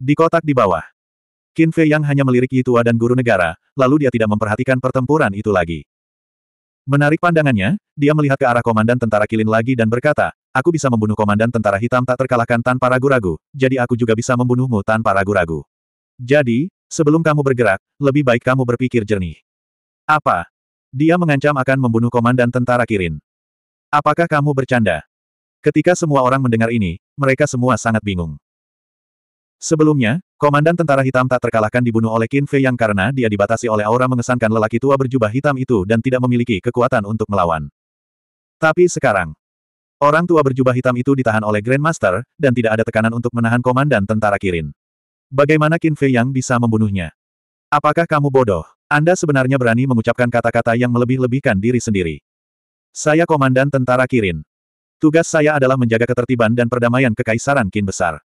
Di kotak di bawah. Qin Fei Yang hanya melirik Yitua dan guru negara, lalu dia tidak memperhatikan pertempuran itu lagi. Menarik pandangannya, dia melihat ke arah komandan tentara Kilin lagi dan berkata, Aku bisa membunuh komandan tentara hitam tak terkalahkan tanpa ragu-ragu, jadi aku juga bisa membunuhmu tanpa ragu-ragu. Jadi, sebelum kamu bergerak, lebih baik kamu berpikir jernih. Apa? Dia mengancam akan membunuh komandan tentara Kirin. Apakah kamu bercanda? Ketika semua orang mendengar ini, mereka semua sangat bingung. Sebelumnya, komandan tentara hitam tak terkalahkan dibunuh oleh Qin Fei yang karena dia dibatasi oleh aura mengesankan lelaki tua berjubah hitam itu dan tidak memiliki kekuatan untuk melawan. Tapi sekarang, Orang tua berjubah hitam itu ditahan oleh Grandmaster, dan tidak ada tekanan untuk menahan komandan tentara Kirin. Bagaimana Qin Fei yang bisa membunuhnya? Apakah kamu bodoh? Anda sebenarnya berani mengucapkan kata-kata yang melebih-lebihkan diri sendiri. Saya komandan tentara Kirin. Tugas saya adalah menjaga ketertiban dan perdamaian kekaisaran Qin Besar.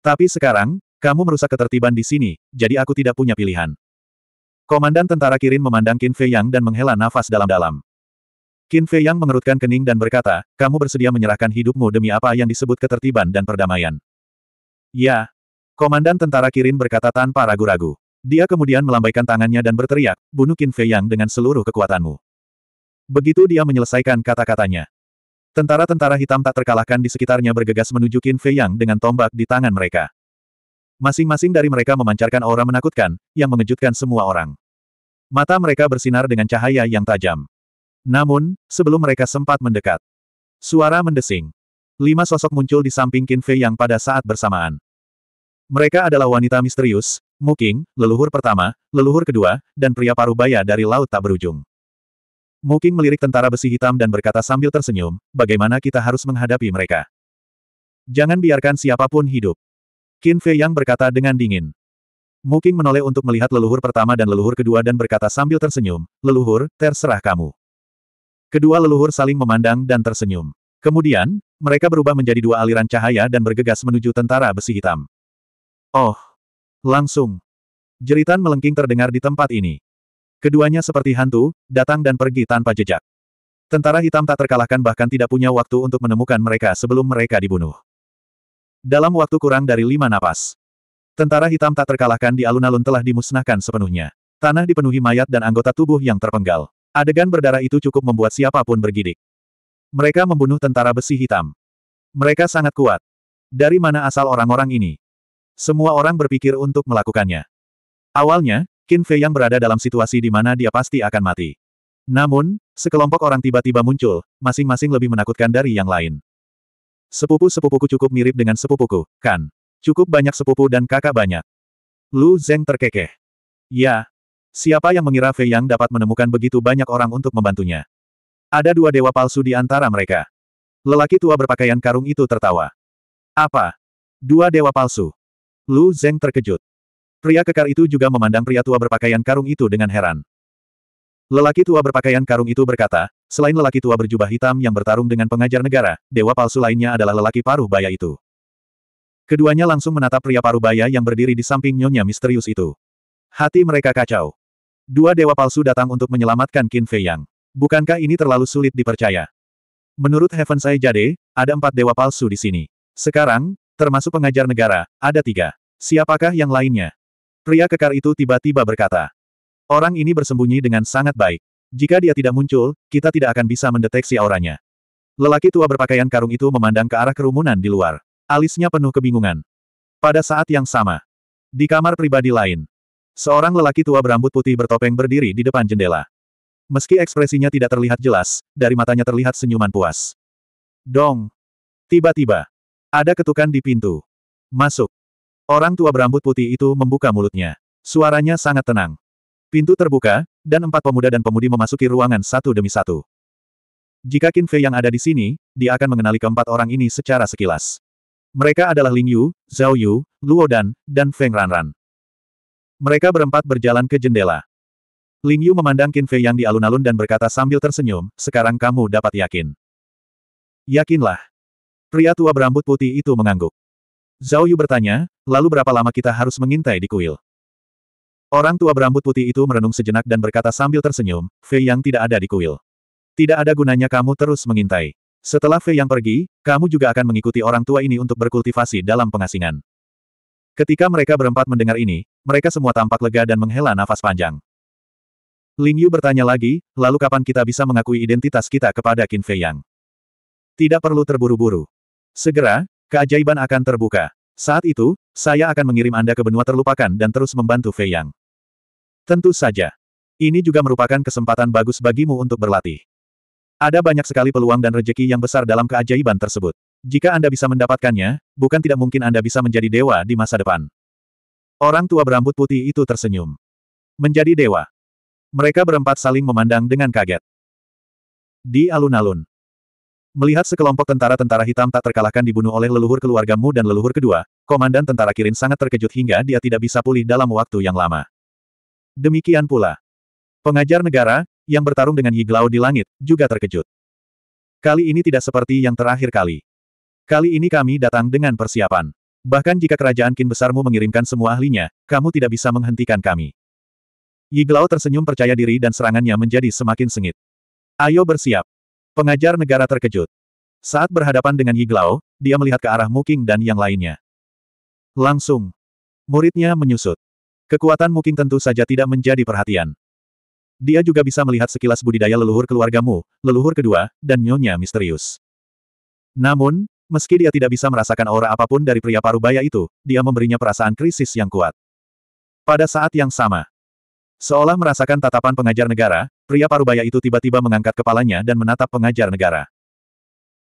Tapi sekarang, kamu merusak ketertiban di sini, jadi aku tidak punya pilihan. Komandan tentara Kirin memandang Qin Fei Yang dan menghela nafas dalam-dalam. Qin Fei Yang mengerutkan kening dan berkata, kamu bersedia menyerahkan hidupmu demi apa yang disebut ketertiban dan perdamaian. Ya. Komandan tentara Kirin berkata tanpa ragu-ragu. Dia kemudian melambaikan tangannya dan berteriak, bunuh Qin Fei Yang dengan seluruh kekuatanmu. Begitu dia menyelesaikan kata-katanya, Tentara-tentara hitam tak terkalahkan di sekitarnya bergegas menuju Qin Fei Yang dengan tombak di tangan mereka. Masing-masing dari mereka memancarkan aura menakutkan, yang mengejutkan semua orang. Mata mereka bersinar dengan cahaya yang tajam. Namun, sebelum mereka sempat mendekat, suara mendesing. Lima sosok muncul di samping Qin Fei Yang pada saat bersamaan. Mereka adalah wanita misterius, Mu Muking, leluhur pertama, leluhur kedua, dan pria parubaya dari laut tak berujung. Moking melirik tentara besi hitam dan berkata sambil tersenyum, bagaimana kita harus menghadapi mereka. Jangan biarkan siapapun hidup. Qin Fei Yang berkata dengan dingin. Moking menoleh untuk melihat leluhur pertama dan leluhur kedua dan berkata sambil tersenyum, leluhur, terserah kamu. Kedua leluhur saling memandang dan tersenyum. Kemudian, mereka berubah menjadi dua aliran cahaya dan bergegas menuju tentara besi hitam. Oh! Langsung! Jeritan melengking terdengar di tempat ini. Keduanya seperti hantu, datang dan pergi tanpa jejak. Tentara hitam tak terkalahkan bahkan tidak punya waktu untuk menemukan mereka sebelum mereka dibunuh. Dalam waktu kurang dari lima napas, tentara hitam tak terkalahkan di alun-alun telah dimusnahkan sepenuhnya. Tanah dipenuhi mayat dan anggota tubuh yang terpenggal. Adegan berdarah itu cukup membuat siapapun bergidik. Mereka membunuh tentara besi hitam. Mereka sangat kuat. Dari mana asal orang-orang ini? Semua orang berpikir untuk melakukannya. Awalnya, Qin Fei yang berada dalam situasi di mana dia pasti akan mati. Namun, sekelompok orang tiba-tiba muncul, masing-masing lebih menakutkan dari yang lain. Sepupu-sepupuku cukup mirip dengan sepupuku, kan? Cukup banyak sepupu dan kakak banyak. Lu Zeng terkekeh. Ya. Siapa yang mengira Fei Yang dapat menemukan begitu banyak orang untuk membantunya? Ada dua dewa palsu di antara mereka. Lelaki tua berpakaian karung itu tertawa. Apa? Dua dewa palsu. Lu Zeng terkejut. Pria kekar itu juga memandang pria tua berpakaian karung itu dengan heran. Lelaki tua berpakaian karung itu berkata, selain lelaki tua berjubah hitam yang bertarung dengan pengajar negara, dewa palsu lainnya adalah lelaki paruh baya itu. Keduanya langsung menatap pria paruh baya yang berdiri di samping nyonya misterius itu. Hati mereka kacau. Dua dewa palsu datang untuk menyelamatkan Qin Fei Yang. Bukankah ini terlalu sulit dipercaya? Menurut Heaven Sai Jade, ada empat dewa palsu di sini. Sekarang, termasuk pengajar negara, ada tiga. Siapakah yang lainnya? Pria kekar itu tiba-tiba berkata. Orang ini bersembunyi dengan sangat baik. Jika dia tidak muncul, kita tidak akan bisa mendeteksi auranya. Lelaki tua berpakaian karung itu memandang ke arah kerumunan di luar. Alisnya penuh kebingungan. Pada saat yang sama, di kamar pribadi lain, seorang lelaki tua berambut putih bertopeng berdiri di depan jendela. Meski ekspresinya tidak terlihat jelas, dari matanya terlihat senyuman puas. Dong! Tiba-tiba, ada ketukan di pintu. Masuk. Orang tua berambut putih itu membuka mulutnya. Suaranya sangat tenang. Pintu terbuka, dan empat pemuda dan pemudi memasuki ruangan satu demi satu. Jika Qin Fei yang ada di sini, dia akan mengenali keempat orang ini secara sekilas. Mereka adalah Ling Yu, Zhao Yu, Luo Dan, dan Feng Ranran. Mereka berempat berjalan ke jendela. Ling Yu memandang Qin Fei yang di alun-alun dan berkata sambil tersenyum, sekarang kamu dapat yakin. Yakinlah. Pria tua berambut putih itu mengangguk. Zhao Yu bertanya, lalu berapa lama kita harus mengintai di kuil? Orang tua berambut putih itu merenung sejenak dan berkata sambil tersenyum, Fei Yang tidak ada di kuil. Tidak ada gunanya kamu terus mengintai. Setelah Fei Yang pergi, kamu juga akan mengikuti orang tua ini untuk berkultivasi dalam pengasingan. Ketika mereka berempat mendengar ini, mereka semua tampak lega dan menghela nafas panjang. Ling Yu bertanya lagi, lalu kapan kita bisa mengakui identitas kita kepada Qin Fei Yang? Tidak perlu terburu-buru. Segera, keajaiban akan terbuka. Saat itu, saya akan mengirim Anda ke benua terlupakan dan terus membantu Fei Yang. Tentu saja. Ini juga merupakan kesempatan bagus bagimu untuk berlatih. Ada banyak sekali peluang dan rejeki yang besar dalam keajaiban tersebut. Jika Anda bisa mendapatkannya, bukan tidak mungkin Anda bisa menjadi dewa di masa depan. Orang tua berambut putih itu tersenyum. Menjadi dewa. Mereka berempat saling memandang dengan kaget. Di alun-alun, Melihat sekelompok tentara-tentara hitam tak terkalahkan dibunuh oleh leluhur keluargamu dan leluhur kedua, komandan tentara Kirin sangat terkejut hingga dia tidak bisa pulih dalam waktu yang lama. Demikian pula. Pengajar negara, yang bertarung dengan Yiglao di langit, juga terkejut. Kali ini tidak seperti yang terakhir kali. Kali ini kami datang dengan persiapan. Bahkan jika kerajaan Kin besarmu mengirimkan semua ahlinya, kamu tidak bisa menghentikan kami. Yiglao tersenyum percaya diri dan serangannya menjadi semakin sengit. Ayo bersiap. Pengajar negara terkejut. Saat berhadapan dengan Yiglao, dia melihat ke arah Muking dan yang lainnya. Langsung. Muridnya menyusut. Kekuatan Muking tentu saja tidak menjadi perhatian. Dia juga bisa melihat sekilas budidaya leluhur keluargamu, leluhur kedua, dan nyonya misterius. Namun, meski dia tidak bisa merasakan aura apapun dari pria parubaya itu, dia memberinya perasaan krisis yang kuat. Pada saat yang sama, Seolah merasakan tatapan pengajar negara, Pria parubaya itu tiba-tiba mengangkat kepalanya dan menatap pengajar negara.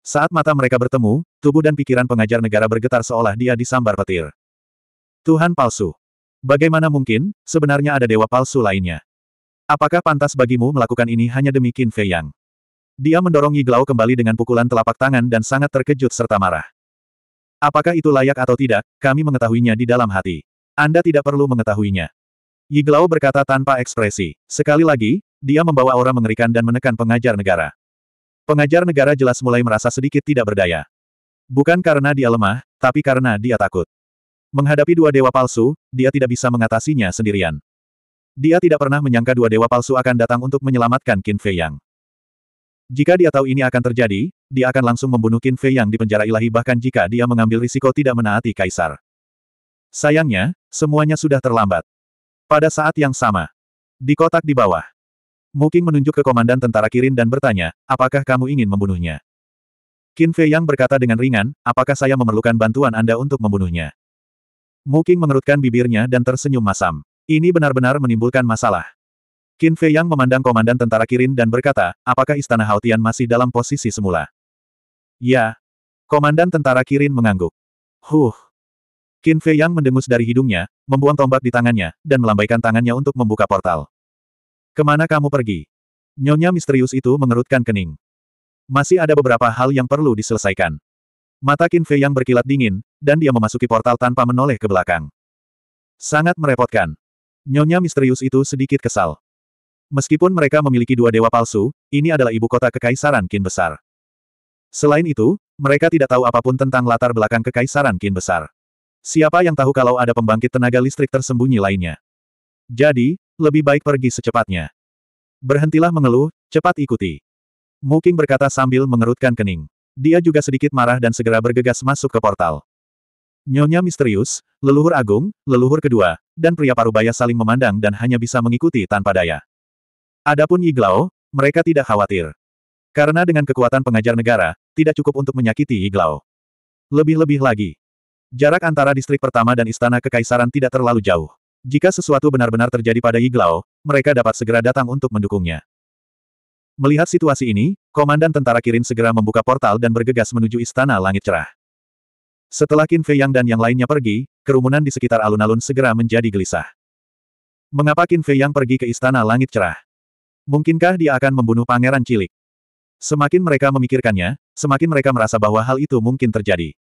Saat mata mereka bertemu, tubuh dan pikiran pengajar negara bergetar seolah dia disambar petir. Tuhan palsu. Bagaimana mungkin, sebenarnya ada dewa palsu lainnya? Apakah pantas bagimu melakukan ini hanya demi Qin Fei Yang? Dia mendorong Yiglau kembali dengan pukulan telapak tangan dan sangat terkejut serta marah. Apakah itu layak atau tidak, kami mengetahuinya di dalam hati. Anda tidak perlu mengetahuinya. Yiglau berkata tanpa ekspresi. Sekali lagi, dia membawa aura mengerikan dan menekan pengajar negara. Pengajar negara jelas mulai merasa sedikit tidak berdaya. Bukan karena dia lemah, tapi karena dia takut. Menghadapi dua dewa palsu, dia tidak bisa mengatasinya sendirian. Dia tidak pernah menyangka dua dewa palsu akan datang untuk menyelamatkan Qin Fei Yang. Jika dia tahu ini akan terjadi, dia akan langsung membunuh Qin Fei Yang di penjara ilahi bahkan jika dia mengambil risiko tidak menaati kaisar. Sayangnya, semuanya sudah terlambat. Pada saat yang sama, di kotak di bawah, Muking menunjuk ke komandan tentara Kirin dan bertanya, apakah kamu ingin membunuhnya? Qin Fei Yang berkata dengan ringan, apakah saya memerlukan bantuan Anda untuk membunuhnya? Muking mengerutkan bibirnya dan tersenyum masam. Ini benar-benar menimbulkan masalah. Qin Fei Yang memandang komandan tentara Kirin dan berkata, apakah Istana Haotian masih dalam posisi semula? Ya. Komandan tentara Kirin mengangguk. Huh. Qin Fei Yang mendengus dari hidungnya, membuang tombak di tangannya, dan melambaikan tangannya untuk membuka portal. Kemana kamu pergi? Nyonya misterius itu mengerutkan kening. Masih ada beberapa hal yang perlu diselesaikan. Mata Fei yang berkilat dingin, dan dia memasuki portal tanpa menoleh ke belakang. Sangat merepotkan. Nyonya misterius itu sedikit kesal. Meskipun mereka memiliki dua dewa palsu, ini adalah ibu kota kekaisaran Kin Besar. Selain itu, mereka tidak tahu apapun tentang latar belakang kekaisaran Kin Besar. Siapa yang tahu kalau ada pembangkit tenaga listrik tersembunyi lainnya? Jadi, lebih baik pergi secepatnya. Berhentilah mengeluh, cepat ikuti. Muking berkata sambil mengerutkan kening. Dia juga sedikit marah dan segera bergegas masuk ke portal. Nyonya misterius, leluhur agung, leluhur kedua, dan pria parubaya saling memandang dan hanya bisa mengikuti tanpa daya. Adapun Iglao, mereka tidak khawatir. Karena dengan kekuatan pengajar negara, tidak cukup untuk menyakiti Iglao. Lebih-lebih lagi. Jarak antara distrik pertama dan istana kekaisaran tidak terlalu jauh. Jika sesuatu benar-benar terjadi pada Yiglao, mereka dapat segera datang untuk mendukungnya. Melihat situasi ini, Komandan Tentara Kirin segera membuka portal dan bergegas menuju Istana Langit Cerah. Setelah Qin Fei Yang dan yang lainnya pergi, kerumunan di sekitar alun-alun segera menjadi gelisah. Mengapa Qin Fei Yang pergi ke Istana Langit Cerah? Mungkinkah dia akan membunuh pangeran cilik? Semakin mereka memikirkannya, semakin mereka merasa bahwa hal itu mungkin terjadi.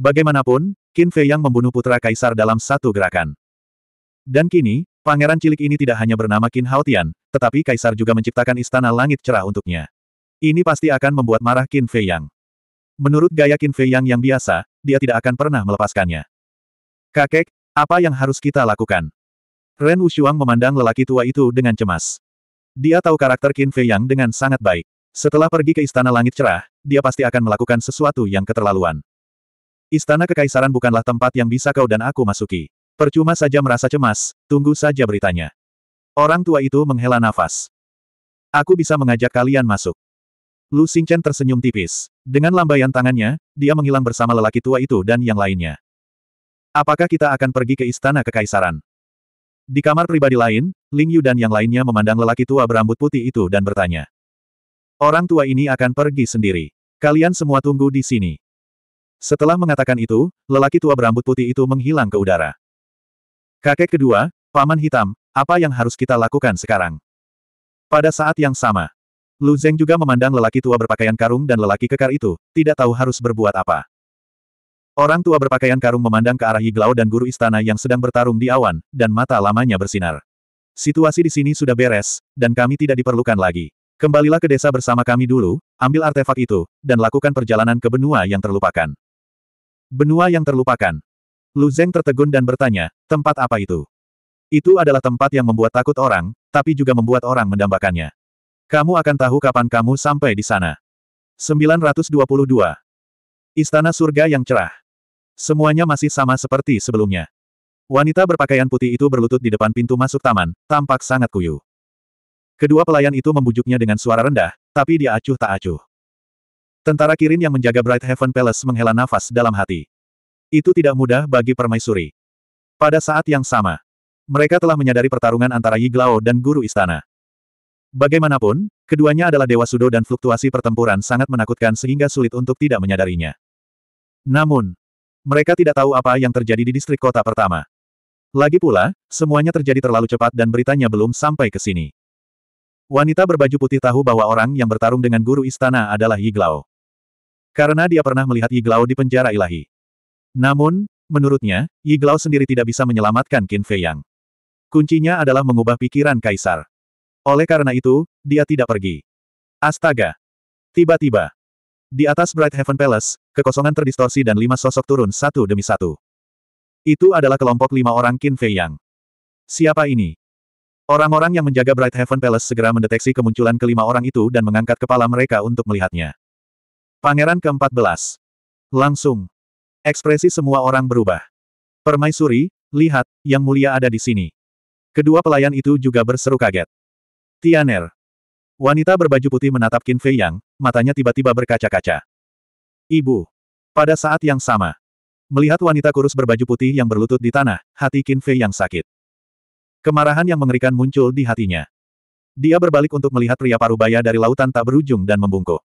Bagaimanapun, Qin Fei Yang membunuh putra kaisar dalam satu gerakan. Dan kini, pangeran cilik ini tidak hanya bernama Qin Haotian, tetapi kaisar juga menciptakan istana langit cerah untuknya. Ini pasti akan membuat marah Qin Fei Yang. Menurut gaya Qin Fei Yang yang biasa, dia tidak akan pernah melepaskannya. Kakek, apa yang harus kita lakukan? Ren Wushuang memandang lelaki tua itu dengan cemas. Dia tahu karakter Qin Fei Yang dengan sangat baik. Setelah pergi ke Istana Langit Cerah, dia pasti akan melakukan sesuatu yang keterlaluan. Istana Kekaisaran bukanlah tempat yang bisa kau dan aku masuki. Percuma saja merasa cemas, tunggu saja beritanya. Orang tua itu menghela nafas. Aku bisa mengajak kalian masuk. Lu Xingchen tersenyum tipis. Dengan lambaian tangannya, dia menghilang bersama lelaki tua itu dan yang lainnya. Apakah kita akan pergi ke istana kekaisaran? Di kamar pribadi lain, Ling Yu dan yang lainnya memandang lelaki tua berambut putih itu dan bertanya. Orang tua ini akan pergi sendiri. Kalian semua tunggu di sini. Setelah mengatakan itu, lelaki tua berambut putih itu menghilang ke udara. Kakek kedua, Paman Hitam, apa yang harus kita lakukan sekarang? Pada saat yang sama, Lu Zeng juga memandang lelaki tua berpakaian karung dan lelaki kekar itu, tidak tahu harus berbuat apa. Orang tua berpakaian karung memandang ke arah Yiglao dan guru istana yang sedang bertarung di awan, dan mata lamanya bersinar. Situasi di sini sudah beres, dan kami tidak diperlukan lagi. Kembalilah ke desa bersama kami dulu, ambil artefak itu, dan lakukan perjalanan ke benua yang terlupakan. Benua yang terlupakan. Lu Zeng tertegun dan bertanya, tempat apa itu? Itu adalah tempat yang membuat takut orang, tapi juga membuat orang mendambakannya. Kamu akan tahu kapan kamu sampai di sana. 922. Istana Surga yang Cerah. Semuanya masih sama seperti sebelumnya. Wanita berpakaian putih itu berlutut di depan pintu masuk taman, tampak sangat kuyu. Kedua pelayan itu membujuknya dengan suara rendah, tapi dia acuh tak acuh. Tentara Kirin yang menjaga Bright Heaven Palace menghela nafas dalam hati. Itu tidak mudah bagi permaisuri. Pada saat yang sama, mereka telah menyadari pertarungan antara Yiglao dan Guru Istana. Bagaimanapun, keduanya adalah Dewa Sudo dan fluktuasi pertempuran sangat menakutkan sehingga sulit untuk tidak menyadarinya. Namun, mereka tidak tahu apa yang terjadi di distrik kota pertama. Lagi pula, semuanya terjadi terlalu cepat dan beritanya belum sampai ke sini. Wanita berbaju putih tahu bahwa orang yang bertarung dengan guru istana adalah Yiglao. Karena dia pernah melihat Yiglao di penjara ilahi. Namun, menurutnya, Yi Glau sendiri tidak bisa menyelamatkan Qin Fei Yang. Kuncinya adalah mengubah pikiran kaisar. Oleh karena itu, dia tidak pergi. Astaga! Tiba-tiba. Di atas Bright Heaven Palace, kekosongan terdistorsi dan lima sosok turun satu demi satu. Itu adalah kelompok lima orang Qin Fei Yang. Siapa ini? Orang-orang yang menjaga Bright Heaven Palace segera mendeteksi kemunculan kelima orang itu dan mengangkat kepala mereka untuk melihatnya. Pangeran ke-14. Langsung. Ekspresi semua orang berubah. Permaisuri, lihat, yang mulia ada di sini. Kedua pelayan itu juga berseru kaget. Tianer. Wanita berbaju putih menatap Qin Fei Yang, matanya tiba-tiba berkaca-kaca. Ibu. Pada saat yang sama. Melihat wanita kurus berbaju putih yang berlutut di tanah, hati Qin Fei Yang sakit. Kemarahan yang mengerikan muncul di hatinya. Dia berbalik untuk melihat pria parubaya dari lautan tak berujung dan membungkuk.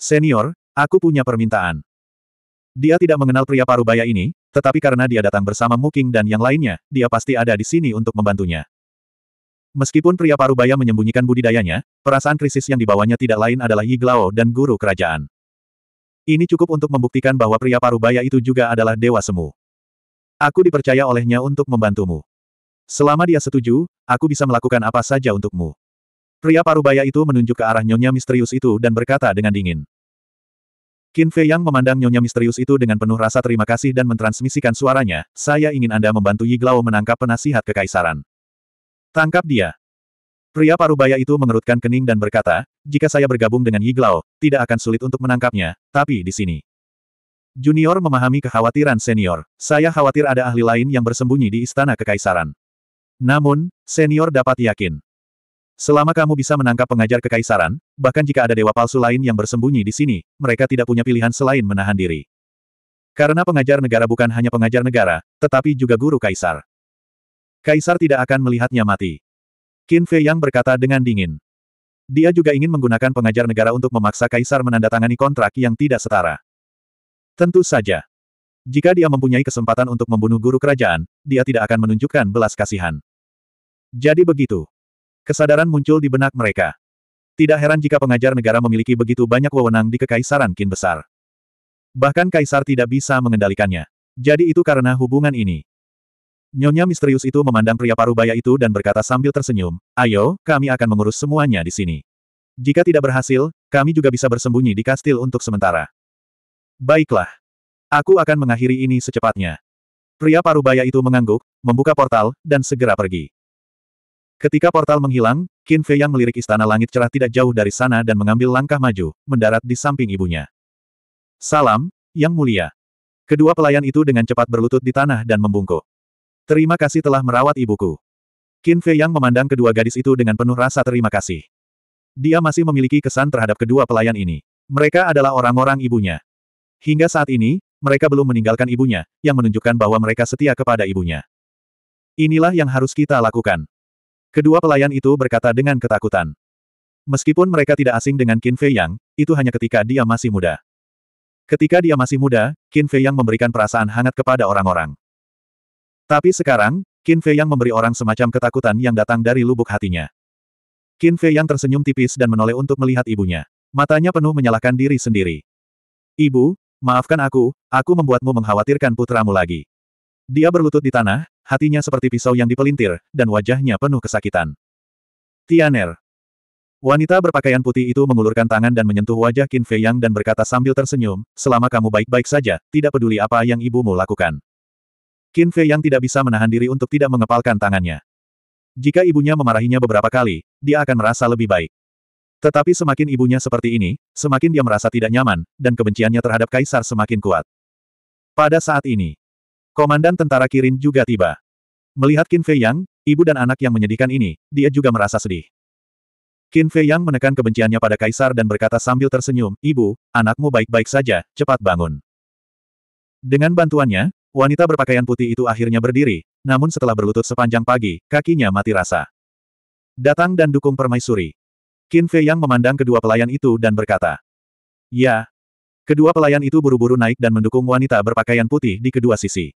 Senior, aku punya permintaan. Dia tidak mengenal pria parubaya ini, tetapi karena dia datang bersama Muking dan yang lainnya, dia pasti ada di sini untuk membantunya. Meskipun pria parubaya menyembunyikan budidayanya, perasaan krisis yang dibawanya tidak lain adalah Yiglao dan guru kerajaan. Ini cukup untuk membuktikan bahwa pria parubaya itu juga adalah dewa semu. Aku dipercaya olehnya untuk membantumu. Selama dia setuju, aku bisa melakukan apa saja untukmu. Pria parubaya itu menunjuk ke arah nyonya misterius itu dan berkata dengan dingin. Qin Fei Yang memandang nyonya misterius itu dengan penuh rasa terima kasih dan mentransmisikan suaranya, saya ingin Anda membantu Yiglao menangkap penasihat kekaisaran. Tangkap dia. Pria parubaya itu mengerutkan kening dan berkata, jika saya bergabung dengan Yiglao, tidak akan sulit untuk menangkapnya, tapi di sini. Junior memahami kekhawatiran senior. Saya khawatir ada ahli lain yang bersembunyi di istana kekaisaran. Namun, senior dapat yakin. Selama kamu bisa menangkap pengajar kekaisaran, bahkan jika ada dewa palsu lain yang bersembunyi di sini, mereka tidak punya pilihan selain menahan diri. Karena pengajar negara bukan hanya pengajar negara, tetapi juga guru kaisar. Kaisar tidak akan melihatnya mati. Qin Fei Yang berkata dengan dingin. Dia juga ingin menggunakan pengajar negara untuk memaksa kaisar menandatangani kontrak yang tidak setara. Tentu saja. Jika dia mempunyai kesempatan untuk membunuh guru kerajaan, dia tidak akan menunjukkan belas kasihan. Jadi begitu. Kesadaran muncul di benak mereka. Tidak heran jika pengajar negara memiliki begitu banyak wewenang di Kekaisaran kin Besar. Bahkan Kaisar tidak bisa mengendalikannya. Jadi itu karena hubungan ini. Nyonya misterius itu memandang pria parubaya itu dan berkata sambil tersenyum, Ayo, kami akan mengurus semuanya di sini. Jika tidak berhasil, kami juga bisa bersembunyi di kastil untuk sementara. Baiklah. Aku akan mengakhiri ini secepatnya. Pria parubaya itu mengangguk, membuka portal, dan segera pergi. Ketika portal menghilang, Qin Fei yang melirik istana langit cerah tidak jauh dari sana dan mengambil langkah maju, mendarat di samping ibunya. Salam, Yang Mulia. Kedua pelayan itu dengan cepat berlutut di tanah dan membungkuk. Terima kasih telah merawat ibuku. Qin Fei yang memandang kedua gadis itu dengan penuh rasa terima kasih. Dia masih memiliki kesan terhadap kedua pelayan ini. Mereka adalah orang-orang ibunya. Hingga saat ini, mereka belum meninggalkan ibunya, yang menunjukkan bahwa mereka setia kepada ibunya. Inilah yang harus kita lakukan. Kedua pelayan itu berkata dengan ketakutan. Meskipun mereka tidak asing dengan Qin Fei Yang, itu hanya ketika dia masih muda. Ketika dia masih muda, Qin Fei Yang memberikan perasaan hangat kepada orang-orang. Tapi sekarang, Qin Fei Yang memberi orang semacam ketakutan yang datang dari lubuk hatinya. Qin Fei Yang tersenyum tipis dan menoleh untuk melihat ibunya. Matanya penuh menyalahkan diri sendiri. Ibu, maafkan aku, aku membuatmu mengkhawatirkan putramu lagi. Dia berlutut di tanah, hatinya seperti pisau yang dipelintir, dan wajahnya penuh kesakitan. Tianer. Wanita berpakaian putih itu mengulurkan tangan dan menyentuh wajah Qin Fei Yang dan berkata sambil tersenyum, selama kamu baik-baik saja, tidak peduli apa yang ibumu lakukan. Qin Fei Yang tidak bisa menahan diri untuk tidak mengepalkan tangannya. Jika ibunya memarahinya beberapa kali, dia akan merasa lebih baik. Tetapi semakin ibunya seperti ini, semakin dia merasa tidak nyaman, dan kebenciannya terhadap Kaisar semakin kuat. Pada saat ini, Komandan tentara Kirin juga tiba. Melihat Qin Fei Yang, ibu dan anak yang menyedihkan ini, dia juga merasa sedih. Qin Fei Yang menekan kebenciannya pada kaisar dan berkata sambil tersenyum, "Ibu, anakmu baik-baik saja, cepat bangun." Dengan bantuannya, wanita berpakaian putih itu akhirnya berdiri, namun setelah berlutut sepanjang pagi, kakinya mati rasa. Datang dan dukung permaisuri. Qin Fei Yang memandang kedua pelayan itu dan berkata, "Ya." Kedua pelayan itu buru-buru naik dan mendukung wanita berpakaian putih di kedua sisi.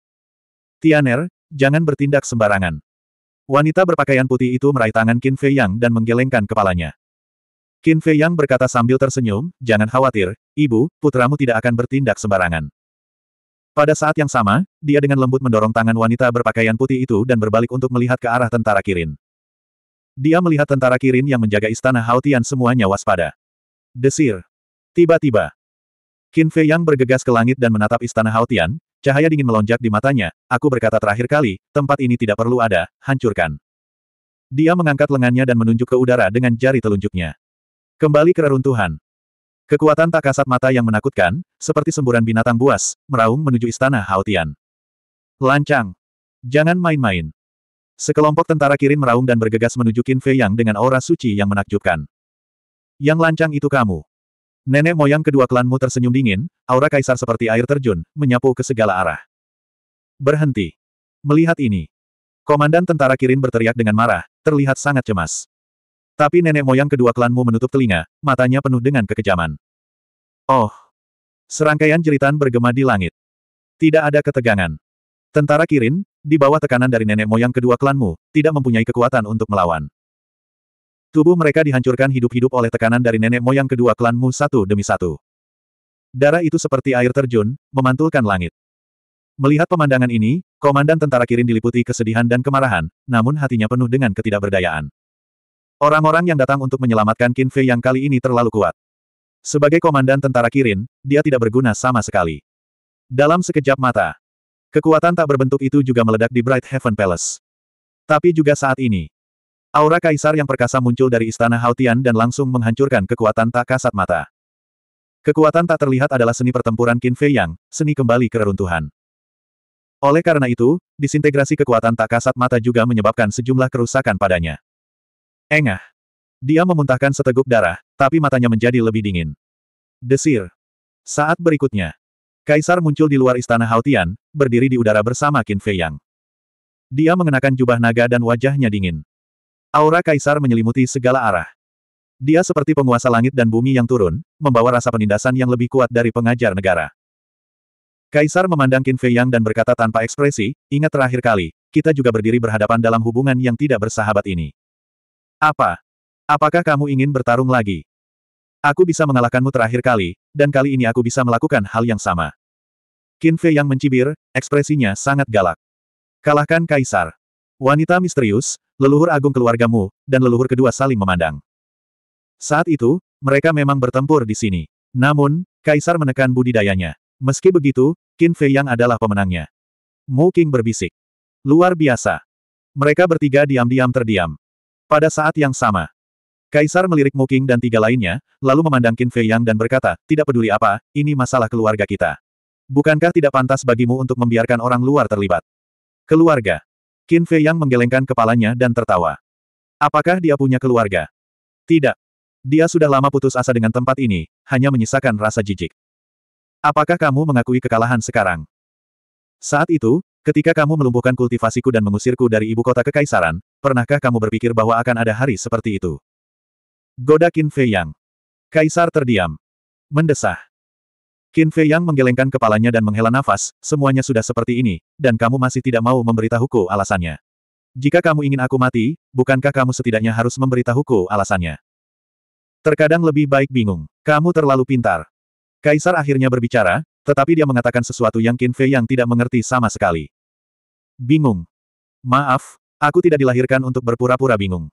Tianer, jangan bertindak sembarangan. Wanita berpakaian putih itu meraih tangan Qin Fei Yang dan menggelengkan kepalanya. Qin Fei Yang berkata sambil tersenyum, jangan khawatir, ibu, putramu tidak akan bertindak sembarangan. Pada saat yang sama, dia dengan lembut mendorong tangan wanita berpakaian putih itu dan berbalik untuk melihat ke arah tentara Kirin. Dia melihat tentara Kirin yang menjaga istana Haotian semuanya waspada. Desir. Tiba-tiba. Qin Fei Yang bergegas ke langit dan menatap istana Haotian, Cahaya dingin melonjak di matanya, aku berkata terakhir kali, tempat ini tidak perlu ada, hancurkan. Dia mengangkat lengannya dan menunjuk ke udara dengan jari telunjuknya. Kembali ke reruntuhan. Kekuatan tak kasat mata yang menakutkan, seperti semburan binatang buas, meraung menuju istana Haotian. Lancang. Jangan main-main. Sekelompok tentara kirin meraung dan bergegas menuju Qin Fei Yang dengan aura suci yang menakjubkan. Yang lancang itu kamu. Nenek moyang kedua klanmu tersenyum dingin, aura kaisar seperti air terjun, menyapu ke segala arah. Berhenti. Melihat ini. Komandan tentara Kirin berteriak dengan marah, terlihat sangat cemas. Tapi nenek moyang kedua klanmu menutup telinga, matanya penuh dengan kekejaman. Oh! Serangkaian jeritan bergema di langit. Tidak ada ketegangan. Tentara Kirin, di bawah tekanan dari nenek moyang kedua klanmu, tidak mempunyai kekuatan untuk melawan. Tubuh mereka dihancurkan hidup-hidup oleh tekanan dari nenek moyang kedua klanmu satu demi satu. Darah itu seperti air terjun, memantulkan langit. Melihat pemandangan ini, komandan tentara Kirin diliputi kesedihan dan kemarahan, namun hatinya penuh dengan ketidakberdayaan. Orang-orang yang datang untuk menyelamatkan Qin Fei yang kali ini terlalu kuat. Sebagai komandan tentara Kirin, dia tidak berguna sama sekali. Dalam sekejap mata, kekuatan tak berbentuk itu juga meledak di Bright Heaven Palace. Tapi juga saat ini, Aura kaisar yang perkasa muncul dari istana Hautian dan langsung menghancurkan kekuatan tak kasat mata. Kekuatan tak terlihat adalah seni pertempuran Qin Fei Yang, seni kembali ke reruntuhan. Oleh karena itu, disintegrasi kekuatan tak kasat mata juga menyebabkan sejumlah kerusakan padanya. Engah. Dia memuntahkan seteguk darah, tapi matanya menjadi lebih dingin. Desir. Saat berikutnya, Kaisar muncul di luar istana Hautian, berdiri di udara bersama Qin Fei Yang. Dia mengenakan jubah naga dan wajahnya dingin. Aura kaisar menyelimuti segala arah. Dia seperti penguasa langit dan bumi yang turun, membawa rasa penindasan yang lebih kuat dari pengajar negara. Kaisar memandang Qin Fei Yang dan berkata tanpa ekspresi, ingat terakhir kali, kita juga berdiri berhadapan dalam hubungan yang tidak bersahabat ini. Apa? Apakah kamu ingin bertarung lagi? Aku bisa mengalahkanmu terakhir kali, dan kali ini aku bisa melakukan hal yang sama. Qin Fei Yang mencibir, ekspresinya sangat galak. Kalahkan Kaisar. Wanita misterius, Leluhur agung keluargamu, dan leluhur kedua saling memandang. Saat itu, mereka memang bertempur di sini. Namun, Kaisar menekan budidayanya. Meski begitu, Qin Fei Yang adalah pemenangnya. Mu King berbisik. Luar biasa. Mereka bertiga diam-diam terdiam. Pada saat yang sama, Kaisar melirik Mu King dan tiga lainnya, lalu memandang Qin Fei Yang dan berkata, tidak peduli apa, ini masalah keluarga kita. Bukankah tidak pantas bagimu untuk membiarkan orang luar terlibat? Keluarga. Qin Fei Yang menggelengkan kepalanya dan tertawa. Apakah dia punya keluarga? Tidak. Dia sudah lama putus asa dengan tempat ini, hanya menyisakan rasa jijik. Apakah kamu mengakui kekalahan sekarang? Saat itu, ketika kamu melumpuhkan kultivasiku dan mengusirku dari ibu kota kekaisaran, pernahkah kamu berpikir bahwa akan ada hari seperti itu? Goda Qin Fei Yang. Kaisar terdiam. Mendesah. Qin Fei Yang menggelengkan kepalanya dan menghela nafas, semuanya sudah seperti ini, dan kamu masih tidak mau memberitahuku alasannya. Jika kamu ingin aku mati, bukankah kamu setidaknya harus memberitahuku alasannya? Terkadang lebih baik bingung. Kamu terlalu pintar. Kaisar akhirnya berbicara, tetapi dia mengatakan sesuatu yang Qin Fei yang tidak mengerti sama sekali. Bingung. Maaf, aku tidak dilahirkan untuk berpura-pura bingung.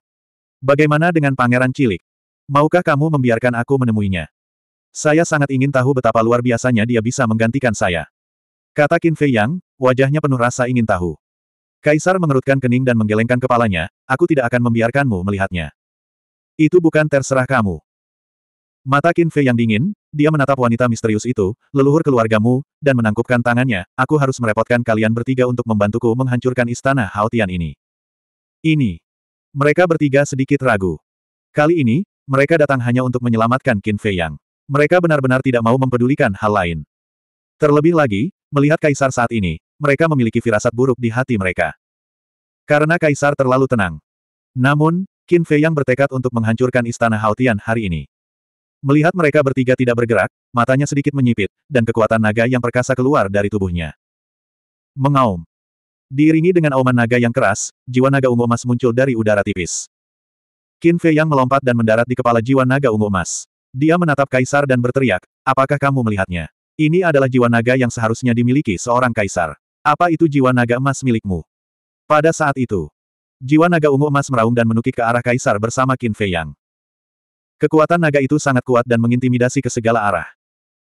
Bagaimana dengan pangeran cilik? Maukah kamu membiarkan aku menemuinya? Saya sangat ingin tahu betapa luar biasanya dia bisa menggantikan saya. Kata Qin Fei Yang, wajahnya penuh rasa ingin tahu. Kaisar mengerutkan kening dan menggelengkan kepalanya, aku tidak akan membiarkanmu melihatnya. Itu bukan terserah kamu. Mata Qin Fei yang dingin, dia menatap wanita misterius itu, leluhur keluargamu, dan menangkupkan tangannya, aku harus merepotkan kalian bertiga untuk membantuku menghancurkan istana Haotian ini. Ini. Mereka bertiga sedikit ragu. Kali ini, mereka datang hanya untuk menyelamatkan Qin Fei Yang. Mereka benar-benar tidak mau mempedulikan hal lain. Terlebih lagi, melihat Kaisar saat ini, mereka memiliki firasat buruk di hati mereka. Karena Kaisar terlalu tenang. Namun, Qin Fei yang bertekad untuk menghancurkan istana Haotian hari ini. Melihat mereka bertiga tidak bergerak, matanya sedikit menyipit, dan kekuatan naga yang perkasa keluar dari tubuhnya. Mengaum. Diiringi dengan auman naga yang keras, jiwa naga ungu emas muncul dari udara tipis. Qin Fei yang melompat dan mendarat di kepala jiwa naga ungu emas. Dia menatap kaisar dan berteriak, apakah kamu melihatnya? Ini adalah jiwa naga yang seharusnya dimiliki seorang kaisar. Apa itu jiwa naga emas milikmu? Pada saat itu, jiwa naga ungu emas meraung dan menukik ke arah kaisar bersama Qin Fei Yang. Kekuatan naga itu sangat kuat dan mengintimidasi ke segala arah.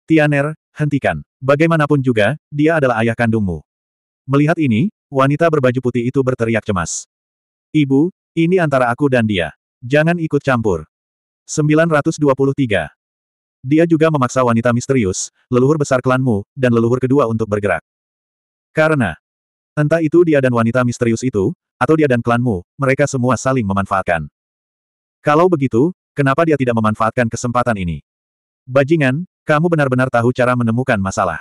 Tianer, hentikan. Bagaimanapun juga, dia adalah ayah kandungmu. Melihat ini, wanita berbaju putih itu berteriak cemas. Ibu, ini antara aku dan dia. Jangan ikut campur. 923. Dia juga memaksa wanita misterius, leluhur besar klanmu, dan leluhur kedua untuk bergerak. Karena, entah itu dia dan wanita misterius itu, atau dia dan klanmu, mereka semua saling memanfaatkan. Kalau begitu, kenapa dia tidak memanfaatkan kesempatan ini? Bajingan, kamu benar-benar tahu cara menemukan masalah.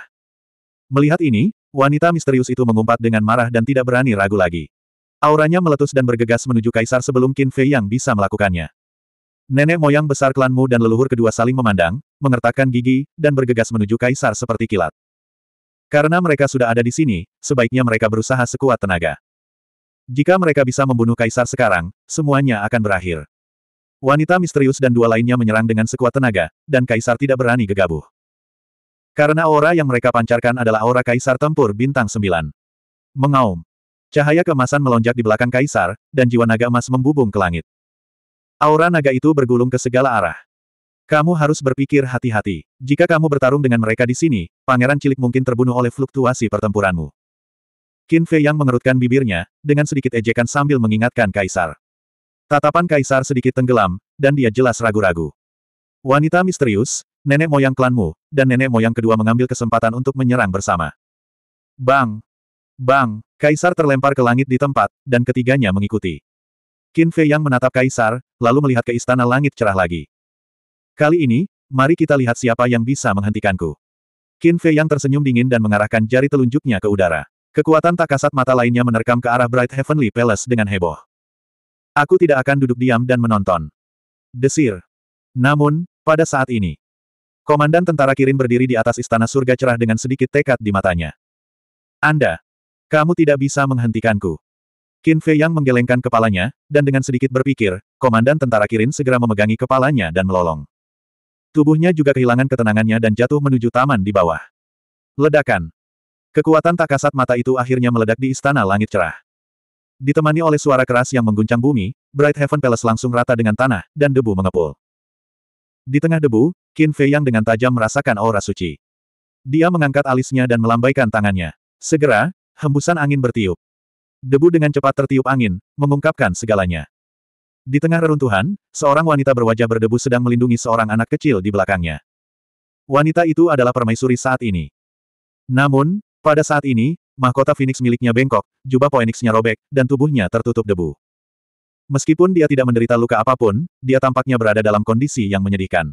Melihat ini, wanita misterius itu mengumpat dengan marah dan tidak berani ragu lagi. Auranya meletus dan bergegas menuju kaisar sebelum Qin Fei yang bisa melakukannya. Nenek moyang besar klanmu dan leluhur kedua saling memandang, mengertakkan gigi, dan bergegas menuju kaisar seperti kilat. Karena mereka sudah ada di sini, sebaiknya mereka berusaha sekuat tenaga. Jika mereka bisa membunuh kaisar sekarang, semuanya akan berakhir. Wanita misterius dan dua lainnya menyerang dengan sekuat tenaga, dan kaisar tidak berani gegabah. Karena aura yang mereka pancarkan adalah aura kaisar tempur bintang sembilan. Mengaum. Cahaya kemasan melonjak di belakang kaisar, dan jiwa naga emas membubung ke langit. Aura naga itu bergulung ke segala arah. Kamu harus berpikir hati-hati. Jika kamu bertarung dengan mereka di sini, pangeran cilik mungkin terbunuh oleh fluktuasi pertempuranmu. Qin Fei yang mengerutkan bibirnya, dengan sedikit ejekan sambil mengingatkan Kaisar. Tatapan Kaisar sedikit tenggelam, dan dia jelas ragu-ragu. Wanita misterius, nenek moyang klanmu, dan nenek moyang kedua mengambil kesempatan untuk menyerang bersama. Bang! Bang! Kaisar terlempar ke langit di tempat, dan ketiganya mengikuti. Qin Fei yang menatap Kaisar, lalu melihat ke istana langit cerah lagi. Kali ini, mari kita lihat siapa yang bisa menghentikanku. Qin Fei yang tersenyum dingin dan mengarahkan jari telunjuknya ke udara. Kekuatan tak kasat mata lainnya menerkam ke arah Bright Heavenly Palace dengan heboh. Aku tidak akan duduk diam dan menonton. Desir. Namun, pada saat ini, Komandan tentara Kirin berdiri di atas istana surga cerah dengan sedikit tekad di matanya. Anda. Kamu tidak bisa menghentikanku. Qin Fei yang menggelengkan kepalanya, dan dengan sedikit berpikir, komandan tentara Kirin segera memegangi kepalanya dan melolong. Tubuhnya juga kehilangan ketenangannya dan jatuh menuju taman di bawah. Ledakan. Kekuatan tak kasat mata itu akhirnya meledak di istana langit cerah. Ditemani oleh suara keras yang mengguncang bumi, Bright Heaven Palace langsung rata dengan tanah, dan debu mengepul. Di tengah debu, Qin Fei yang dengan tajam merasakan aura suci. Dia mengangkat alisnya dan melambaikan tangannya. Segera, hembusan angin bertiup. Debu dengan cepat tertiup angin, mengungkapkan segalanya. Di tengah reruntuhan, seorang wanita berwajah berdebu sedang melindungi seorang anak kecil di belakangnya. Wanita itu adalah permaisuri saat ini. Namun, pada saat ini, mahkota Phoenix miliknya bengkok, jubah Phoenixnya robek, dan tubuhnya tertutup debu. Meskipun dia tidak menderita luka apapun, dia tampaknya berada dalam kondisi yang menyedihkan.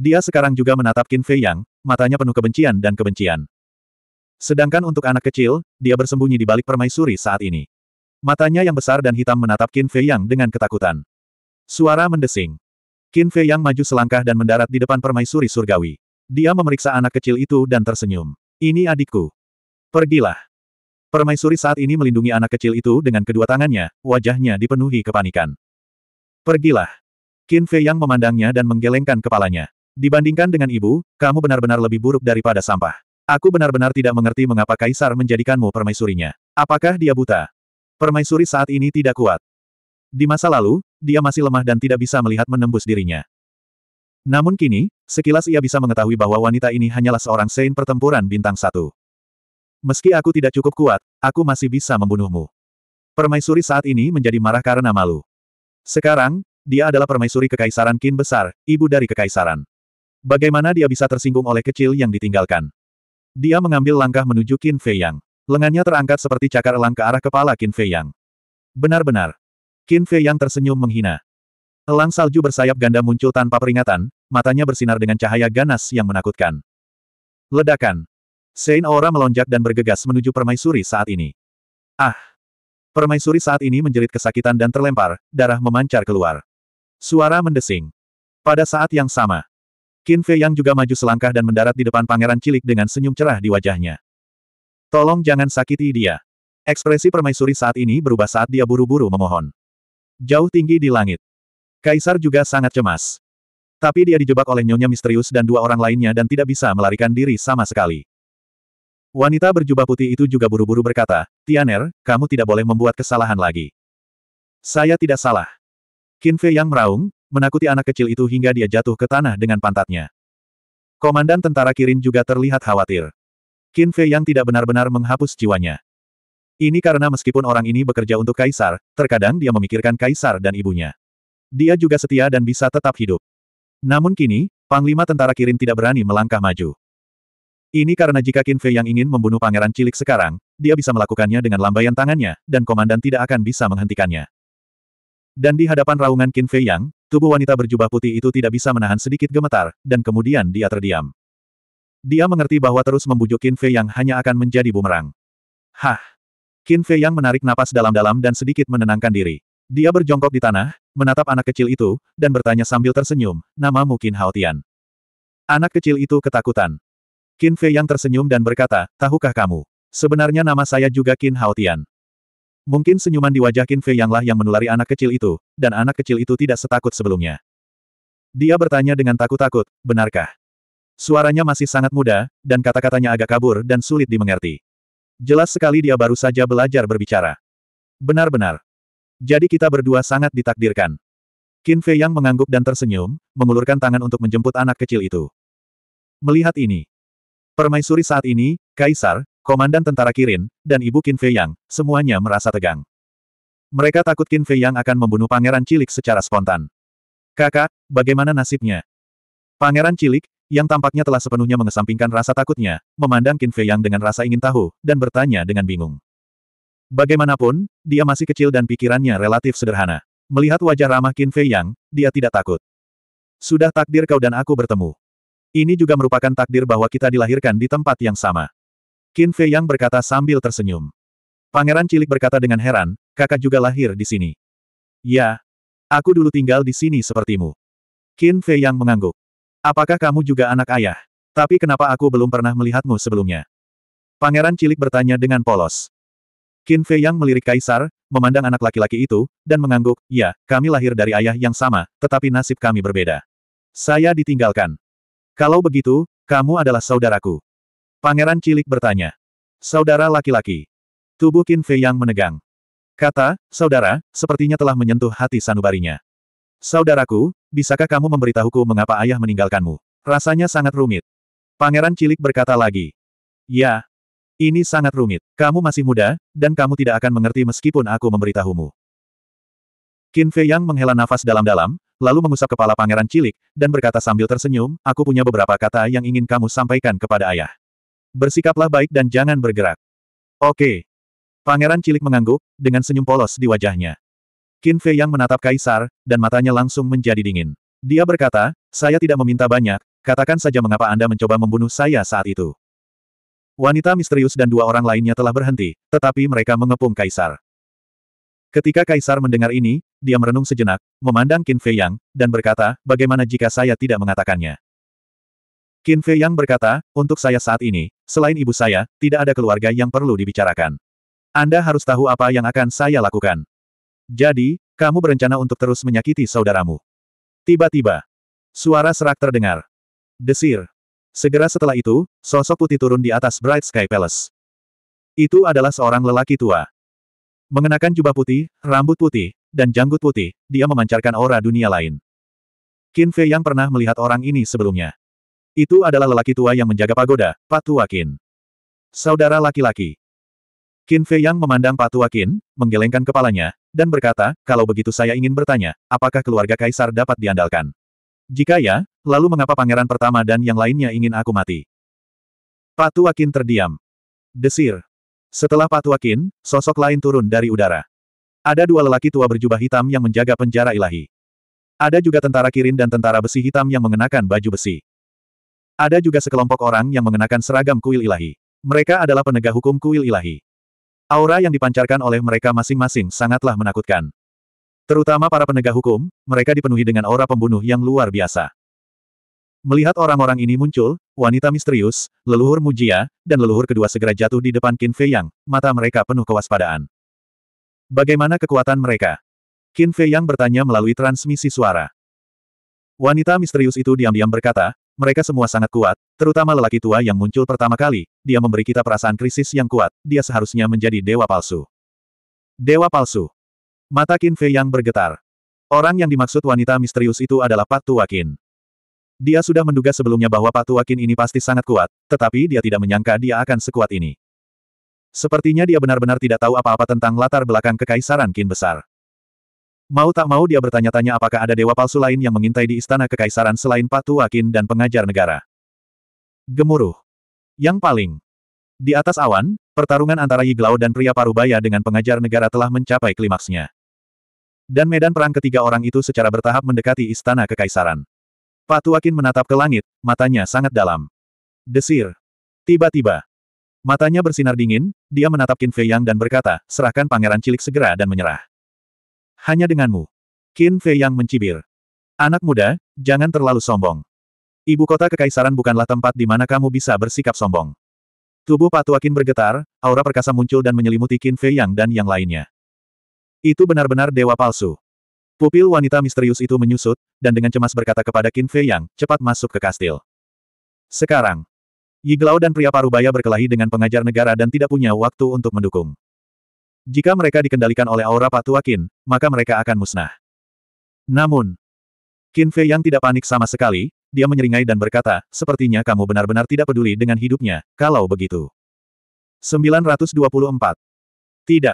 Dia sekarang juga menatap Qin Fei Yang, matanya penuh kebencian dan kebencian. Sedangkan untuk anak kecil, dia bersembunyi di balik permaisuri saat ini. Matanya yang besar dan hitam menatap Qin Fei Yang dengan ketakutan. Suara mendesing. Qin Fei Yang maju selangkah dan mendarat di depan permaisuri surgawi. Dia memeriksa anak kecil itu dan tersenyum. Ini adikku. Pergilah. Permaisuri saat ini melindungi anak kecil itu dengan kedua tangannya, wajahnya dipenuhi kepanikan. Pergilah. Qin Fei Yang memandangnya dan menggelengkan kepalanya. Dibandingkan dengan ibu, kamu benar-benar lebih buruk daripada sampah. Aku benar-benar tidak mengerti mengapa Kaisar menjadikanmu permaisurinya. Apakah dia buta? Permaisuri saat ini tidak kuat. Di masa lalu, dia masih lemah dan tidak bisa melihat menembus dirinya. Namun kini, sekilas ia bisa mengetahui bahwa wanita ini hanyalah seorang sein pertempuran bintang satu. Meski aku tidak cukup kuat, aku masih bisa membunuhmu. Permaisuri saat ini menjadi marah karena malu. Sekarang, dia adalah permaisuri kekaisaran Qin Besar, ibu dari kekaisaran. Bagaimana dia bisa tersinggung oleh kecil yang ditinggalkan? Dia mengambil langkah menuju Qin Fei Yang. Lengannya terangkat seperti cakar elang ke arah kepala Qin Fei Yang. Benar-benar. Qin Fei Yang tersenyum menghina. Elang salju bersayap ganda muncul tanpa peringatan, matanya bersinar dengan cahaya ganas yang menakutkan. Ledakan. Sein Aura melonjak dan bergegas menuju permaisuri saat ini. Ah! Permaisuri saat ini menjerit kesakitan dan terlempar, darah memancar keluar. Suara mendesing. Pada saat yang sama, Qin Fei Yang juga maju selangkah dan mendarat di depan pangeran cilik dengan senyum cerah di wajahnya. Tolong jangan sakiti dia. Ekspresi permaisuri saat ini berubah saat dia buru-buru memohon. Jauh tinggi di langit. Kaisar juga sangat cemas. Tapi dia dijebak oleh nyonya misterius dan dua orang lainnya dan tidak bisa melarikan diri sama sekali. Wanita berjubah putih itu juga buru-buru berkata, Tianer, kamu tidak boleh membuat kesalahan lagi. Saya tidak salah. Qin Fei Yang meraung, menakuti anak kecil itu hingga dia jatuh ke tanah dengan pantatnya. Komandan tentara Kirin juga terlihat khawatir. Qin Fei yang tidak benar-benar menghapus jiwanya. Ini karena meskipun orang ini bekerja untuk Kaisar, terkadang dia memikirkan Kaisar dan ibunya. Dia juga setia dan bisa tetap hidup. Namun kini, Panglima tentara Kirin tidak berani melangkah maju. Ini karena jika Qin Fei yang ingin membunuh pangeran cilik sekarang, dia bisa melakukannya dengan lambaian tangannya, dan komandan tidak akan bisa menghentikannya. Dan di hadapan raungan Qin Fei Yang, tubuh wanita berjubah putih itu tidak bisa menahan sedikit gemetar, dan kemudian dia terdiam. Dia mengerti bahwa terus membujuk Qin Fei Yang hanya akan menjadi bumerang. Hah! Qin Fei Yang menarik napas dalam-dalam dan sedikit menenangkan diri. Dia berjongkok di tanah, menatap anak kecil itu, dan bertanya sambil tersenyum, namamu mungkin Haotian. Anak kecil itu ketakutan. Qin Fei Yang tersenyum dan berkata, tahukah kamu? Sebenarnya nama saya juga Qin Haotian. Mungkin senyuman di wajah Qin Fei Yanglah yang menulari anak kecil itu, dan anak kecil itu tidak setakut sebelumnya. Dia bertanya dengan takut-takut, benarkah? Suaranya masih sangat muda, dan kata-katanya agak kabur dan sulit dimengerti. Jelas sekali dia baru saja belajar berbicara. Benar-benar. Jadi kita berdua sangat ditakdirkan. Qin Fei Yang mengangguk dan tersenyum, mengulurkan tangan untuk menjemput anak kecil itu. Melihat ini. Permaisuri saat ini, Kaisar, komandan tentara Kirin, dan ibu Qin Fei Yang, semuanya merasa tegang. Mereka takut Qin Fei Yang akan membunuh pangeran cilik secara spontan. Kakak, bagaimana nasibnya? Pangeran cilik, yang tampaknya telah sepenuhnya mengesampingkan rasa takutnya, memandang Qin Fei Yang dengan rasa ingin tahu, dan bertanya dengan bingung. Bagaimanapun, dia masih kecil dan pikirannya relatif sederhana. Melihat wajah ramah Qin Fei Yang, dia tidak takut. Sudah takdir kau dan aku bertemu. Ini juga merupakan takdir bahwa kita dilahirkan di tempat yang sama. Qin Fei Yang berkata sambil tersenyum. Pangeran cilik berkata dengan heran, kakak juga lahir di sini. Ya. Aku dulu tinggal di sini sepertimu. Qin Fei Yang mengangguk. Apakah kamu juga anak ayah? Tapi kenapa aku belum pernah melihatmu sebelumnya? Pangeran cilik bertanya dengan polos. Qin Fei Yang melirik kaisar, memandang anak laki-laki itu, dan mengangguk, ya, kami lahir dari ayah yang sama, tetapi nasib kami berbeda. Saya ditinggalkan. Kalau begitu, kamu adalah saudaraku. Pangeran cilik bertanya. Saudara laki-laki. Tubuh Qin Fei yang menegang. Kata, saudara, sepertinya telah menyentuh hati sanubarinya. Saudaraku, bisakah kamu memberitahuku mengapa ayah meninggalkanmu? Rasanya sangat rumit. Pangeran cilik berkata lagi. Ya. Ini sangat rumit. Kamu masih muda, dan kamu tidak akan mengerti meskipun aku memberitahumu. Qin Fei Yang menghela nafas dalam-dalam, lalu mengusap kepala pangeran cilik, dan berkata sambil tersenyum, aku punya beberapa kata yang ingin kamu sampaikan kepada ayah. Bersikaplah baik dan jangan bergerak. Oke. Pangeran cilik mengangguk, dengan senyum polos di wajahnya. Qin Fei yang menatap Kaisar, dan matanya langsung menjadi dingin. Dia berkata, saya tidak meminta banyak, katakan saja mengapa Anda mencoba membunuh saya saat itu. Wanita misterius dan dua orang lainnya telah berhenti, tetapi mereka mengepung Kaisar. Ketika Kaisar mendengar ini, dia merenung sejenak, memandang Qin Fei Yang, dan berkata, bagaimana jika saya tidak mengatakannya? Qin Fei Yang berkata, untuk saya saat ini, selain ibu saya, tidak ada keluarga yang perlu dibicarakan. Anda harus tahu apa yang akan saya lakukan. Jadi, kamu berencana untuk terus menyakiti saudaramu. Tiba-tiba, suara serak terdengar. Desir. Segera setelah itu, sosok putih turun di atas Bright Sky Palace. Itu adalah seorang lelaki tua. Mengenakan jubah putih, rambut putih, dan janggut putih, dia memancarkan aura dunia lain. Qin Fei yang pernah melihat orang ini sebelumnya. Itu adalah lelaki tua yang menjaga pagoda, Patua Qin. Saudara laki-laki. Qin Fei Yang memandang Patua Qin, menggelengkan kepalanya, dan berkata, kalau begitu saya ingin bertanya, apakah keluarga Kaisar dapat diandalkan? Jika ya, lalu mengapa pangeran pertama dan yang lainnya ingin aku mati? Patua Qin terdiam. Desir. Setelah Patua Qin, sosok lain turun dari udara. Ada dua lelaki tua berjubah hitam yang menjaga penjara ilahi. Ada juga tentara kirin dan tentara besi hitam yang mengenakan baju besi. Ada juga sekelompok orang yang mengenakan seragam kuil ilahi. Mereka adalah penegak hukum kuil ilahi. Aura yang dipancarkan oleh mereka masing-masing sangatlah menakutkan. Terutama para penegak hukum, mereka dipenuhi dengan aura pembunuh yang luar biasa. Melihat orang-orang ini muncul, wanita misterius, leluhur mujia, dan leluhur kedua segera jatuh di depan Qin Fei Yang, mata mereka penuh kewaspadaan. Bagaimana kekuatan mereka? Qin Fei Yang bertanya melalui transmisi suara. Wanita misterius itu diam-diam berkata, mereka semua sangat kuat, terutama lelaki tua yang muncul pertama kali, dia memberi kita perasaan krisis yang kuat, dia seharusnya menjadi dewa palsu. Dewa palsu. Mata Qin Fei yang bergetar. Orang yang dimaksud wanita misterius itu adalah Pak Tua Qin. Dia sudah menduga sebelumnya bahwa Pak Tua Qin ini pasti sangat kuat, tetapi dia tidak menyangka dia akan sekuat ini. Sepertinya dia benar-benar tidak tahu apa-apa tentang latar belakang kekaisaran Qin besar. Mau tak mau dia bertanya-tanya apakah ada dewa palsu lain yang mengintai di istana kekaisaran selain Patu Akin dan pengajar negara. Gemuruh. Yang paling. Di atas awan, pertarungan antara Yiglao dan pria parubaya dengan pengajar negara telah mencapai klimaksnya. Dan medan perang ketiga orang itu secara bertahap mendekati istana kekaisaran. Patu Akin menatap ke langit, matanya sangat dalam. Desir. Tiba-tiba. Matanya bersinar dingin, dia menatap Qin Fei Yang dan berkata, serahkan pangeran cilik segera dan menyerah. Hanya denganmu. Qin Fei yang mencibir. Anak muda, jangan terlalu sombong. Ibu kota kekaisaran bukanlah tempat di mana kamu bisa bersikap sombong. Tubuh Patua Qin bergetar, aura perkasa muncul dan menyelimuti Qin Fei Yang dan yang lainnya. Itu benar-benar dewa palsu. Pupil wanita misterius itu menyusut, dan dengan cemas berkata kepada Qin Fei Yang, cepat masuk ke kastil. Sekarang. Yiglao dan pria parubaya berkelahi dengan pengajar negara dan tidak punya waktu untuk mendukung. Jika mereka dikendalikan oleh aura patuakin, maka mereka akan musnah. Namun, Qin Fei yang tidak panik sama sekali, dia menyeringai dan berkata, sepertinya kamu benar-benar tidak peduli dengan hidupnya, kalau begitu. 924. Tidak.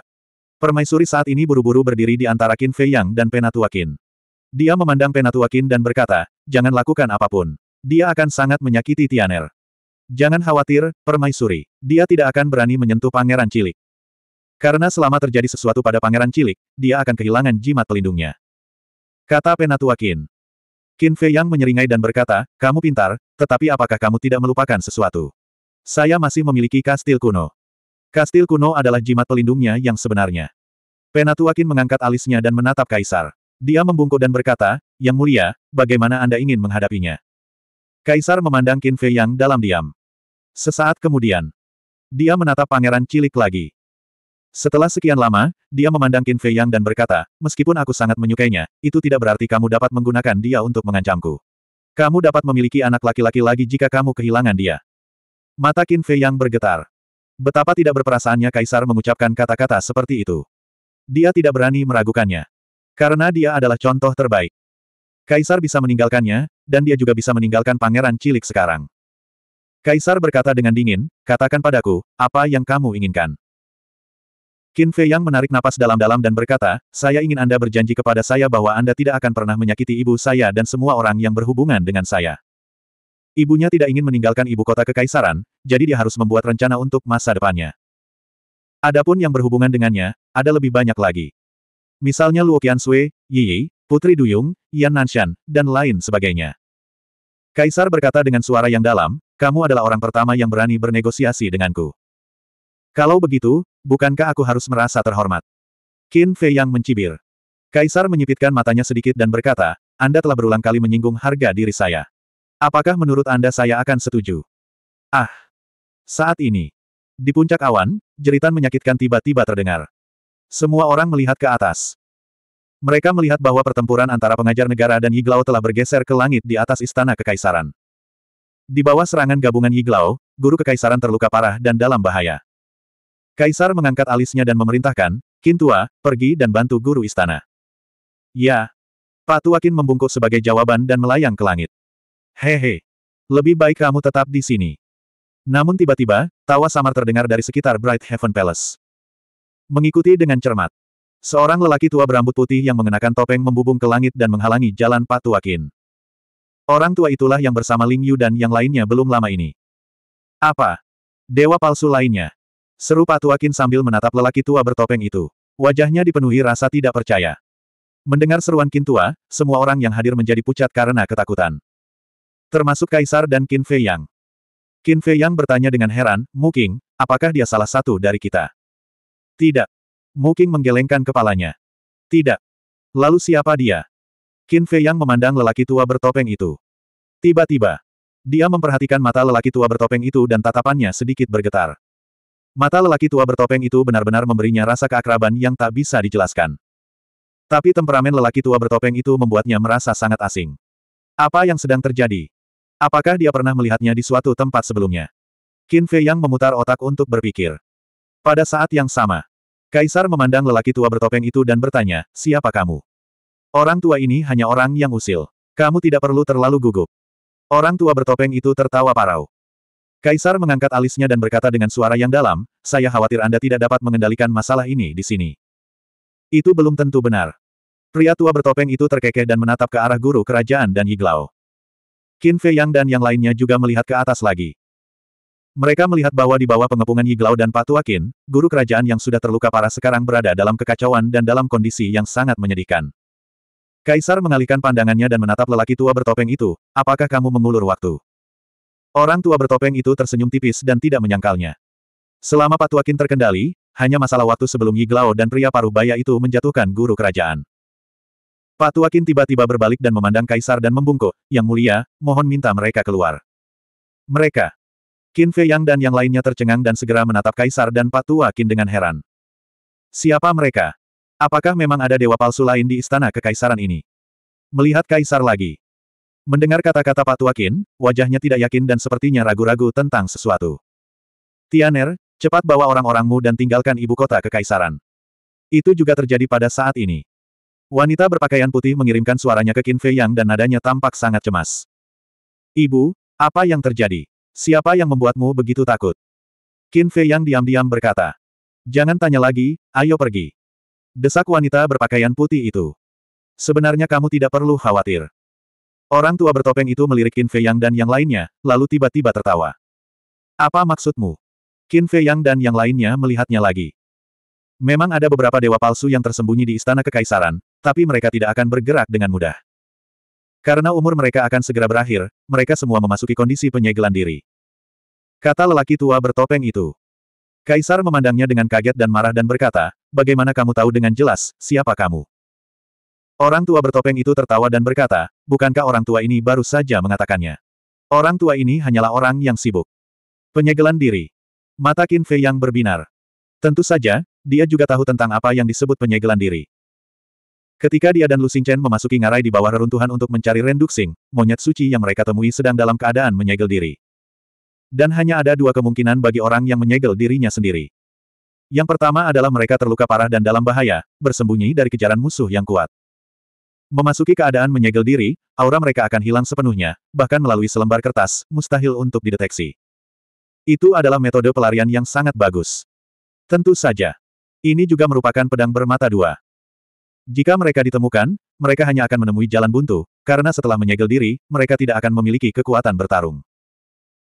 Permaisuri saat ini buru-buru berdiri di antara Qin Fei Yang dan Penatua Qin. Dia memandang Penatua Qin dan berkata, jangan lakukan apapun. Dia akan sangat menyakiti Tianer. Jangan khawatir, permaisuri. Dia tidak akan berani menyentuh pangeran cilik. Karena selama terjadi sesuatu pada pangeran cilik, dia akan kehilangan jimat pelindungnya. Kata penatua Qin. Qin Fei Yang menyeringai dan berkata, kamu pintar, tetapi apakah kamu tidak melupakan sesuatu? Saya masih memiliki kastil kuno. Kastil kuno adalah jimat pelindungnya yang sebenarnya. Penatua Qin mengangkat alisnya dan menatap Kaisar. Dia membungkuk dan berkata, Yang mulia, bagaimana Anda ingin menghadapinya? Kaisar memandang Qin Fei Yang dalam diam. Sesaat kemudian, dia menatap pangeran cilik lagi. Setelah sekian lama, dia memandang Qin Fei Yang dan berkata, meskipun aku sangat menyukainya, itu tidak berarti kamu dapat menggunakan dia untuk mengancamku. Kamu dapat memiliki anak laki-laki lagi jika kamu kehilangan dia. Mata Qin Fei Yang bergetar. Betapa tidak berperasaannya Kaisar mengucapkan kata-kata seperti itu. Dia tidak berani meragukannya. Karena dia adalah contoh terbaik. Kaisar bisa meninggalkannya, dan dia juga bisa meninggalkan pangeran cilik sekarang. Kaisar berkata dengan dingin, katakan padaku, apa yang kamu inginkan. Qin Fei Yang menarik napas dalam-dalam dan berkata, saya ingin Anda berjanji kepada saya bahwa Anda tidak akan pernah menyakiti ibu saya dan semua orang yang berhubungan dengan saya. Ibunya tidak ingin meninggalkan ibu kota kekaisaran, jadi dia harus membuat rencana untuk masa depannya. Adapun yang berhubungan dengannya, ada lebih banyak lagi. Misalnya Luo Qiansui, Yi Yi, Putri Duyung, Yan Nanshan, dan lain sebagainya. Kaisar berkata dengan suara yang dalam, kamu adalah orang pertama yang berani bernegosiasi denganku. Kalau begitu, bukankah aku harus merasa terhormat? Qin Fei yang mencibir. Kaisar menyipitkan matanya sedikit dan berkata, Anda telah berulang kali menyinggung harga diri saya. Apakah menurut Anda saya akan setuju? Ah! Saat ini. Di puncak awan, jeritan menyakitkan tiba-tiba terdengar. Semua orang melihat ke atas. Mereka melihat bahwa pertempuran antara pengajar negara dan Yiglao telah bergeser ke langit di atas istana kekaisaran. Di bawah serangan gabungan Yiglao, guru kekaisaran terluka parah dan dalam bahaya. Kaisar mengangkat alisnya dan memerintahkan, Kintua, pergi dan bantu guru istana. Ya. Pak Tuakin membungkuk sebagai jawaban dan melayang ke langit. Hehe. Lebih baik kamu tetap di sini. Namun tiba-tiba, tawa samar terdengar dari sekitar Bright Heaven Palace. Mengikuti dengan cermat. Seorang lelaki tua berambut putih yang mengenakan topeng membubung ke langit dan menghalangi jalan Pak Tuakin. Orang tua itulah yang bersama Ling Yu dan yang lainnya belum lama ini. Apa? Dewa palsu lainnya. Seru Pak Tuakin sambil menatap lelaki tua bertopeng itu. Wajahnya dipenuhi rasa tidak percaya. Mendengar seruan Qin tua, semua orang yang hadir menjadi pucat karena ketakutan. Termasuk Kaisar dan Qin Fei Yang. Qin Fei Yang bertanya dengan heran, Muking, apakah dia salah satu dari kita? Tidak. Muking menggelengkan kepalanya. Tidak. Lalu siapa dia? Qin Fei Yang memandang lelaki tua bertopeng itu. Tiba-tiba, dia memperhatikan mata lelaki tua bertopeng itu dan tatapannya sedikit bergetar. Mata lelaki tua bertopeng itu benar-benar memberinya rasa keakraban yang tak bisa dijelaskan. Tapi temperamen lelaki tua bertopeng itu membuatnya merasa sangat asing. Apa yang sedang terjadi? Apakah dia pernah melihatnya di suatu tempat sebelumnya? Qin Fei Yang memutar otak untuk berpikir. Pada saat yang sama, Kaisar memandang lelaki tua bertopeng itu dan bertanya, siapa kamu? Orang tua ini hanya orang yang usil. Kamu tidak perlu terlalu gugup. Orang tua bertopeng itu tertawa parau. Kaisar mengangkat alisnya dan berkata dengan suara yang dalam, saya khawatir Anda tidak dapat mengendalikan masalah ini di sini. Itu belum tentu benar. Pria tua bertopeng itu terkekeh dan menatap ke arah guru kerajaan dan Yiglao. Qin Fei Yang dan yang lainnya juga melihat ke atas lagi. Mereka melihat bahwa di bawah pengepungan Yiglao dan Patua Qin, guru kerajaan yang sudah terluka parah sekarang berada dalam kekacauan dan dalam kondisi yang sangat menyedihkan. Kaisar mengalihkan pandangannya dan menatap lelaki tua bertopeng itu, apakah kamu mengulur waktu? Orang tua bertopeng itu tersenyum tipis dan tidak menyangkalnya. Selama Patuakin terkendali, hanya masalah waktu sebelum Yiglao dan pria paruh baya itu menjatuhkan guru kerajaan. Patuakin tiba-tiba berbalik dan memandang Kaisar dan membungkuk, Yang Mulia, mohon minta mereka keluar. Mereka. Qin Fei Yang dan yang lainnya tercengang dan segera menatap Kaisar dan Patuakin dengan heran. Siapa mereka? Apakah memang ada dewa palsu lain di istana kekaisaran ini? Melihat Kaisar lagi, Mendengar kata-kata Pak Tuakin, wajahnya tidak yakin dan sepertinya ragu-ragu tentang sesuatu. Tianer, cepat bawa orang-orangmu dan tinggalkan ibu kota kekaisaran. Itu juga terjadi pada saat ini. Wanita berpakaian putih mengirimkan suaranya ke Qin Fei Yang dan nadanya tampak sangat cemas. Ibu, apa yang terjadi? Siapa yang membuatmu begitu takut? Qin Fei Yang diam-diam berkata. Jangan tanya lagi, ayo pergi. Desak wanita berpakaian putih itu. Sebenarnya kamu tidak perlu khawatir. Orang tua bertopeng itu melirik Qin Fei Yang dan yang lainnya, lalu tiba-tiba tertawa. Apa maksudmu? Qin Fei Yang dan yang lainnya melihatnya lagi. Memang ada beberapa dewa palsu yang tersembunyi di istana kekaisaran, tapi mereka tidak akan bergerak dengan mudah. Karena umur mereka akan segera berakhir, mereka semua memasuki kondisi penyegelan diri. Kata lelaki tua bertopeng itu. Kaisar memandangnya dengan kaget dan marah dan berkata, bagaimana kamu tahu dengan jelas, siapa kamu? Orang tua bertopeng itu tertawa dan berkata, bukankah orang tua ini baru saja mengatakannya? Orang tua ini hanyalah orang yang sibuk. Penyegelan diri. Mata Qin Fei yang berbinar. Tentu saja, dia juga tahu tentang apa yang disebut penyegelan diri. Ketika dia dan Lu Xingchen memasuki ngarai di bawah reruntuhan untuk mencari Renduxing, monyet suci yang mereka temui sedang dalam keadaan menyegel diri. Dan hanya ada dua kemungkinan bagi orang yang menyegel dirinya sendiri. Yang pertama adalah mereka terluka parah dan dalam bahaya, bersembunyi dari kejaran musuh yang kuat. Memasuki keadaan menyegel diri, aura mereka akan hilang sepenuhnya, bahkan melalui selembar kertas, mustahil untuk dideteksi. Itu adalah metode pelarian yang sangat bagus. Tentu saja. Ini juga merupakan pedang bermata dua. Jika mereka ditemukan, mereka hanya akan menemui jalan buntu, karena setelah menyegel diri, mereka tidak akan memiliki kekuatan bertarung.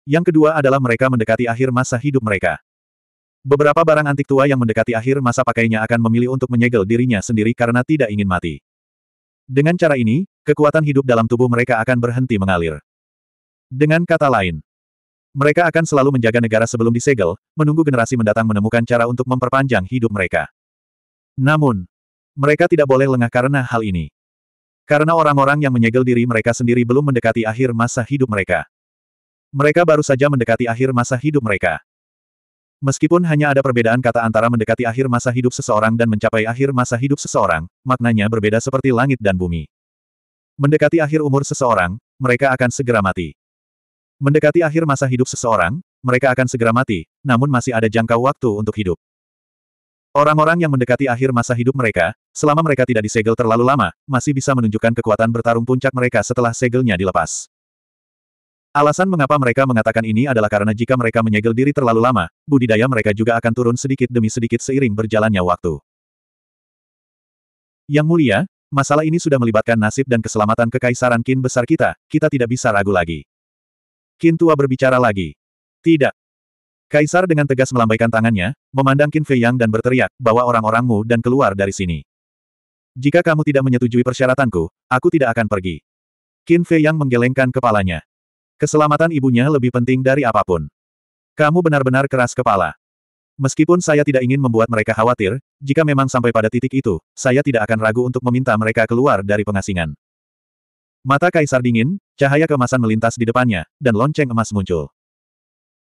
Yang kedua adalah mereka mendekati akhir masa hidup mereka. Beberapa barang antik tua yang mendekati akhir masa pakainya akan memilih untuk menyegel dirinya sendiri karena tidak ingin mati. Dengan cara ini, kekuatan hidup dalam tubuh mereka akan berhenti mengalir. Dengan kata lain, mereka akan selalu menjaga negara sebelum disegel, menunggu generasi mendatang menemukan cara untuk memperpanjang hidup mereka. Namun, mereka tidak boleh lengah karena hal ini. Karena orang-orang yang menyegel diri mereka sendiri belum mendekati akhir masa hidup mereka. Mereka baru saja mendekati akhir masa hidup mereka. Meskipun hanya ada perbedaan kata antara mendekati akhir masa hidup seseorang dan mencapai akhir masa hidup seseorang, maknanya berbeda seperti langit dan bumi. Mendekati akhir umur seseorang, mereka akan segera mati. Mendekati akhir masa hidup seseorang, mereka akan segera mati, namun masih ada jangka waktu untuk hidup. Orang-orang yang mendekati akhir masa hidup mereka, selama mereka tidak disegel terlalu lama, masih bisa menunjukkan kekuatan bertarung puncak mereka setelah segelnya dilepas. Alasan mengapa mereka mengatakan ini adalah karena jika mereka menyegel diri terlalu lama, budidaya mereka juga akan turun sedikit demi sedikit seiring berjalannya waktu. Yang mulia, masalah ini sudah melibatkan nasib dan keselamatan kekaisaran kin besar kita, kita tidak bisa ragu lagi. Kin tua berbicara lagi. Tidak. Kaisar dengan tegas melambaikan tangannya, memandang Qin Fei Yang dan berteriak, bahwa orang-orangmu dan keluar dari sini. Jika kamu tidak menyetujui persyaratanku, aku tidak akan pergi. Qin Fei Yang menggelengkan kepalanya. Keselamatan ibunya lebih penting dari apapun. Kamu benar-benar keras kepala. Meskipun saya tidak ingin membuat mereka khawatir, jika memang sampai pada titik itu, saya tidak akan ragu untuk meminta mereka keluar dari pengasingan. Mata kaisar dingin, cahaya kemasan melintas di depannya, dan lonceng emas muncul.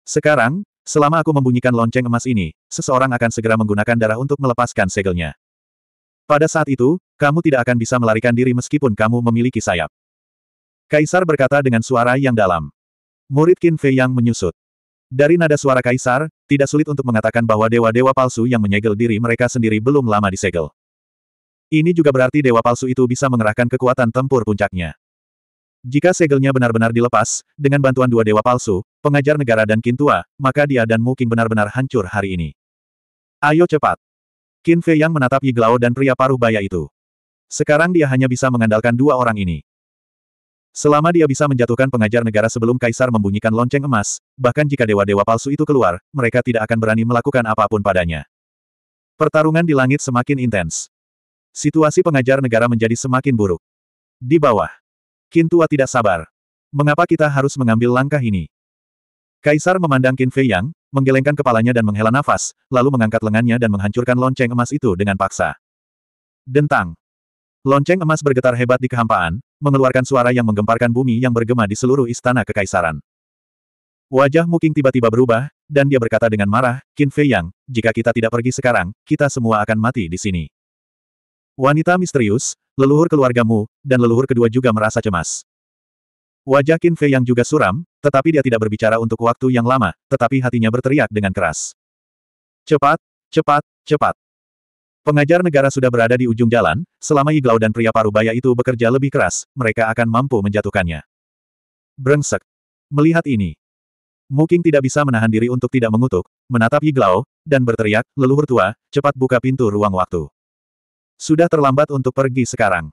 Sekarang, selama aku membunyikan lonceng emas ini, seseorang akan segera menggunakan darah untuk melepaskan segelnya. Pada saat itu, kamu tidak akan bisa melarikan diri meskipun kamu memiliki sayap. Kaisar berkata dengan suara yang dalam. Murid Qin Fei yang menyusut. Dari nada suara Kaisar, tidak sulit untuk mengatakan bahwa dewa-dewa palsu yang menyegel diri mereka sendiri belum lama disegel. Ini juga berarti dewa palsu itu bisa mengerahkan kekuatan tempur puncaknya. Jika segelnya benar-benar dilepas, dengan bantuan dua dewa palsu, pengajar negara dan Kintua, maka dia dan mungkin benar-benar hancur hari ini. Ayo cepat! Qin Fei Yang menatap Yiglao dan pria paruh baya itu. Sekarang dia hanya bisa mengandalkan dua orang ini. Selama dia bisa menjatuhkan pengajar negara sebelum kaisar membunyikan lonceng emas, bahkan jika dewa-dewa palsu itu keluar, mereka tidak akan berani melakukan apapun padanya. Pertarungan di langit semakin intens. Situasi pengajar negara menjadi semakin buruk. Di bawah. Kintua tidak sabar. Mengapa kita harus mengambil langkah ini? Kaisar memandang Qin Fei Yang, menggelengkan kepalanya dan menghela nafas, lalu mengangkat lengannya dan menghancurkan lonceng emas itu dengan paksa. Dentang. Lonceng emas bergetar hebat di kehampaan, mengeluarkan suara yang menggemparkan bumi yang bergema di seluruh istana kekaisaran. Wajah Muking tiba-tiba berubah, dan dia berkata dengan marah, Qin Fei Yang, jika kita tidak pergi sekarang, kita semua akan mati di sini. Wanita misterius, leluhur keluargamu, dan leluhur kedua juga merasa cemas. Wajah Qin Fei Yang juga suram, tetapi dia tidak berbicara untuk waktu yang lama, tetapi hatinya berteriak dengan keras. Cepat, cepat, cepat. Pengajar negara sudah berada di ujung jalan, selama Iglau dan pria parubaya itu bekerja lebih keras, mereka akan mampu menjatuhkannya. Brengsek. Melihat ini, Muking tidak bisa menahan diri untuk tidak mengutuk, menatap Iglau, dan berteriak, leluhur tua, cepat buka pintu ruang waktu. Sudah terlambat untuk pergi sekarang.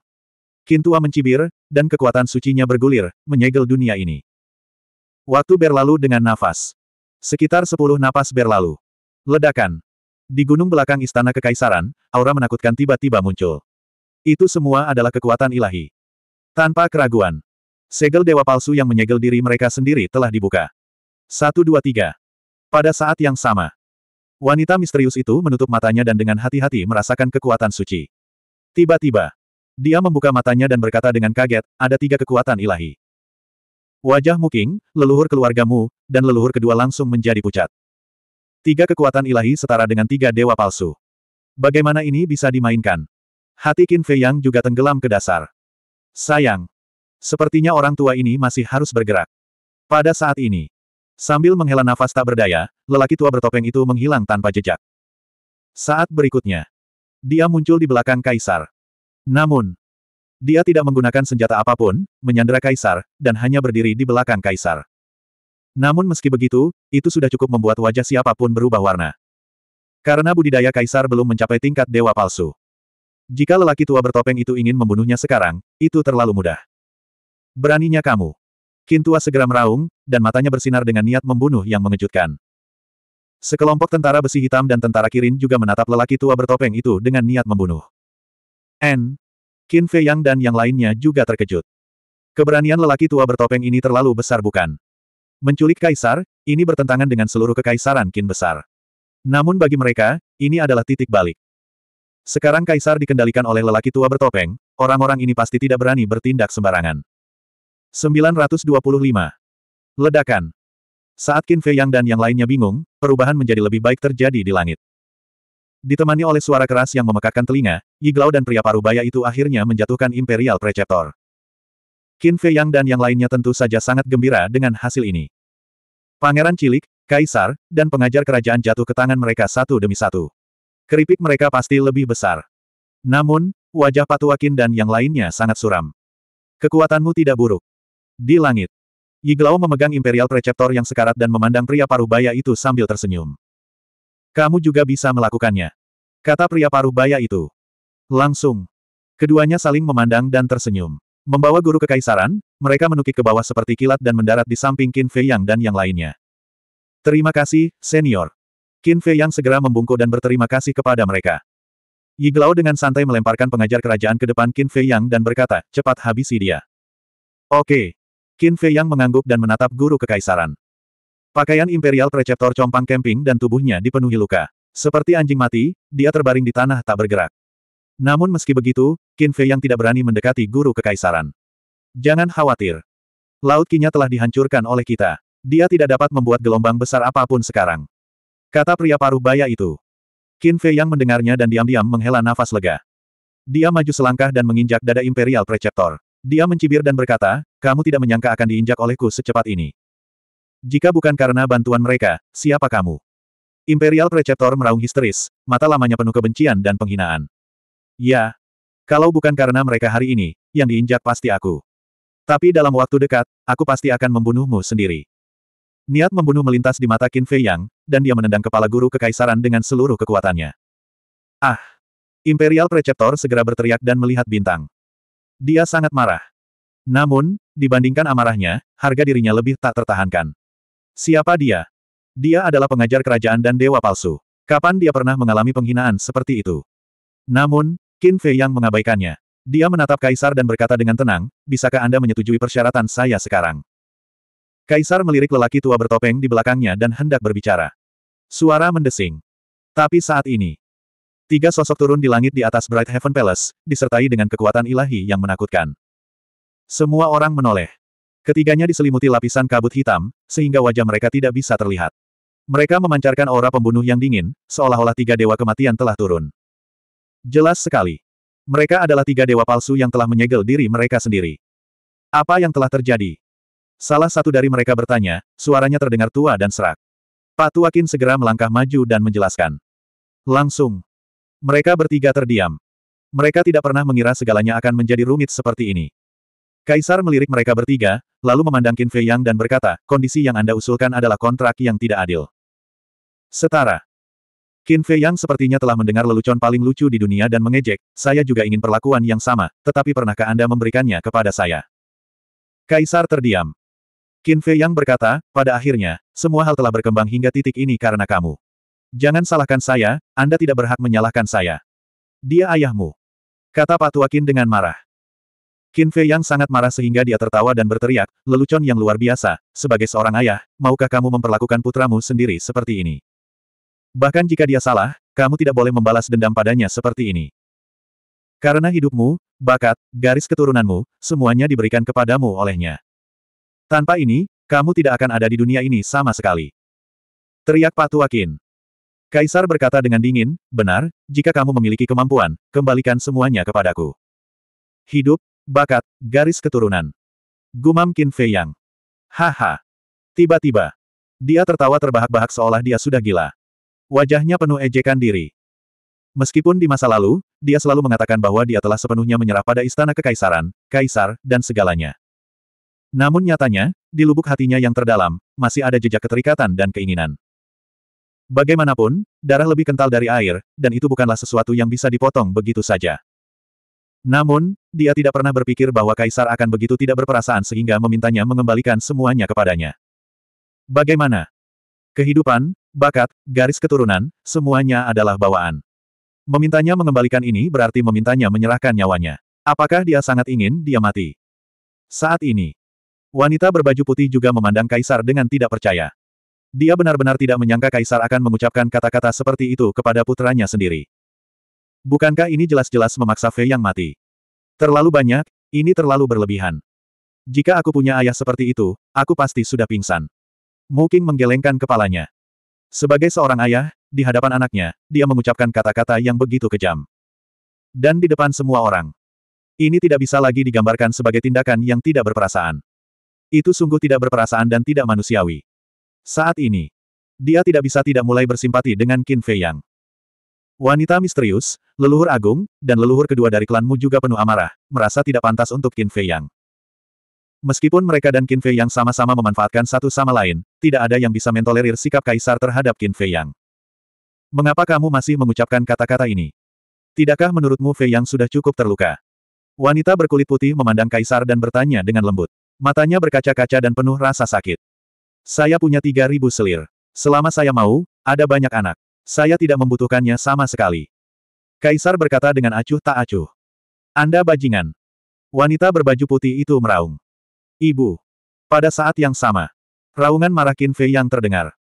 Kintua mencibir, dan kekuatan sucinya bergulir, menyegel dunia ini. Waktu berlalu dengan nafas. Sekitar sepuluh napas berlalu. Ledakan. Di gunung belakang istana kekaisaran, aura menakutkan tiba-tiba muncul. Itu semua adalah kekuatan ilahi. Tanpa keraguan. Segel dewa palsu yang menyegel diri mereka sendiri telah dibuka. Satu dua tiga. Pada saat yang sama. Wanita misterius itu menutup matanya dan dengan hati-hati merasakan kekuatan suci. Tiba-tiba. Dia membuka matanya dan berkata dengan kaget, ada tiga kekuatan ilahi. Wajah Muking, leluhur keluargamu, dan leluhur kedua langsung menjadi pucat. Tiga kekuatan ilahi setara dengan tiga dewa palsu. Bagaimana ini bisa dimainkan? Hati Qin Fei Yang juga tenggelam ke dasar. Sayang. Sepertinya orang tua ini masih harus bergerak. Pada saat ini. Sambil menghela nafas tak berdaya, lelaki tua bertopeng itu menghilang tanpa jejak. Saat berikutnya. Dia muncul di belakang Kaisar. Namun. Dia tidak menggunakan senjata apapun, menyandera Kaisar, dan hanya berdiri di belakang Kaisar. Namun meski begitu, itu sudah cukup membuat wajah siapapun berubah warna. Karena budidaya kaisar belum mencapai tingkat dewa palsu. Jika lelaki tua bertopeng itu ingin membunuhnya sekarang, itu terlalu mudah. Beraninya kamu. Kintua segera meraung, dan matanya bersinar dengan niat membunuh yang mengejutkan. Sekelompok tentara besi hitam dan tentara kirin juga menatap lelaki tua bertopeng itu dengan niat membunuh. N. Qin Fei Yang dan yang lainnya juga terkejut. Keberanian lelaki tua bertopeng ini terlalu besar bukan? Menculik kaisar, ini bertentangan dengan seluruh kekaisaran kin besar. Namun bagi mereka, ini adalah titik balik. Sekarang kaisar dikendalikan oleh lelaki tua bertopeng, orang-orang ini pasti tidak berani bertindak sembarangan. 925. Ledakan. Saat Qin Fei Yang dan yang lainnya bingung, perubahan menjadi lebih baik terjadi di langit. Ditemani oleh suara keras yang memekakkan telinga, Yiglao dan pria parubaya itu akhirnya menjatuhkan Imperial Preceptor. Qin Fei Yang dan yang lainnya tentu saja sangat gembira dengan hasil ini. Pangeran cilik, kaisar, dan pengajar kerajaan jatuh ke tangan mereka satu demi satu. Keripik mereka pasti lebih besar. Namun, wajah Patuakin dan yang lainnya sangat suram. Kekuatanmu tidak buruk. Di langit, Yiglao memegang imperial preceptor yang sekarat dan memandang pria paruh baya itu sambil tersenyum. Kamu juga bisa melakukannya. Kata pria paruh baya itu. Langsung. Keduanya saling memandang dan tersenyum. Membawa guru kekaisaran, mereka menukik ke bawah seperti kilat dan mendarat di samping Qin Fei Yang dan yang lainnya. Terima kasih, senior. Qin Fei Yang segera membungkuk dan berterima kasih kepada mereka. Yi Glao dengan santai melemparkan pengajar kerajaan ke depan Qin Fei Yang dan berkata, cepat habisi dia. Oke. Qin Fei Yang mengangguk dan menatap guru kekaisaran. Pakaian imperial preceptor compang camping dan tubuhnya dipenuhi luka. Seperti anjing mati, dia terbaring di tanah tak bergerak. Namun meski begitu, Qin Fei yang tidak berani mendekati guru kekaisaran. Jangan khawatir. Laut Kinya telah dihancurkan oleh kita. Dia tidak dapat membuat gelombang besar apapun sekarang. Kata pria paruh baya itu. Qin Fei yang mendengarnya dan diam-diam menghela nafas lega. Dia maju selangkah dan menginjak dada Imperial Preceptor. Dia mencibir dan berkata, kamu tidak menyangka akan diinjak olehku secepat ini. Jika bukan karena bantuan mereka, siapa kamu? Imperial Preceptor meraung histeris, mata lamanya penuh kebencian dan penghinaan. Ya. Kalau bukan karena mereka hari ini, yang diinjak pasti aku. Tapi dalam waktu dekat, aku pasti akan membunuhmu sendiri. Niat membunuh melintas di mata Qin Fei Yang, dan dia menendang kepala guru kekaisaran dengan seluruh kekuatannya. Ah! Imperial Preceptor segera berteriak dan melihat bintang. Dia sangat marah. Namun, dibandingkan amarahnya, harga dirinya lebih tak tertahankan. Siapa dia? Dia adalah pengajar kerajaan dan dewa palsu. Kapan dia pernah mengalami penghinaan seperti itu? Namun, Qin Fei yang mengabaikannya. Dia menatap Kaisar dan berkata dengan tenang, bisakah Anda menyetujui persyaratan saya sekarang? Kaisar melirik lelaki tua bertopeng di belakangnya dan hendak berbicara. Suara mendesing. Tapi saat ini, tiga sosok turun di langit di atas Bright Heaven Palace, disertai dengan kekuatan ilahi yang menakutkan. Semua orang menoleh. Ketiganya diselimuti lapisan kabut hitam, sehingga wajah mereka tidak bisa terlihat. Mereka memancarkan aura pembunuh yang dingin, seolah-olah tiga dewa kematian telah turun. Jelas sekali. Mereka adalah tiga dewa palsu yang telah menyegel diri mereka sendiri. Apa yang telah terjadi? Salah satu dari mereka bertanya, suaranya terdengar tua dan serak. Pak Tuakin segera melangkah maju dan menjelaskan. Langsung. Mereka bertiga terdiam. Mereka tidak pernah mengira segalanya akan menjadi rumit seperti ini. Kaisar melirik mereka bertiga, lalu memandang Qin Fei Yang dan berkata, kondisi yang Anda usulkan adalah kontrak yang tidak adil. Setara. Qin Fei Yang sepertinya telah mendengar lelucon paling lucu di dunia dan mengejek, saya juga ingin perlakuan yang sama, tetapi pernahkah Anda memberikannya kepada saya? Kaisar terdiam. Qin Fei Yang berkata, pada akhirnya, semua hal telah berkembang hingga titik ini karena kamu. Jangan salahkan saya, Anda tidak berhak menyalahkan saya. Dia ayahmu. Kata Patua Qin dengan marah. Qin Fei Yang sangat marah sehingga dia tertawa dan berteriak, lelucon yang luar biasa, sebagai seorang ayah, maukah kamu memperlakukan putramu sendiri seperti ini? Bahkan jika dia salah, kamu tidak boleh membalas dendam padanya seperti ini. Karena hidupmu, bakat, garis keturunanmu, semuanya diberikan kepadamu olehnya. Tanpa ini, kamu tidak akan ada di dunia ini sama sekali. Teriak Pak Tuakin. Kaisar berkata dengan dingin, benar, jika kamu memiliki kemampuan, kembalikan semuanya kepadaku. Hidup, bakat, garis keturunan. Gumam Qin Fei Yang. Haha. Tiba-tiba. Dia tertawa terbahak-bahak seolah dia sudah gila. Wajahnya penuh ejekan diri. Meskipun di masa lalu, dia selalu mengatakan bahwa dia telah sepenuhnya menyerah pada istana kekaisaran, kaisar, dan segalanya. Namun nyatanya, di lubuk hatinya yang terdalam, masih ada jejak keterikatan dan keinginan. Bagaimanapun, darah lebih kental dari air, dan itu bukanlah sesuatu yang bisa dipotong begitu saja. Namun, dia tidak pernah berpikir bahwa kaisar akan begitu tidak berperasaan sehingga memintanya mengembalikan semuanya kepadanya. Bagaimana? Kehidupan, bakat, garis keturunan, semuanya adalah bawaan. Memintanya mengembalikan ini berarti memintanya menyerahkan nyawanya. Apakah dia sangat ingin dia mati? Saat ini, wanita berbaju putih juga memandang Kaisar dengan tidak percaya. Dia benar-benar tidak menyangka Kaisar akan mengucapkan kata-kata seperti itu kepada putranya sendiri. Bukankah ini jelas-jelas memaksa Fei yang mati? Terlalu banyak, ini terlalu berlebihan. Jika aku punya ayah seperti itu, aku pasti sudah pingsan. Muking menggelengkan kepalanya. Sebagai seorang ayah, di hadapan anaknya, dia mengucapkan kata-kata yang begitu kejam. Dan di depan semua orang. Ini tidak bisa lagi digambarkan sebagai tindakan yang tidak berperasaan. Itu sungguh tidak berperasaan dan tidak manusiawi. Saat ini, dia tidak bisa tidak mulai bersimpati dengan Qin Fei Yang. Wanita misterius, leluhur agung, dan leluhur kedua dari klanmu juga penuh amarah, merasa tidak pantas untuk Qin Fei Yang. Meskipun mereka dan Qin Fei Yang sama-sama memanfaatkan satu sama lain, tidak ada yang bisa mentolerir sikap kaisar terhadap Qin Fei Yang. Mengapa kamu masih mengucapkan kata-kata ini? Tidakkah menurutmu Fei Yang sudah cukup terluka? Wanita berkulit putih memandang kaisar dan bertanya dengan lembut. Matanya berkaca-kaca dan penuh rasa sakit. Saya punya tiga ribu selir. Selama saya mau, ada banyak anak. Saya tidak membutuhkannya sama sekali. Kaisar berkata dengan acuh tak acuh. Anda bajingan. Wanita berbaju putih itu meraung. Ibu. Pada saat yang sama, raungan marah Qin Fei yang terdengar.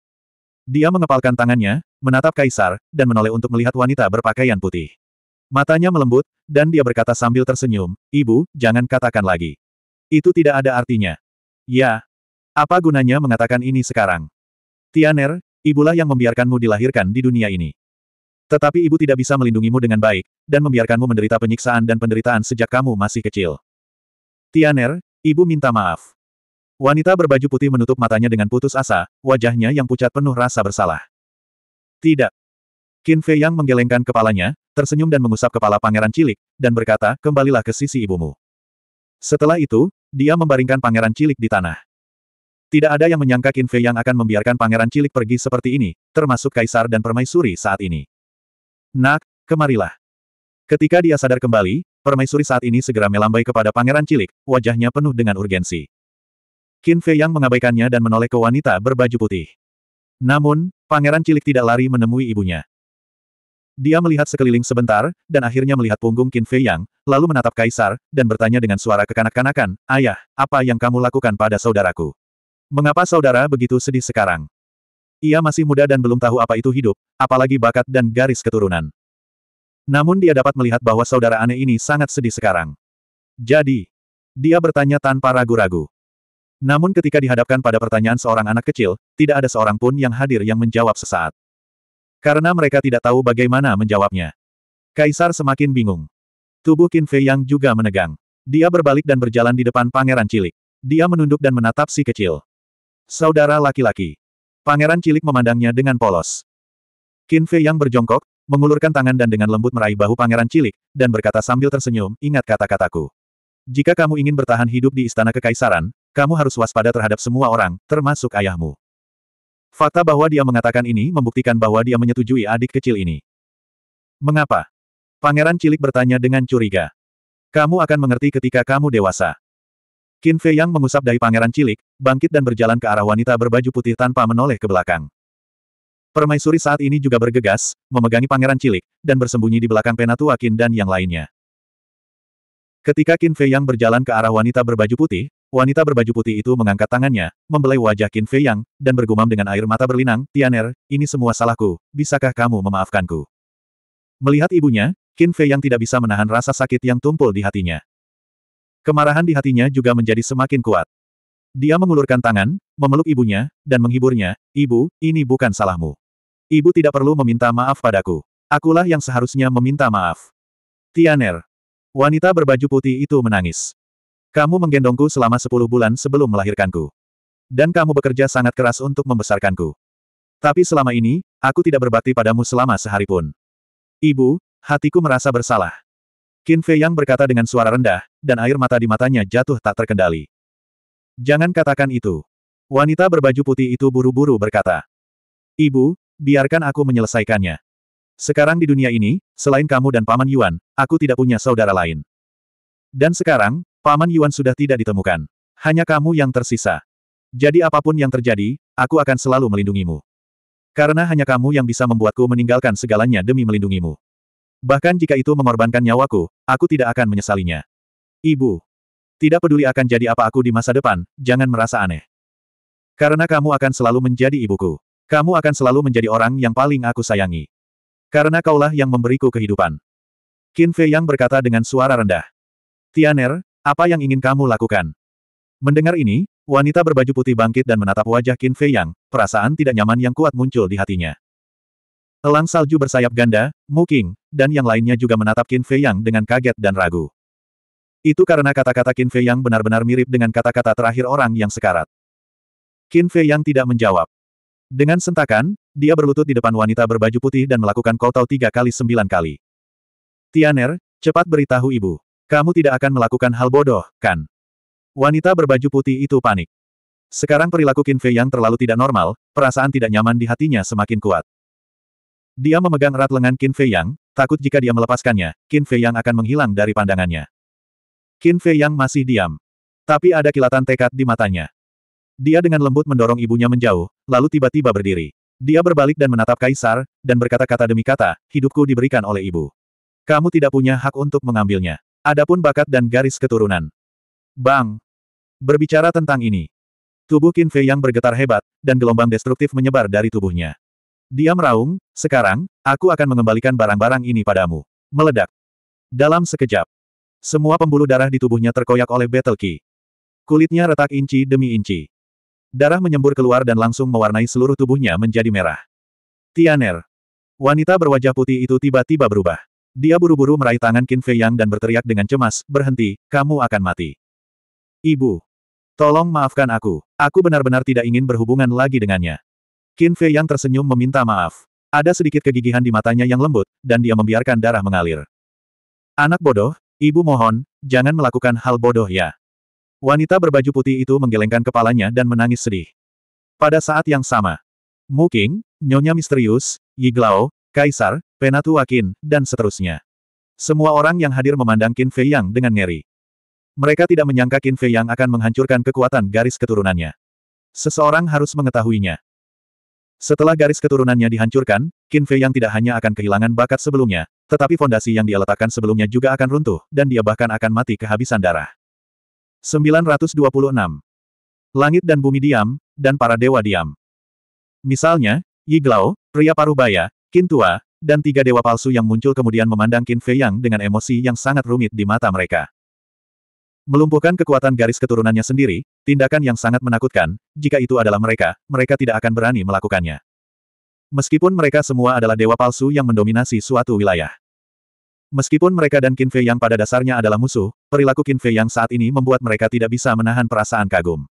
Dia mengepalkan tangannya, menatap kaisar, dan menoleh untuk melihat wanita berpakaian putih. Matanya melembut, dan dia berkata sambil tersenyum, Ibu, jangan katakan lagi. Itu tidak ada artinya. Ya. Apa gunanya mengatakan ini sekarang? Tianer, ibulah yang membiarkanmu dilahirkan di dunia ini. Tetapi ibu tidak bisa melindungimu dengan baik, dan membiarkanmu menderita penyiksaan dan penderitaan sejak kamu masih kecil. Tianer, Ibu minta maaf. Wanita berbaju putih menutup matanya dengan putus asa, wajahnya yang pucat penuh rasa bersalah. Tidak. Qin Fei Yang menggelengkan kepalanya, tersenyum dan mengusap kepala pangeran cilik, dan berkata, kembalilah ke sisi ibumu. Setelah itu, dia membaringkan pangeran cilik di tanah. Tidak ada yang menyangka Qin Fei Yang akan membiarkan pangeran cilik pergi seperti ini, termasuk kaisar dan permaisuri saat ini. Nak, kemarilah. Ketika dia sadar kembali, Permaisuri saat ini segera melambai kepada pangeran cilik, wajahnya penuh dengan urgensi. Qin Fei yang mengabaikannya dan menoleh ke wanita berbaju putih. Namun, pangeran cilik tidak lari menemui ibunya. Dia melihat sekeliling sebentar, dan akhirnya melihat punggung Qin Fei Yang, lalu menatap Kaisar, dan bertanya dengan suara kekanak-kanakan, Ayah, apa yang kamu lakukan pada saudaraku? Mengapa saudara begitu sedih sekarang? Ia masih muda dan belum tahu apa itu hidup, apalagi bakat dan garis keturunan. Namun dia dapat melihat bahwa saudara aneh ini sangat sedih sekarang. Jadi, dia bertanya tanpa ragu-ragu. Namun ketika dihadapkan pada pertanyaan seorang anak kecil, tidak ada seorang pun yang hadir yang menjawab sesaat. Karena mereka tidak tahu bagaimana menjawabnya. Kaisar semakin bingung. Tubuh Qin Fei yang juga menegang. Dia berbalik dan berjalan di depan pangeran cilik. Dia menunduk dan menatap si kecil. Saudara laki-laki. Pangeran cilik memandangnya dengan polos. Qin Fei yang berjongkok, mengulurkan tangan dan dengan lembut meraih bahu pangeran cilik, dan berkata sambil tersenyum, ingat kata-kataku. Jika kamu ingin bertahan hidup di istana kekaisaran, kamu harus waspada terhadap semua orang, termasuk ayahmu. Fakta bahwa dia mengatakan ini membuktikan bahwa dia menyetujui adik kecil ini. Mengapa? Pangeran cilik bertanya dengan curiga. Kamu akan mengerti ketika kamu dewasa. Qin Fei Yang mengusap dari pangeran cilik, bangkit dan berjalan ke arah wanita berbaju putih tanpa menoleh ke belakang. Permaisuri saat ini juga bergegas, memegangi pangeran cilik, dan bersembunyi di belakang penatua Qin dan yang lainnya. Ketika Qin Fei Yang berjalan ke arah wanita berbaju putih, wanita berbaju putih itu mengangkat tangannya, membelai wajah Qin Fei Yang, dan bergumam dengan air mata berlinang, Tianer, ini semua salahku, bisakah kamu memaafkanku? Melihat ibunya, Qin Fei Yang tidak bisa menahan rasa sakit yang tumpul di hatinya. Kemarahan di hatinya juga menjadi semakin kuat. Dia mengulurkan tangan, memeluk ibunya, dan menghiburnya, Ibu, ini bukan salahmu. Ibu tidak perlu meminta maaf padaku. Akulah yang seharusnya meminta maaf. Tianer. Wanita berbaju putih itu menangis. Kamu menggendongku selama sepuluh bulan sebelum melahirkanku. Dan kamu bekerja sangat keras untuk membesarkanku. Tapi selama ini, aku tidak berbakti padamu selama sehari pun. Ibu, hatiku merasa bersalah. Qin Fei Yang berkata dengan suara rendah, dan air mata di matanya jatuh tak terkendali. Jangan katakan itu. Wanita berbaju putih itu buru-buru berkata. Ibu, Biarkan aku menyelesaikannya. Sekarang di dunia ini, selain kamu dan Paman Yuan, aku tidak punya saudara lain. Dan sekarang, Paman Yuan sudah tidak ditemukan. Hanya kamu yang tersisa. Jadi apapun yang terjadi, aku akan selalu melindungimu. Karena hanya kamu yang bisa membuatku meninggalkan segalanya demi melindungimu. Bahkan jika itu mengorbankan nyawaku, aku tidak akan menyesalinya. Ibu. Tidak peduli akan jadi apa aku di masa depan, jangan merasa aneh. Karena kamu akan selalu menjadi ibuku. Kamu akan selalu menjadi orang yang paling aku sayangi. Karena kaulah yang memberiku kehidupan. Qin Fei Yang berkata dengan suara rendah. Tianer, apa yang ingin kamu lakukan? Mendengar ini, wanita berbaju putih bangkit dan menatap wajah Qin Fei Yang, perasaan tidak nyaman yang kuat muncul di hatinya. Elang salju bersayap ganda, Mu Muking, dan yang lainnya juga menatap Qin Fei Yang dengan kaget dan ragu. Itu karena kata-kata Qin Fei Yang benar-benar mirip dengan kata-kata terakhir orang yang sekarat. Qin Fei Yang tidak menjawab. Dengan sentakan, dia berlutut di depan wanita berbaju putih dan melakukan koltau tiga kali sembilan kali. Tianer, cepat beritahu ibu. Kamu tidak akan melakukan hal bodoh, kan? Wanita berbaju putih itu panik. Sekarang perilaku Qin Fei yang terlalu tidak normal, perasaan tidak nyaman di hatinya semakin kuat. Dia memegang erat lengan Qin Fei Yang, takut jika dia melepaskannya, Qin Fei Yang akan menghilang dari pandangannya. Qin Fei Yang masih diam. Tapi ada kilatan tekad di matanya. Dia dengan lembut mendorong ibunya menjauh, lalu tiba-tiba berdiri. Dia berbalik dan menatap Kaisar, dan berkata-kata demi kata, hidupku diberikan oleh ibu. Kamu tidak punya hak untuk mengambilnya. Adapun bakat dan garis keturunan. Bang! Berbicara tentang ini. Tubuh Qin Fei yang bergetar hebat, dan gelombang destruktif menyebar dari tubuhnya. Dia meraung, sekarang, aku akan mengembalikan barang-barang ini padamu. Meledak. Dalam sekejap. Semua pembuluh darah di tubuhnya terkoyak oleh Battle Key. Kulitnya retak inci demi inci. Darah menyembur keluar dan langsung mewarnai seluruh tubuhnya menjadi merah. Tianer. Wanita berwajah putih itu tiba-tiba berubah. Dia buru-buru meraih tangan Qin Fei Yang dan berteriak dengan cemas, berhenti, kamu akan mati. Ibu. Tolong maafkan aku. Aku benar-benar tidak ingin berhubungan lagi dengannya. Qin Fei Yang tersenyum meminta maaf. Ada sedikit kegigihan di matanya yang lembut, dan dia membiarkan darah mengalir. Anak bodoh, ibu mohon, jangan melakukan hal bodoh ya. Wanita berbaju putih itu menggelengkan kepalanya dan menangis sedih. Pada saat yang sama, Muking, Nyonya Misterius, Yiglao, Kaisar, Penatu Wakin, dan seterusnya. Semua orang yang hadir memandang Qin Fei Yang dengan ngeri. Mereka tidak menyangka Qin Fei Yang akan menghancurkan kekuatan garis keturunannya. Seseorang harus mengetahuinya. Setelah garis keturunannya dihancurkan, Qin Fei Yang tidak hanya akan kehilangan bakat sebelumnya, tetapi fondasi yang dia letakkan sebelumnya juga akan runtuh, dan dia bahkan akan mati kehabisan darah. 926. Langit dan bumi diam, dan para dewa diam. Misalnya, Yiglao, pria paruh parubaya, Kintua, dan tiga dewa palsu yang muncul kemudian memandang Qin Fei Yang dengan emosi yang sangat rumit di mata mereka. Melumpuhkan kekuatan garis keturunannya sendiri, tindakan yang sangat menakutkan, jika itu adalah mereka, mereka tidak akan berani melakukannya. Meskipun mereka semua adalah dewa palsu yang mendominasi suatu wilayah. Meskipun mereka dan Qin Fei yang pada dasarnya adalah musuh, Perilaku Qin Fei yang saat ini membuat mereka tidak bisa menahan perasaan kagum.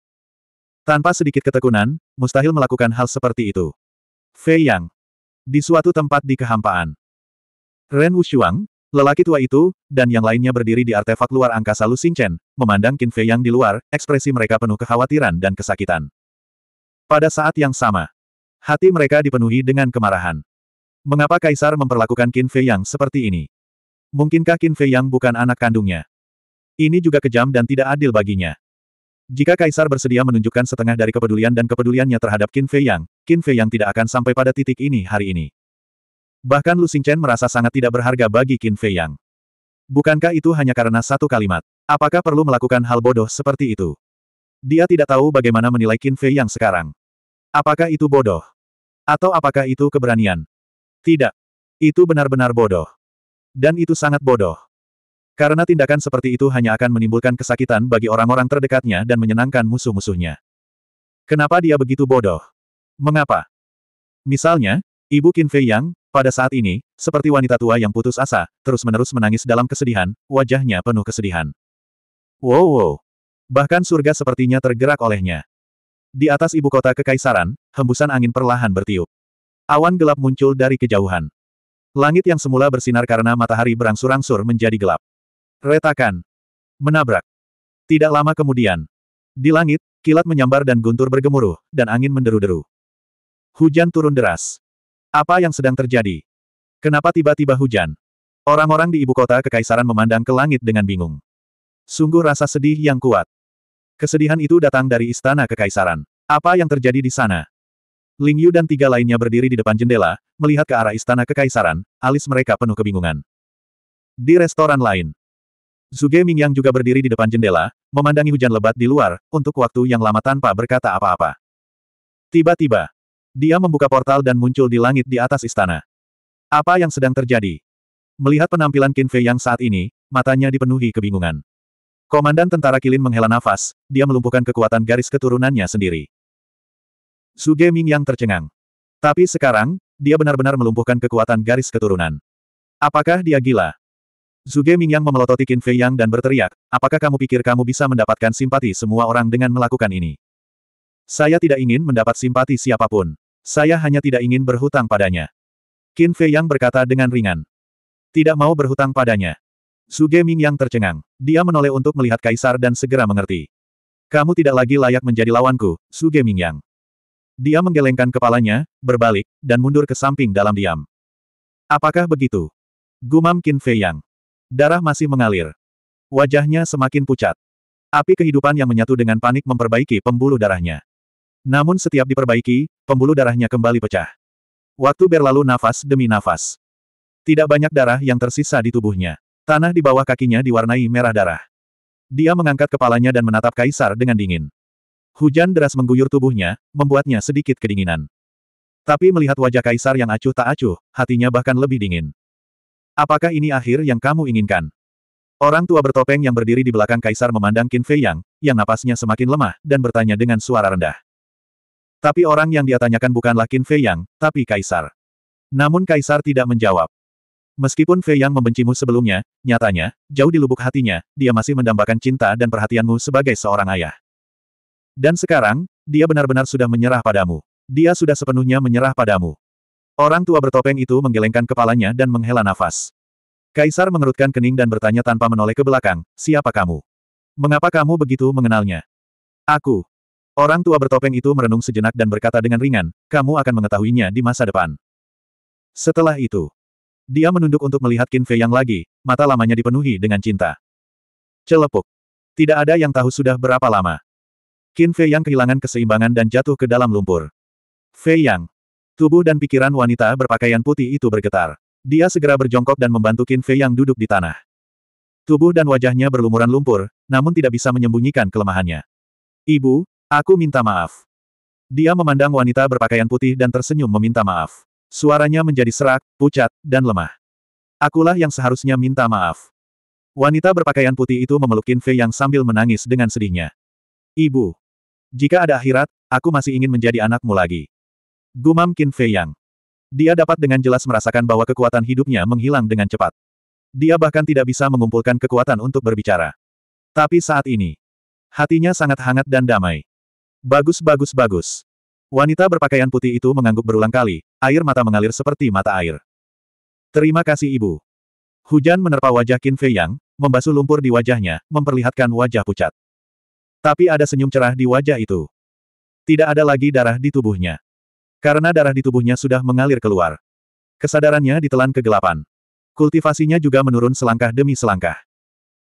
Tanpa sedikit ketekunan, mustahil melakukan hal seperti itu. Fei Yang. Di suatu tempat di kehampaan. Ren Wushuang, lelaki tua itu, dan yang lainnya berdiri di artefak luar angkasa Lu Xingchen, memandang Qin Fei Yang di luar, ekspresi mereka penuh kekhawatiran dan kesakitan. Pada saat yang sama, hati mereka dipenuhi dengan kemarahan. Mengapa Kaisar memperlakukan Qin Fei Yang seperti ini? Mungkinkah Qin Fei Yang bukan anak kandungnya? Ini juga kejam dan tidak adil baginya. Jika Kaisar bersedia menunjukkan setengah dari kepedulian dan kepeduliannya terhadap Qin Fei Yang, Qin Fei Yang tidak akan sampai pada titik ini hari ini. Bahkan Lu Xingchen merasa sangat tidak berharga bagi Qin Fei Yang. Bukankah itu hanya karena satu kalimat? Apakah perlu melakukan hal bodoh seperti itu? Dia tidak tahu bagaimana menilai Qin Fei Yang sekarang. Apakah itu bodoh? Atau apakah itu keberanian? Tidak. Itu benar-benar bodoh. Dan itu sangat bodoh. Karena tindakan seperti itu hanya akan menimbulkan kesakitan bagi orang-orang terdekatnya dan menyenangkan musuh-musuhnya. Kenapa dia begitu bodoh? Mengapa? Misalnya, Ibu Qin Fei Yang, pada saat ini, seperti wanita tua yang putus asa, terus-menerus menangis dalam kesedihan, wajahnya penuh kesedihan. Wow wow. Bahkan surga sepertinya tergerak olehnya. Di atas ibu kota kekaisaran, hembusan angin perlahan bertiup. Awan gelap muncul dari kejauhan. Langit yang semula bersinar karena matahari berangsur-angsur menjadi gelap. Retakan. Menabrak. Tidak lama kemudian. Di langit, kilat menyambar dan guntur bergemuruh, dan angin menderu-deru. Hujan turun deras. Apa yang sedang terjadi? Kenapa tiba-tiba hujan? Orang-orang di ibu kota kekaisaran memandang ke langit dengan bingung. Sungguh rasa sedih yang kuat. Kesedihan itu datang dari istana kekaisaran. Apa yang terjadi di sana? Ling Yu dan tiga lainnya berdiri di depan jendela, melihat ke arah istana kekaisaran, alis mereka penuh kebingungan. Di restoran lain, Zuge Mingyang juga berdiri di depan jendela, memandangi hujan lebat di luar, untuk waktu yang lama tanpa berkata apa-apa. Tiba-tiba, dia membuka portal dan muncul di langit di atas istana. Apa yang sedang terjadi? Melihat penampilan Qin Fei yang saat ini, matanya dipenuhi kebingungan. Komandan tentara Kilin menghela nafas, dia melumpuhkan kekuatan garis keturunannya sendiri. Suge Ming yang tercengang. Tapi sekarang, dia benar-benar melumpuhkan kekuatan garis keturunan. Apakah dia gila? Zuge Mingyang memelototi Qin Fei Yang dan berteriak, apakah kamu pikir kamu bisa mendapatkan simpati semua orang dengan melakukan ini? Saya tidak ingin mendapat simpati siapapun. Saya hanya tidak ingin berhutang padanya. Qin Fei Yang berkata dengan ringan. Tidak mau berhutang padanya. Suge Ming tercengang. Dia menoleh untuk melihat Kaisar dan segera mengerti. Kamu tidak lagi layak menjadi lawanku, Suge Ming Dia menggelengkan kepalanya, berbalik, dan mundur ke samping dalam diam. Apakah begitu? Gumam Qin Fei Yang. Darah masih mengalir. Wajahnya semakin pucat. Api kehidupan yang menyatu dengan panik memperbaiki pembuluh darahnya. Namun setiap diperbaiki, pembuluh darahnya kembali pecah. Waktu berlalu nafas demi nafas. Tidak banyak darah yang tersisa di tubuhnya. Tanah di bawah kakinya diwarnai merah darah. Dia mengangkat kepalanya dan menatap Kaisar dengan dingin. Hujan deras mengguyur tubuhnya, membuatnya sedikit kedinginan. Tapi melihat wajah Kaisar yang acuh tak acuh, hatinya bahkan lebih dingin. Apakah ini akhir yang kamu inginkan? Orang tua bertopeng yang berdiri di belakang kaisar memandang Qin Fei Yang, yang napasnya semakin lemah, dan bertanya dengan suara rendah. Tapi orang yang dia tanyakan bukanlah Qin Fei Yang, tapi kaisar. Namun kaisar tidak menjawab. Meskipun Fei Yang membencimu sebelumnya, nyatanya, jauh di lubuk hatinya, dia masih mendambakan cinta dan perhatianmu sebagai seorang ayah. Dan sekarang, dia benar-benar sudah menyerah padamu. Dia sudah sepenuhnya menyerah padamu. Orang tua bertopeng itu menggelengkan kepalanya dan menghela nafas. Kaisar mengerutkan kening dan bertanya tanpa menoleh ke belakang, siapa kamu? Mengapa kamu begitu mengenalnya? Aku. Orang tua bertopeng itu merenung sejenak dan berkata dengan ringan, kamu akan mengetahuinya di masa depan. Setelah itu, dia menunduk untuk melihat Qin Fei Yang lagi, mata lamanya dipenuhi dengan cinta. Celepuk. Tidak ada yang tahu sudah berapa lama. Qin Fei Yang kehilangan keseimbangan dan jatuh ke dalam lumpur. Fei Yang, Tubuh dan pikiran wanita berpakaian putih itu bergetar. Dia segera berjongkok dan membantu Qin Fei yang duduk di tanah. Tubuh dan wajahnya berlumuran lumpur, namun tidak bisa menyembunyikan kelemahannya. Ibu, aku minta maaf. Dia memandang wanita berpakaian putih dan tersenyum meminta maaf. Suaranya menjadi serak, pucat, dan lemah. Akulah yang seharusnya minta maaf. Wanita berpakaian putih itu memeluk Qin Fei yang sambil menangis dengan sedihnya. Ibu, jika ada akhirat, aku masih ingin menjadi anakmu lagi. Gumam Qin Fei Yang. Dia dapat dengan jelas merasakan bahwa kekuatan hidupnya menghilang dengan cepat. Dia bahkan tidak bisa mengumpulkan kekuatan untuk berbicara. Tapi saat ini, hatinya sangat hangat dan damai. Bagus bagus bagus. Wanita berpakaian putih itu mengangguk berulang kali, air mata mengalir seperti mata air. Terima kasih ibu. Hujan menerpa wajah Qin Fei Yang, membasuh lumpur di wajahnya, memperlihatkan wajah pucat. Tapi ada senyum cerah di wajah itu. Tidak ada lagi darah di tubuhnya. Karena darah di tubuhnya sudah mengalir keluar. Kesadarannya ditelan kegelapan. Kultivasinya juga menurun selangkah demi selangkah.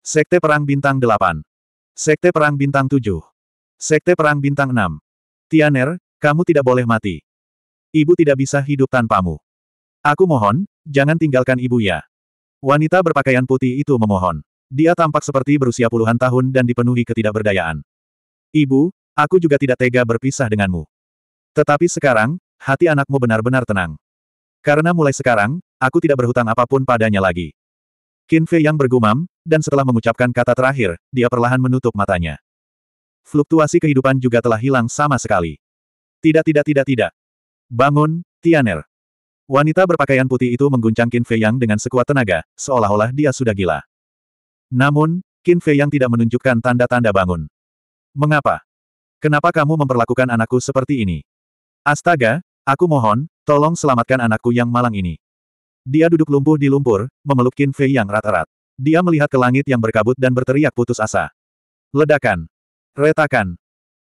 Sekte Perang Bintang 8 Sekte Perang Bintang 7 Sekte Perang Bintang 6 Tianer, kamu tidak boleh mati. Ibu tidak bisa hidup tanpamu. Aku mohon, jangan tinggalkan ibu ya. Wanita berpakaian putih itu memohon. Dia tampak seperti berusia puluhan tahun dan dipenuhi ketidakberdayaan. Ibu, aku juga tidak tega berpisah denganmu. Tetapi sekarang, hati anakmu benar-benar tenang. Karena mulai sekarang, aku tidak berhutang apapun padanya lagi. Qin Fei yang bergumam, dan setelah mengucapkan kata terakhir, dia perlahan menutup matanya. Fluktuasi kehidupan juga telah hilang sama sekali. Tidak tidak tidak tidak. Bangun, Tianer. Wanita berpakaian putih itu mengguncang Qin Fei Yang dengan sekuat tenaga, seolah-olah dia sudah gila. Namun, Qin Fei Yang tidak menunjukkan tanda-tanda bangun. Mengapa? Kenapa kamu memperlakukan anakku seperti ini? Astaga, aku mohon, tolong selamatkan anakku yang malang ini. Dia duduk lumpuh di lumpur, memeluk Qin Fei yang erat-erat. Dia melihat ke langit yang berkabut dan berteriak putus asa. Ledakan. Retakan.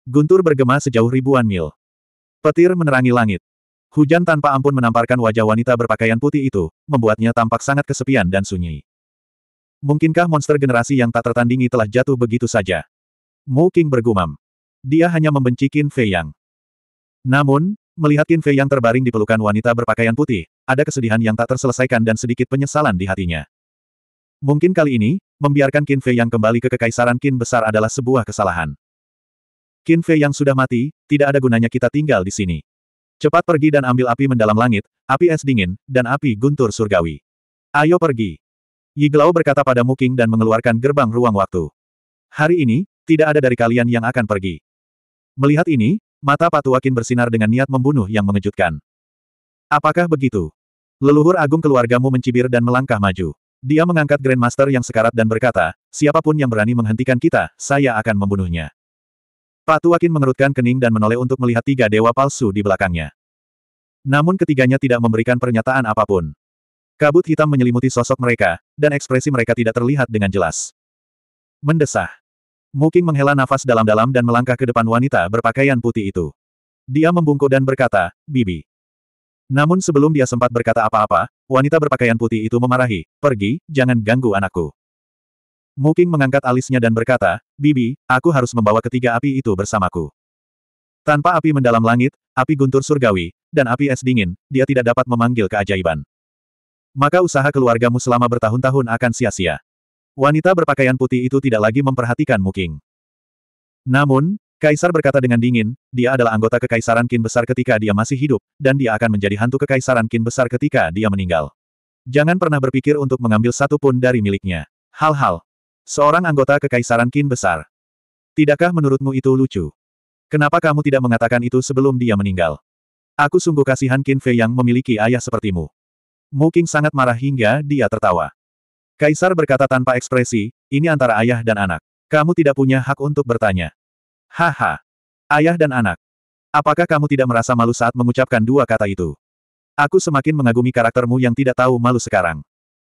Guntur bergema sejauh ribuan mil. Petir menerangi langit. Hujan tanpa ampun menamparkan wajah wanita berpakaian putih itu, membuatnya tampak sangat kesepian dan sunyi. Mungkinkah monster generasi yang tak tertandingi telah jatuh begitu saja? Mu King bergumam. Dia hanya membenci Qin Fei Yang. Namun, melihat Qin Fei yang terbaring di pelukan wanita berpakaian putih, ada kesedihan yang tak terselesaikan dan sedikit penyesalan di hatinya. Mungkin kali ini, membiarkan Qin Fei yang kembali ke kekaisaran Qin besar adalah sebuah kesalahan. Qin Fei yang sudah mati, tidak ada gunanya kita tinggal di sini. Cepat pergi dan ambil api mendalam langit, api es dingin, dan api guntur surgawi. Ayo pergi. Yi Glau berkata pada Muking dan mengeluarkan gerbang ruang waktu. Hari ini, tidak ada dari kalian yang akan pergi. Melihat ini, Mata Patuakin bersinar dengan niat membunuh yang mengejutkan. Apakah begitu? Leluhur agung keluargamu mencibir dan melangkah maju. Dia mengangkat Grandmaster yang sekarat dan berkata, siapapun yang berani menghentikan kita, saya akan membunuhnya. Patuakin mengerutkan kening dan menoleh untuk melihat tiga dewa palsu di belakangnya. Namun ketiganya tidak memberikan pernyataan apapun. Kabut hitam menyelimuti sosok mereka, dan ekspresi mereka tidak terlihat dengan jelas. Mendesah. Muking menghela nafas dalam-dalam dan melangkah ke depan wanita berpakaian putih itu. Dia membungkuk dan berkata, Bibi. Namun sebelum dia sempat berkata apa-apa, wanita berpakaian putih itu memarahi, pergi, jangan ganggu anakku. Muking mengangkat alisnya dan berkata, Bibi, aku harus membawa ketiga api itu bersamaku. Tanpa api mendalam langit, api guntur surgawi, dan api es dingin, dia tidak dapat memanggil keajaiban. Maka usaha keluargamu selama bertahun-tahun akan sia-sia. Wanita berpakaian putih itu tidak lagi memperhatikan Muking. Namun, Kaisar berkata dengan dingin, dia adalah anggota Kekaisaran Kin Besar ketika dia masih hidup, dan dia akan menjadi hantu Kekaisaran Kin Besar ketika dia meninggal. Jangan pernah berpikir untuk mengambil satu pun dari miliknya. Hal-hal. Seorang anggota Kekaisaran Kin Besar. Tidakkah menurutmu itu lucu? Kenapa kamu tidak mengatakan itu sebelum dia meninggal? Aku sungguh kasihan Kin Fei yang memiliki ayah sepertimu. Mu King sangat marah hingga dia tertawa. Kaisar berkata tanpa ekspresi, ini antara ayah dan anak. Kamu tidak punya hak untuk bertanya. Haha. Ayah dan anak. Apakah kamu tidak merasa malu saat mengucapkan dua kata itu? Aku semakin mengagumi karaktermu yang tidak tahu malu sekarang.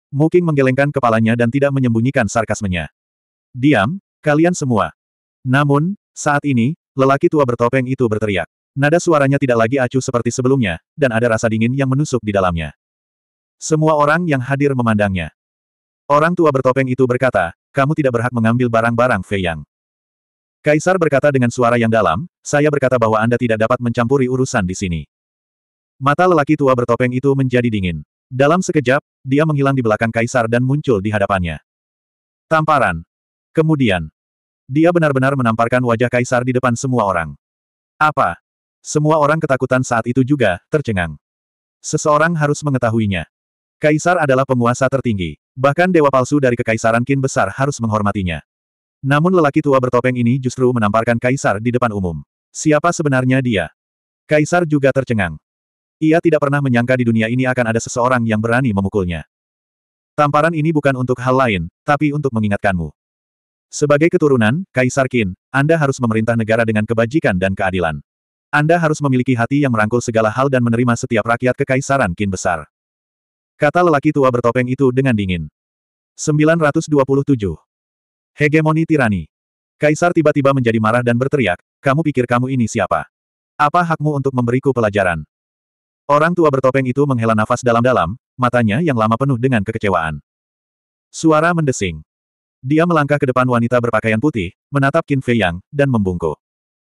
Muking menggelengkan kepalanya dan tidak menyembunyikan sarkasmenya. Diam, kalian semua. Namun, saat ini, lelaki tua bertopeng itu berteriak. Nada suaranya tidak lagi acuh seperti sebelumnya, dan ada rasa dingin yang menusuk di dalamnya. Semua orang yang hadir memandangnya. Orang tua bertopeng itu berkata, kamu tidak berhak mengambil barang-barang Fei Yang. Kaisar berkata dengan suara yang dalam, saya berkata bahwa Anda tidak dapat mencampuri urusan di sini. Mata lelaki tua bertopeng itu menjadi dingin. Dalam sekejap, dia menghilang di belakang Kaisar dan muncul di hadapannya. Tamparan. Kemudian, dia benar-benar menamparkan wajah Kaisar di depan semua orang. Apa? Semua orang ketakutan saat itu juga, tercengang. Seseorang harus mengetahuinya. Kaisar adalah penguasa tertinggi. Bahkan dewa palsu dari kekaisaran Kin besar harus menghormatinya. Namun lelaki tua bertopeng ini justru menamparkan kaisar di depan umum. Siapa sebenarnya dia? Kaisar juga tercengang. Ia tidak pernah menyangka di dunia ini akan ada seseorang yang berani memukulnya. Tamparan ini bukan untuk hal lain, tapi untuk mengingatkanmu. Sebagai keturunan, Kaisar Qin, Anda harus memerintah negara dengan kebajikan dan keadilan. Anda harus memiliki hati yang merangkul segala hal dan menerima setiap rakyat kekaisaran Qin besar. Kata lelaki tua bertopeng itu dengan dingin. 927. Hegemoni tirani. Kaisar tiba-tiba menjadi marah dan berteriak, kamu pikir kamu ini siapa? Apa hakmu untuk memberiku pelajaran? Orang tua bertopeng itu menghela nafas dalam-dalam, matanya yang lama penuh dengan kekecewaan. Suara mendesing. Dia melangkah ke depan wanita berpakaian putih, menatap Qin Fei Yang, dan membungkuk.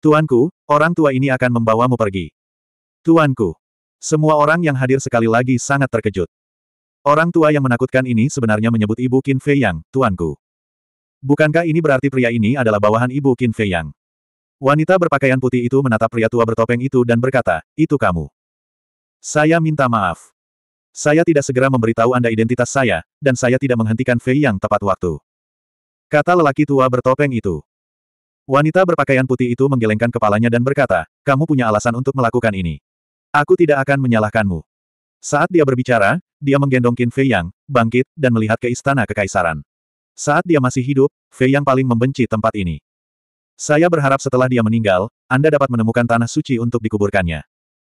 Tuanku, orang tua ini akan membawamu pergi. Tuanku. Semua orang yang hadir sekali lagi sangat terkejut. Orang tua yang menakutkan ini sebenarnya menyebut ibu Qin Fei Yang, tuanku. Bukankah ini berarti pria ini adalah bawahan ibu Qin Fei Yang? Wanita berpakaian putih itu menatap pria tua bertopeng itu dan berkata, itu kamu. Saya minta maaf. Saya tidak segera memberitahu Anda identitas saya, dan saya tidak menghentikan Fei Yang tepat waktu. Kata lelaki tua bertopeng itu. Wanita berpakaian putih itu menggelengkan kepalanya dan berkata, kamu punya alasan untuk melakukan ini. Aku tidak akan menyalahkanmu. Saat dia berbicara, dia menggendong Qin Fei Yang, bangkit, dan melihat ke istana kekaisaran. Saat dia masih hidup, Fei Yang paling membenci tempat ini. Saya berharap setelah dia meninggal, Anda dapat menemukan tanah suci untuk dikuburkannya.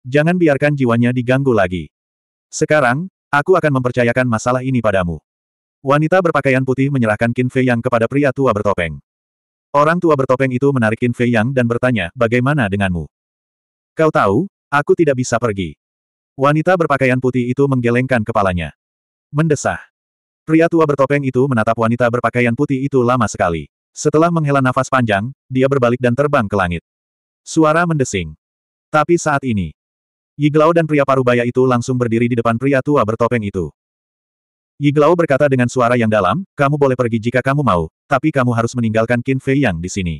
Jangan biarkan jiwanya diganggu lagi. Sekarang, aku akan mempercayakan masalah ini padamu. Wanita berpakaian putih menyerahkan Qin Fei Yang kepada pria tua bertopeng. Orang tua bertopeng itu menarik Qin Fei Yang dan bertanya, bagaimana denganmu? Kau tahu, aku tidak bisa pergi. Wanita berpakaian putih itu menggelengkan kepalanya. Mendesah. Pria tua bertopeng itu menatap wanita berpakaian putih itu lama sekali. Setelah menghela nafas panjang, dia berbalik dan terbang ke langit. Suara mendesing. Tapi saat ini, yiglao dan pria parubaya itu langsung berdiri di depan pria tua bertopeng itu. yiglao berkata dengan suara yang dalam, kamu boleh pergi jika kamu mau, tapi kamu harus meninggalkan Qin Fei Yang di sini.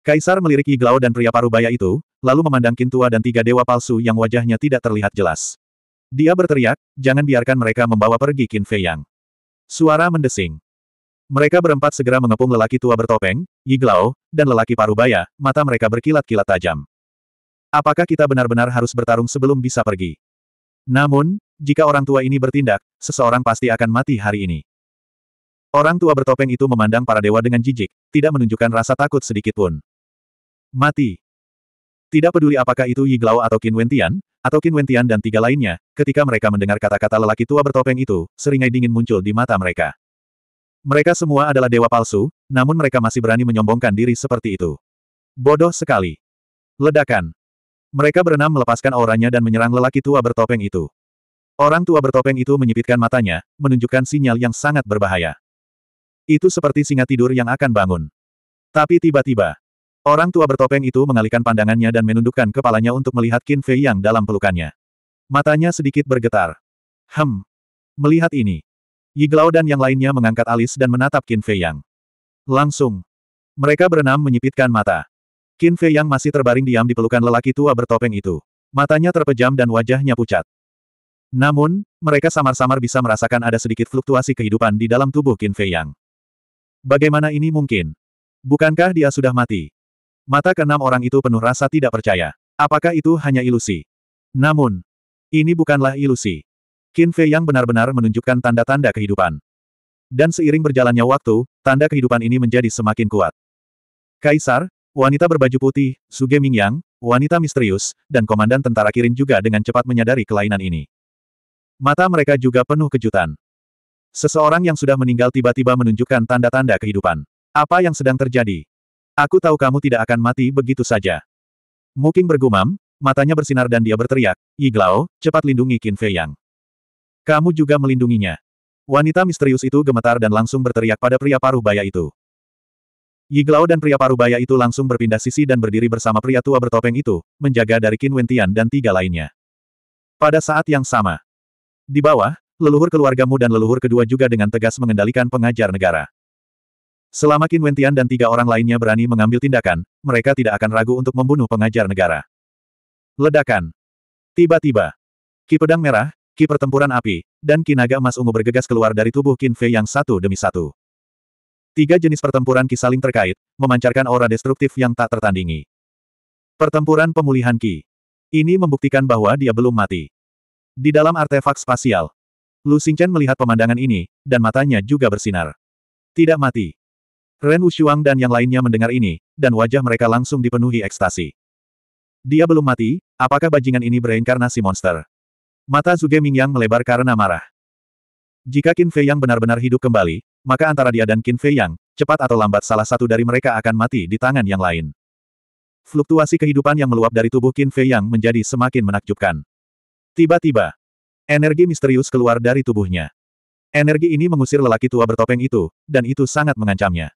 Kaisar melirik yiglao dan pria parubaya itu, lalu memandang Kintua dan tiga dewa palsu yang wajahnya tidak terlihat jelas. Dia berteriak, jangan biarkan mereka membawa pergi Qin Fei Yang. Suara mendesing. Mereka berempat segera mengepung lelaki tua bertopeng, Yiglao, dan lelaki parubaya, mata mereka berkilat-kilat tajam. Apakah kita benar-benar harus bertarung sebelum bisa pergi? Namun, jika orang tua ini bertindak, seseorang pasti akan mati hari ini. Orang tua bertopeng itu memandang para dewa dengan jijik, tidak menunjukkan rasa takut sedikitpun. Mati. Tidak peduli apakah itu Yiglao atau Qin Wentian, atau Qin Wentian dan tiga lainnya, ketika mereka mendengar kata-kata lelaki tua bertopeng itu, seringai dingin muncul di mata mereka. Mereka semua adalah dewa palsu, namun mereka masih berani menyombongkan diri seperti itu. Bodoh sekali. Ledakan. Mereka berenam melepaskan auranya dan menyerang lelaki tua bertopeng itu. Orang tua bertopeng itu menyipitkan matanya, menunjukkan sinyal yang sangat berbahaya. Itu seperti singa tidur yang akan bangun. Tapi tiba-tiba, Orang tua bertopeng itu mengalihkan pandangannya dan menundukkan kepalanya untuk melihat Qin Fei yang dalam pelukannya. Matanya sedikit bergetar. Hem. Melihat ini. Yi Glao dan yang lainnya mengangkat alis dan menatap Qin Fei yang. Langsung. Mereka berenam menyipitkan mata. Qin Fei yang masih terbaring diam di pelukan lelaki tua bertopeng itu. Matanya terpejam dan wajahnya pucat. Namun, mereka samar-samar bisa merasakan ada sedikit fluktuasi kehidupan di dalam tubuh Qin Fei yang. Bagaimana ini mungkin? Bukankah dia sudah mati? Mata keenam orang itu penuh rasa tidak percaya. Apakah itu hanya ilusi? Namun, ini bukanlah ilusi. Qin Fei yang benar-benar menunjukkan tanda-tanda kehidupan. Dan seiring berjalannya waktu, tanda kehidupan ini menjadi semakin kuat. Kaisar, wanita berbaju putih, Suge Mingyang, wanita misterius, dan komandan tentara Kirin juga dengan cepat menyadari kelainan ini. Mata mereka juga penuh kejutan. Seseorang yang sudah meninggal tiba-tiba menunjukkan tanda-tanda kehidupan. Apa yang sedang terjadi? Aku tahu kamu tidak akan mati begitu saja. Muking bergumam, matanya bersinar dan dia berteriak, Yiglao, cepat lindungi Qin Fei Yang. Kamu juga melindunginya. Wanita misterius itu gemetar dan langsung berteriak pada pria paruh baya itu. Yiglao dan pria paruh baya itu langsung berpindah sisi dan berdiri bersama pria tua bertopeng itu, menjaga dari Qin Wentian dan tiga lainnya. Pada saat yang sama. Di bawah, leluhur keluargamu dan leluhur kedua juga dengan tegas mengendalikan pengajar negara. Selama Qin Wentian dan tiga orang lainnya berani mengambil tindakan, mereka tidak akan ragu untuk membunuh pengajar negara. Ledakan. Tiba-tiba. Ki Pedang Merah, Ki Pertempuran Api, dan Ki Naga Emas Ungu bergegas keluar dari tubuh Qin Fei yang satu demi satu. Tiga jenis pertempuran Ki saling terkait, memancarkan aura destruktif yang tak tertandingi. Pertempuran pemulihan Ki. Ini membuktikan bahwa dia belum mati. Di dalam artefak spasial, Lu Xingchen melihat pemandangan ini, dan matanya juga bersinar. Tidak mati. Ren Wushuang dan yang lainnya mendengar ini, dan wajah mereka langsung dipenuhi ekstasi. Dia belum mati, apakah bajingan ini bereinkarnasi monster? Mata Zuge Mingyang melebar karena marah. Jika Qin Fei Yang benar-benar hidup kembali, maka antara dia dan Qin Fei Yang, cepat atau lambat salah satu dari mereka akan mati di tangan yang lain. Fluktuasi kehidupan yang meluap dari tubuh Qin Fei Yang menjadi semakin menakjubkan. Tiba-tiba, energi misterius keluar dari tubuhnya. Energi ini mengusir lelaki tua bertopeng itu, dan itu sangat mengancamnya.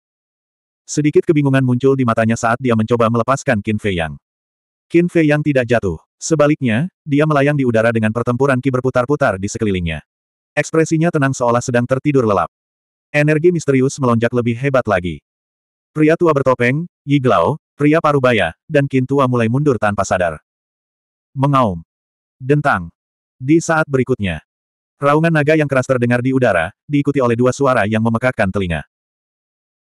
Sedikit kebingungan muncul di matanya saat dia mencoba melepaskan Qin Fei Yang. Qin Fei Yang tidak jatuh. Sebaliknya, dia melayang di udara dengan pertempuran ki berputar-putar di sekelilingnya. Ekspresinya tenang seolah sedang tertidur lelap. Energi misterius melonjak lebih hebat lagi. Pria tua bertopeng, Yi Glao, pria parubaya, dan Qin tua mulai mundur tanpa sadar. Mengaum. Dentang. Di saat berikutnya, Raungan naga yang keras terdengar di udara, diikuti oleh dua suara yang memekakkan telinga.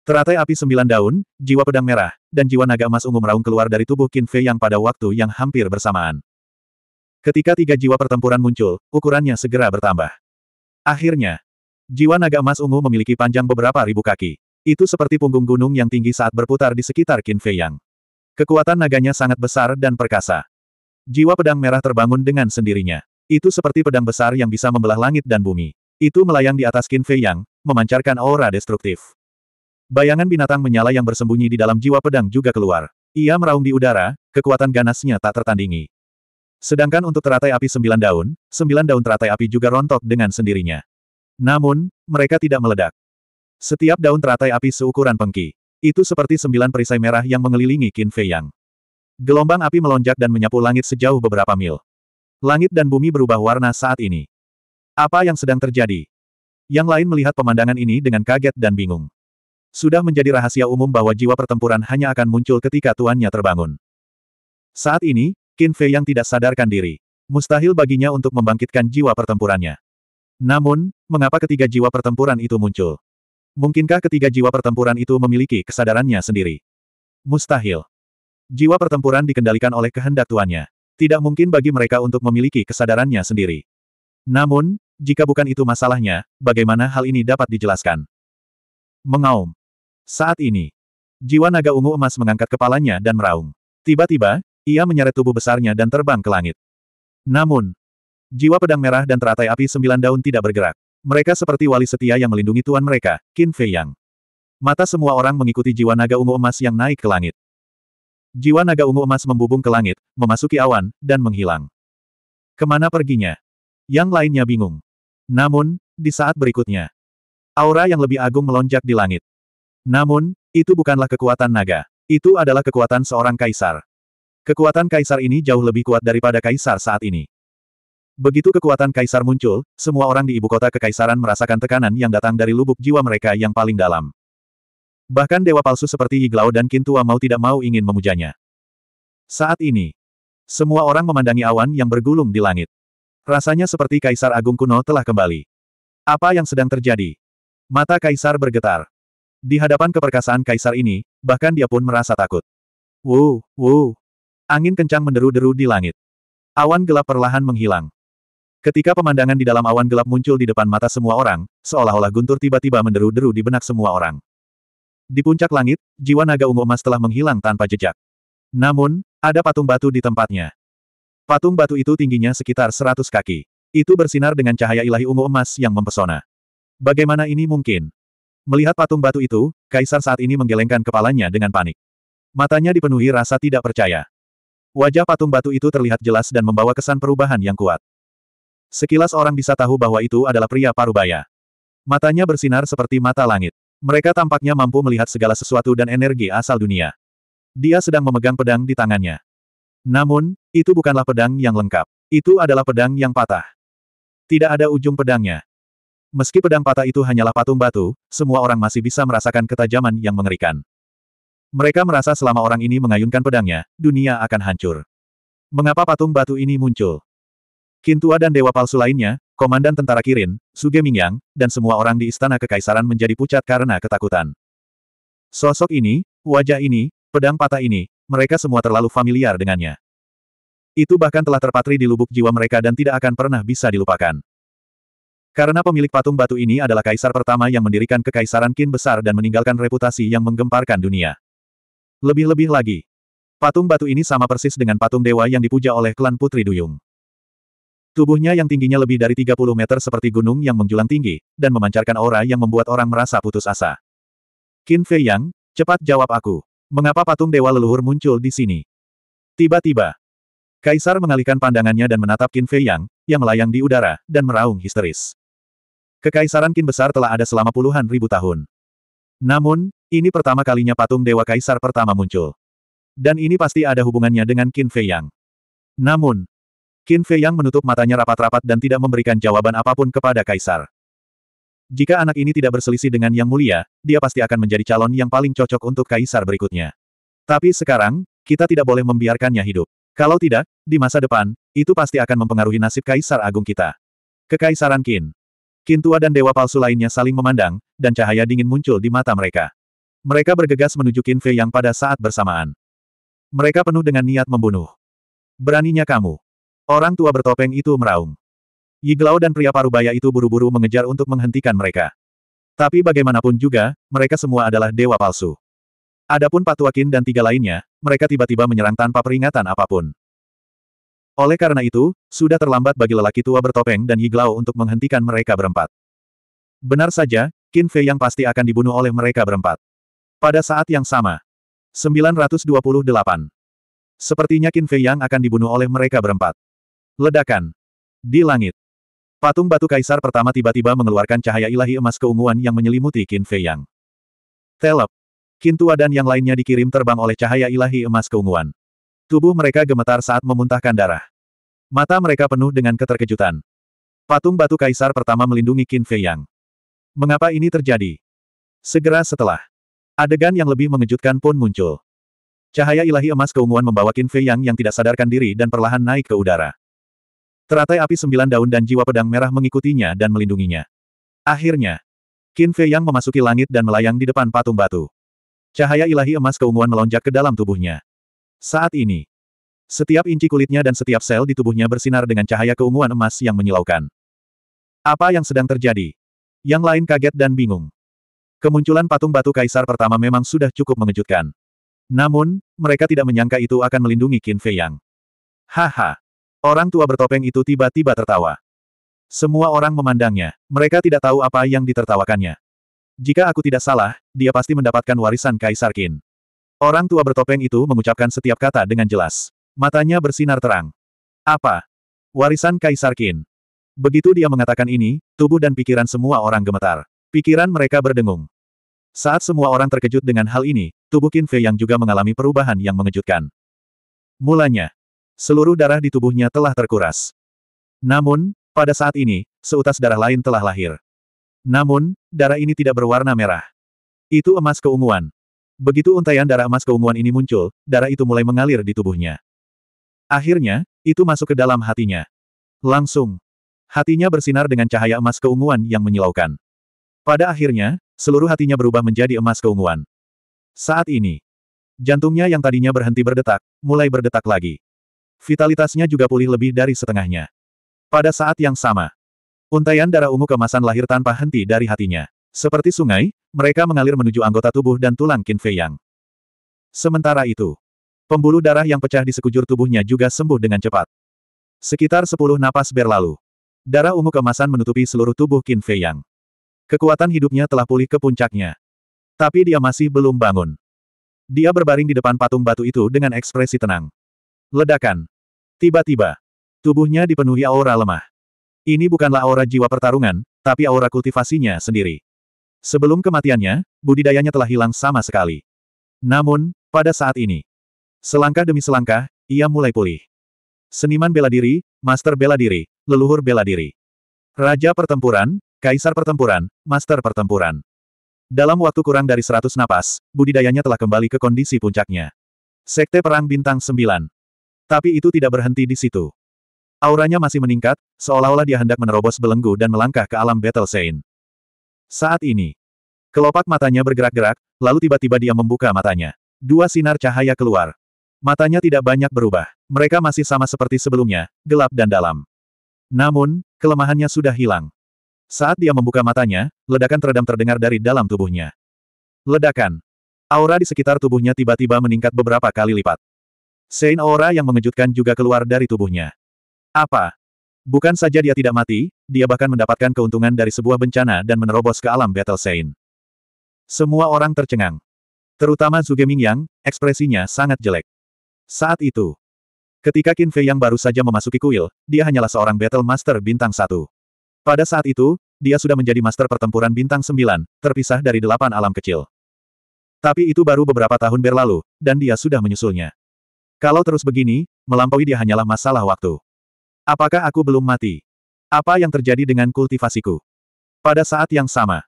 Teratai api sembilan daun, jiwa pedang merah, dan jiwa naga emas ungu meraung keluar dari tubuh Qin Fei yang pada waktu yang hampir bersamaan. Ketika tiga jiwa pertempuran muncul, ukurannya segera bertambah. Akhirnya, jiwa naga emas ungu memiliki panjang beberapa ribu kaki. Itu seperti punggung gunung yang tinggi saat berputar di sekitar Qin Fei Yang. Kekuatan naganya sangat besar dan perkasa. Jiwa pedang merah terbangun dengan sendirinya. Itu seperti pedang besar yang bisa membelah langit dan bumi. Itu melayang di atas Qin Fei Yang, memancarkan aura destruktif. Bayangan binatang menyala yang bersembunyi di dalam jiwa pedang juga keluar. Ia meraung di udara, kekuatan ganasnya tak tertandingi. Sedangkan untuk teratai api sembilan daun, sembilan daun teratai api juga rontok dengan sendirinya. Namun, mereka tidak meledak. Setiap daun teratai api seukuran pengki. Itu seperti sembilan perisai merah yang mengelilingi Qin Fei Yang. Gelombang api melonjak dan menyapu langit sejauh beberapa mil. Langit dan bumi berubah warna saat ini. Apa yang sedang terjadi? Yang lain melihat pemandangan ini dengan kaget dan bingung. Sudah menjadi rahasia umum bahwa jiwa pertempuran hanya akan muncul ketika tuannya terbangun. Saat ini, Qin Fei yang tidak sadarkan diri. Mustahil baginya untuk membangkitkan jiwa pertempurannya. Namun, mengapa ketiga jiwa pertempuran itu muncul? Mungkinkah ketiga jiwa pertempuran itu memiliki kesadarannya sendiri? Mustahil. Jiwa pertempuran dikendalikan oleh kehendak tuannya. Tidak mungkin bagi mereka untuk memiliki kesadarannya sendiri. Namun, jika bukan itu masalahnya, bagaimana hal ini dapat dijelaskan? Mengaum. Saat ini, jiwa naga ungu emas mengangkat kepalanya dan meraung. Tiba-tiba, ia menyeret tubuh besarnya dan terbang ke langit. Namun, jiwa pedang merah dan teratai api sembilan daun tidak bergerak. Mereka seperti wali setia yang melindungi tuan mereka, Qin Fei Yang. Mata semua orang mengikuti jiwa naga ungu emas yang naik ke langit. Jiwa naga ungu emas membubung ke langit, memasuki awan, dan menghilang. Kemana perginya? Yang lainnya bingung. Namun, di saat berikutnya, aura yang lebih agung melonjak di langit. Namun, itu bukanlah kekuatan naga. Itu adalah kekuatan seorang kaisar. Kekuatan kaisar ini jauh lebih kuat daripada kaisar saat ini. Begitu kekuatan kaisar muncul, semua orang di ibu kota kekaisaran merasakan tekanan yang datang dari lubuk jiwa mereka yang paling dalam. Bahkan dewa palsu seperti Yiglao dan Kintua mau tidak mau ingin memujanya. Saat ini, semua orang memandangi awan yang bergulung di langit. Rasanya seperti kaisar agung kuno telah kembali. Apa yang sedang terjadi? Mata kaisar bergetar. Di hadapan keperkasaan kaisar ini, bahkan dia pun merasa takut. Wow, wow. Angin kencang menderu-deru di langit. Awan gelap perlahan menghilang. Ketika pemandangan di dalam awan gelap muncul di depan mata semua orang, seolah-olah guntur tiba-tiba menderu-deru di benak semua orang. Di puncak langit, jiwa naga ungu emas telah menghilang tanpa jejak. Namun, ada patung batu di tempatnya. Patung batu itu tingginya sekitar 100 kaki. Itu bersinar dengan cahaya ilahi ungu emas yang mempesona. Bagaimana ini mungkin? Melihat patung batu itu, kaisar saat ini menggelengkan kepalanya dengan panik. Matanya dipenuhi rasa tidak percaya. Wajah patung batu itu terlihat jelas dan membawa kesan perubahan yang kuat. Sekilas orang bisa tahu bahwa itu adalah pria parubaya. Matanya bersinar seperti mata langit. Mereka tampaknya mampu melihat segala sesuatu dan energi asal dunia. Dia sedang memegang pedang di tangannya. Namun, itu bukanlah pedang yang lengkap. Itu adalah pedang yang patah. Tidak ada ujung pedangnya. Meski pedang patah itu hanyalah patung batu, semua orang masih bisa merasakan ketajaman yang mengerikan. Mereka merasa selama orang ini mengayunkan pedangnya, dunia akan hancur. Mengapa patung batu ini muncul? Kintua dan dewa palsu lainnya, komandan tentara Kirin, Suge Mingyang, dan semua orang di istana kekaisaran menjadi pucat karena ketakutan. Sosok ini, wajah ini, pedang patah ini, mereka semua terlalu familiar dengannya. Itu bahkan telah terpatri di lubuk jiwa mereka dan tidak akan pernah bisa dilupakan. Karena pemilik patung batu ini adalah kaisar pertama yang mendirikan kekaisaran Qin besar dan meninggalkan reputasi yang menggemparkan dunia. Lebih-lebih lagi, patung batu ini sama persis dengan patung dewa yang dipuja oleh klan Putri Duyung. Tubuhnya yang tingginya lebih dari 30 meter seperti gunung yang menjulang tinggi, dan memancarkan aura yang membuat orang merasa putus asa. Qin Fei Yang, cepat jawab aku. Mengapa patung dewa leluhur muncul di sini? Tiba-tiba, Kaisar mengalihkan pandangannya dan menatap Qin Fei Yang, yang melayang di udara, dan meraung histeris. Kekaisaran Qin besar telah ada selama puluhan ribu tahun. Namun, ini pertama kalinya patung Dewa Kaisar pertama muncul. Dan ini pasti ada hubungannya dengan Qin Fei Yang. Namun, Qin Fei Yang menutup matanya rapat-rapat dan tidak memberikan jawaban apapun kepada Kaisar. Jika anak ini tidak berselisih dengan Yang Mulia, dia pasti akan menjadi calon yang paling cocok untuk Kaisar berikutnya. Tapi sekarang, kita tidak boleh membiarkannya hidup. Kalau tidak, di masa depan, itu pasti akan mempengaruhi nasib Kaisar Agung kita. Kekaisaran Qin Kintua dan dewa palsu lainnya saling memandang, dan cahaya dingin muncul di mata mereka. Mereka bergegas menuju Qin Fei yang pada saat bersamaan. Mereka penuh dengan niat membunuh. Beraninya kamu. Orang tua bertopeng itu meraung. Yiglao dan pria parubaya itu buru-buru mengejar untuk menghentikan mereka. Tapi bagaimanapun juga, mereka semua adalah dewa palsu. Adapun Patuakin dan tiga lainnya, mereka tiba-tiba menyerang tanpa peringatan apapun. Oleh karena itu, sudah terlambat bagi lelaki tua bertopeng dan Yiglao untuk menghentikan mereka berempat. Benar saja, Qin Fei yang pasti akan dibunuh oleh mereka berempat. Pada saat yang sama. 928. Sepertinya Qin Fei yang akan dibunuh oleh mereka berempat. Ledakan. Di langit. Patung batu kaisar pertama tiba-tiba mengeluarkan cahaya ilahi emas keunguan yang menyelimuti Qin Fei yang. Telep. Qin Tua dan yang lainnya dikirim terbang oleh cahaya ilahi emas keunguan. Tubuh mereka gemetar saat memuntahkan darah. Mata mereka penuh dengan keterkejutan. Patung batu kaisar pertama melindungi Qin Fei Yang. Mengapa ini terjadi? Segera setelah. Adegan yang lebih mengejutkan pun muncul. Cahaya ilahi emas keunguan membawa Qin Fei Yang yang tidak sadarkan diri dan perlahan naik ke udara. Teratai api sembilan daun dan jiwa pedang merah mengikutinya dan melindunginya. Akhirnya, Qin Fei Yang memasuki langit dan melayang di depan patung batu. Cahaya ilahi emas keunguan melonjak ke dalam tubuhnya. Saat ini, setiap inci kulitnya dan setiap sel di tubuhnya bersinar dengan cahaya keunguan emas yang menyilaukan. Apa yang sedang terjadi? Yang lain kaget dan bingung. Kemunculan patung batu kaisar pertama memang sudah cukup mengejutkan. Namun, mereka tidak menyangka itu akan melindungi Qin Fei Yang. Haha. Orang tua bertopeng itu tiba-tiba tertawa. Semua orang memandangnya. Mereka tidak tahu apa yang ditertawakannya. Jika aku tidak salah, dia pasti mendapatkan warisan Kaisar Qin. Orang tua bertopeng itu mengucapkan setiap kata dengan jelas. Matanya bersinar terang. Apa? Warisan Kaisar Qin. Begitu dia mengatakan ini, tubuh dan pikiran semua orang gemetar. Pikiran mereka berdengung. Saat semua orang terkejut dengan hal ini, tubuh Qin Fei yang juga mengalami perubahan yang mengejutkan. Mulanya, seluruh darah di tubuhnya telah terkuras. Namun, pada saat ini, seutas darah lain telah lahir. Namun, darah ini tidak berwarna merah. Itu emas keunguan, Begitu untaian darah emas keunguan ini muncul, darah itu mulai mengalir di tubuhnya. Akhirnya, itu masuk ke dalam hatinya. Langsung, hatinya bersinar dengan cahaya emas keunguan yang menyilaukan. Pada akhirnya, seluruh hatinya berubah menjadi emas keunguan. Saat ini, jantungnya yang tadinya berhenti berdetak, mulai berdetak lagi. Vitalitasnya juga pulih lebih dari setengahnya. Pada saat yang sama, untaian darah ungu kemasan lahir tanpa henti dari hatinya. Seperti sungai, mereka mengalir menuju anggota tubuh dan tulang Qin Fei Yang. Sementara itu, pembuluh darah yang pecah di sekujur tubuhnya juga sembuh dengan cepat. Sekitar sepuluh napas berlalu. Darah ungu kemasan menutupi seluruh tubuh Qin Fei Yang. Kekuatan hidupnya telah pulih ke puncaknya. Tapi dia masih belum bangun. Dia berbaring di depan patung batu itu dengan ekspresi tenang. Ledakan. Tiba-tiba, tubuhnya dipenuhi aura lemah. Ini bukanlah aura jiwa pertarungan, tapi aura kultivasinya sendiri. Sebelum kematiannya, budidayanya telah hilang sama sekali. Namun, pada saat ini, selangkah demi selangkah, ia mulai pulih. Seniman bela diri, master bela diri, leluhur bela diri. Raja pertempuran, kaisar pertempuran, master pertempuran. Dalam waktu kurang dari 100 napas, budidayanya telah kembali ke kondisi puncaknya. Sekte Perang Bintang 9. Tapi itu tidak berhenti di situ. Auranya masih meningkat, seolah-olah dia hendak menerobos belenggu dan melangkah ke alam Battle Saint. Saat ini, kelopak matanya bergerak-gerak, lalu tiba-tiba dia membuka matanya. Dua sinar cahaya keluar. Matanya tidak banyak berubah. Mereka masih sama seperti sebelumnya, gelap dan dalam. Namun, kelemahannya sudah hilang. Saat dia membuka matanya, ledakan teredam terdengar dari dalam tubuhnya. Ledakan. Aura di sekitar tubuhnya tiba-tiba meningkat beberapa kali lipat. Sein aura yang mengejutkan juga keluar dari tubuhnya. Apa? Bukan saja dia tidak mati, dia bahkan mendapatkan keuntungan dari sebuah bencana dan menerobos ke alam Battle Saint. Semua orang tercengang. Terutama Zuge Mingyang, ekspresinya sangat jelek. Saat itu, ketika Qin Fei yang baru saja memasuki kuil, dia hanyalah seorang Battle Master bintang satu. Pada saat itu, dia sudah menjadi master pertempuran bintang sembilan, terpisah dari delapan alam kecil. Tapi itu baru beberapa tahun berlalu, dan dia sudah menyusulnya. Kalau terus begini, melampaui dia hanyalah masalah waktu. Apakah aku belum mati? Apa yang terjadi dengan kultivasiku? Pada saat yang sama,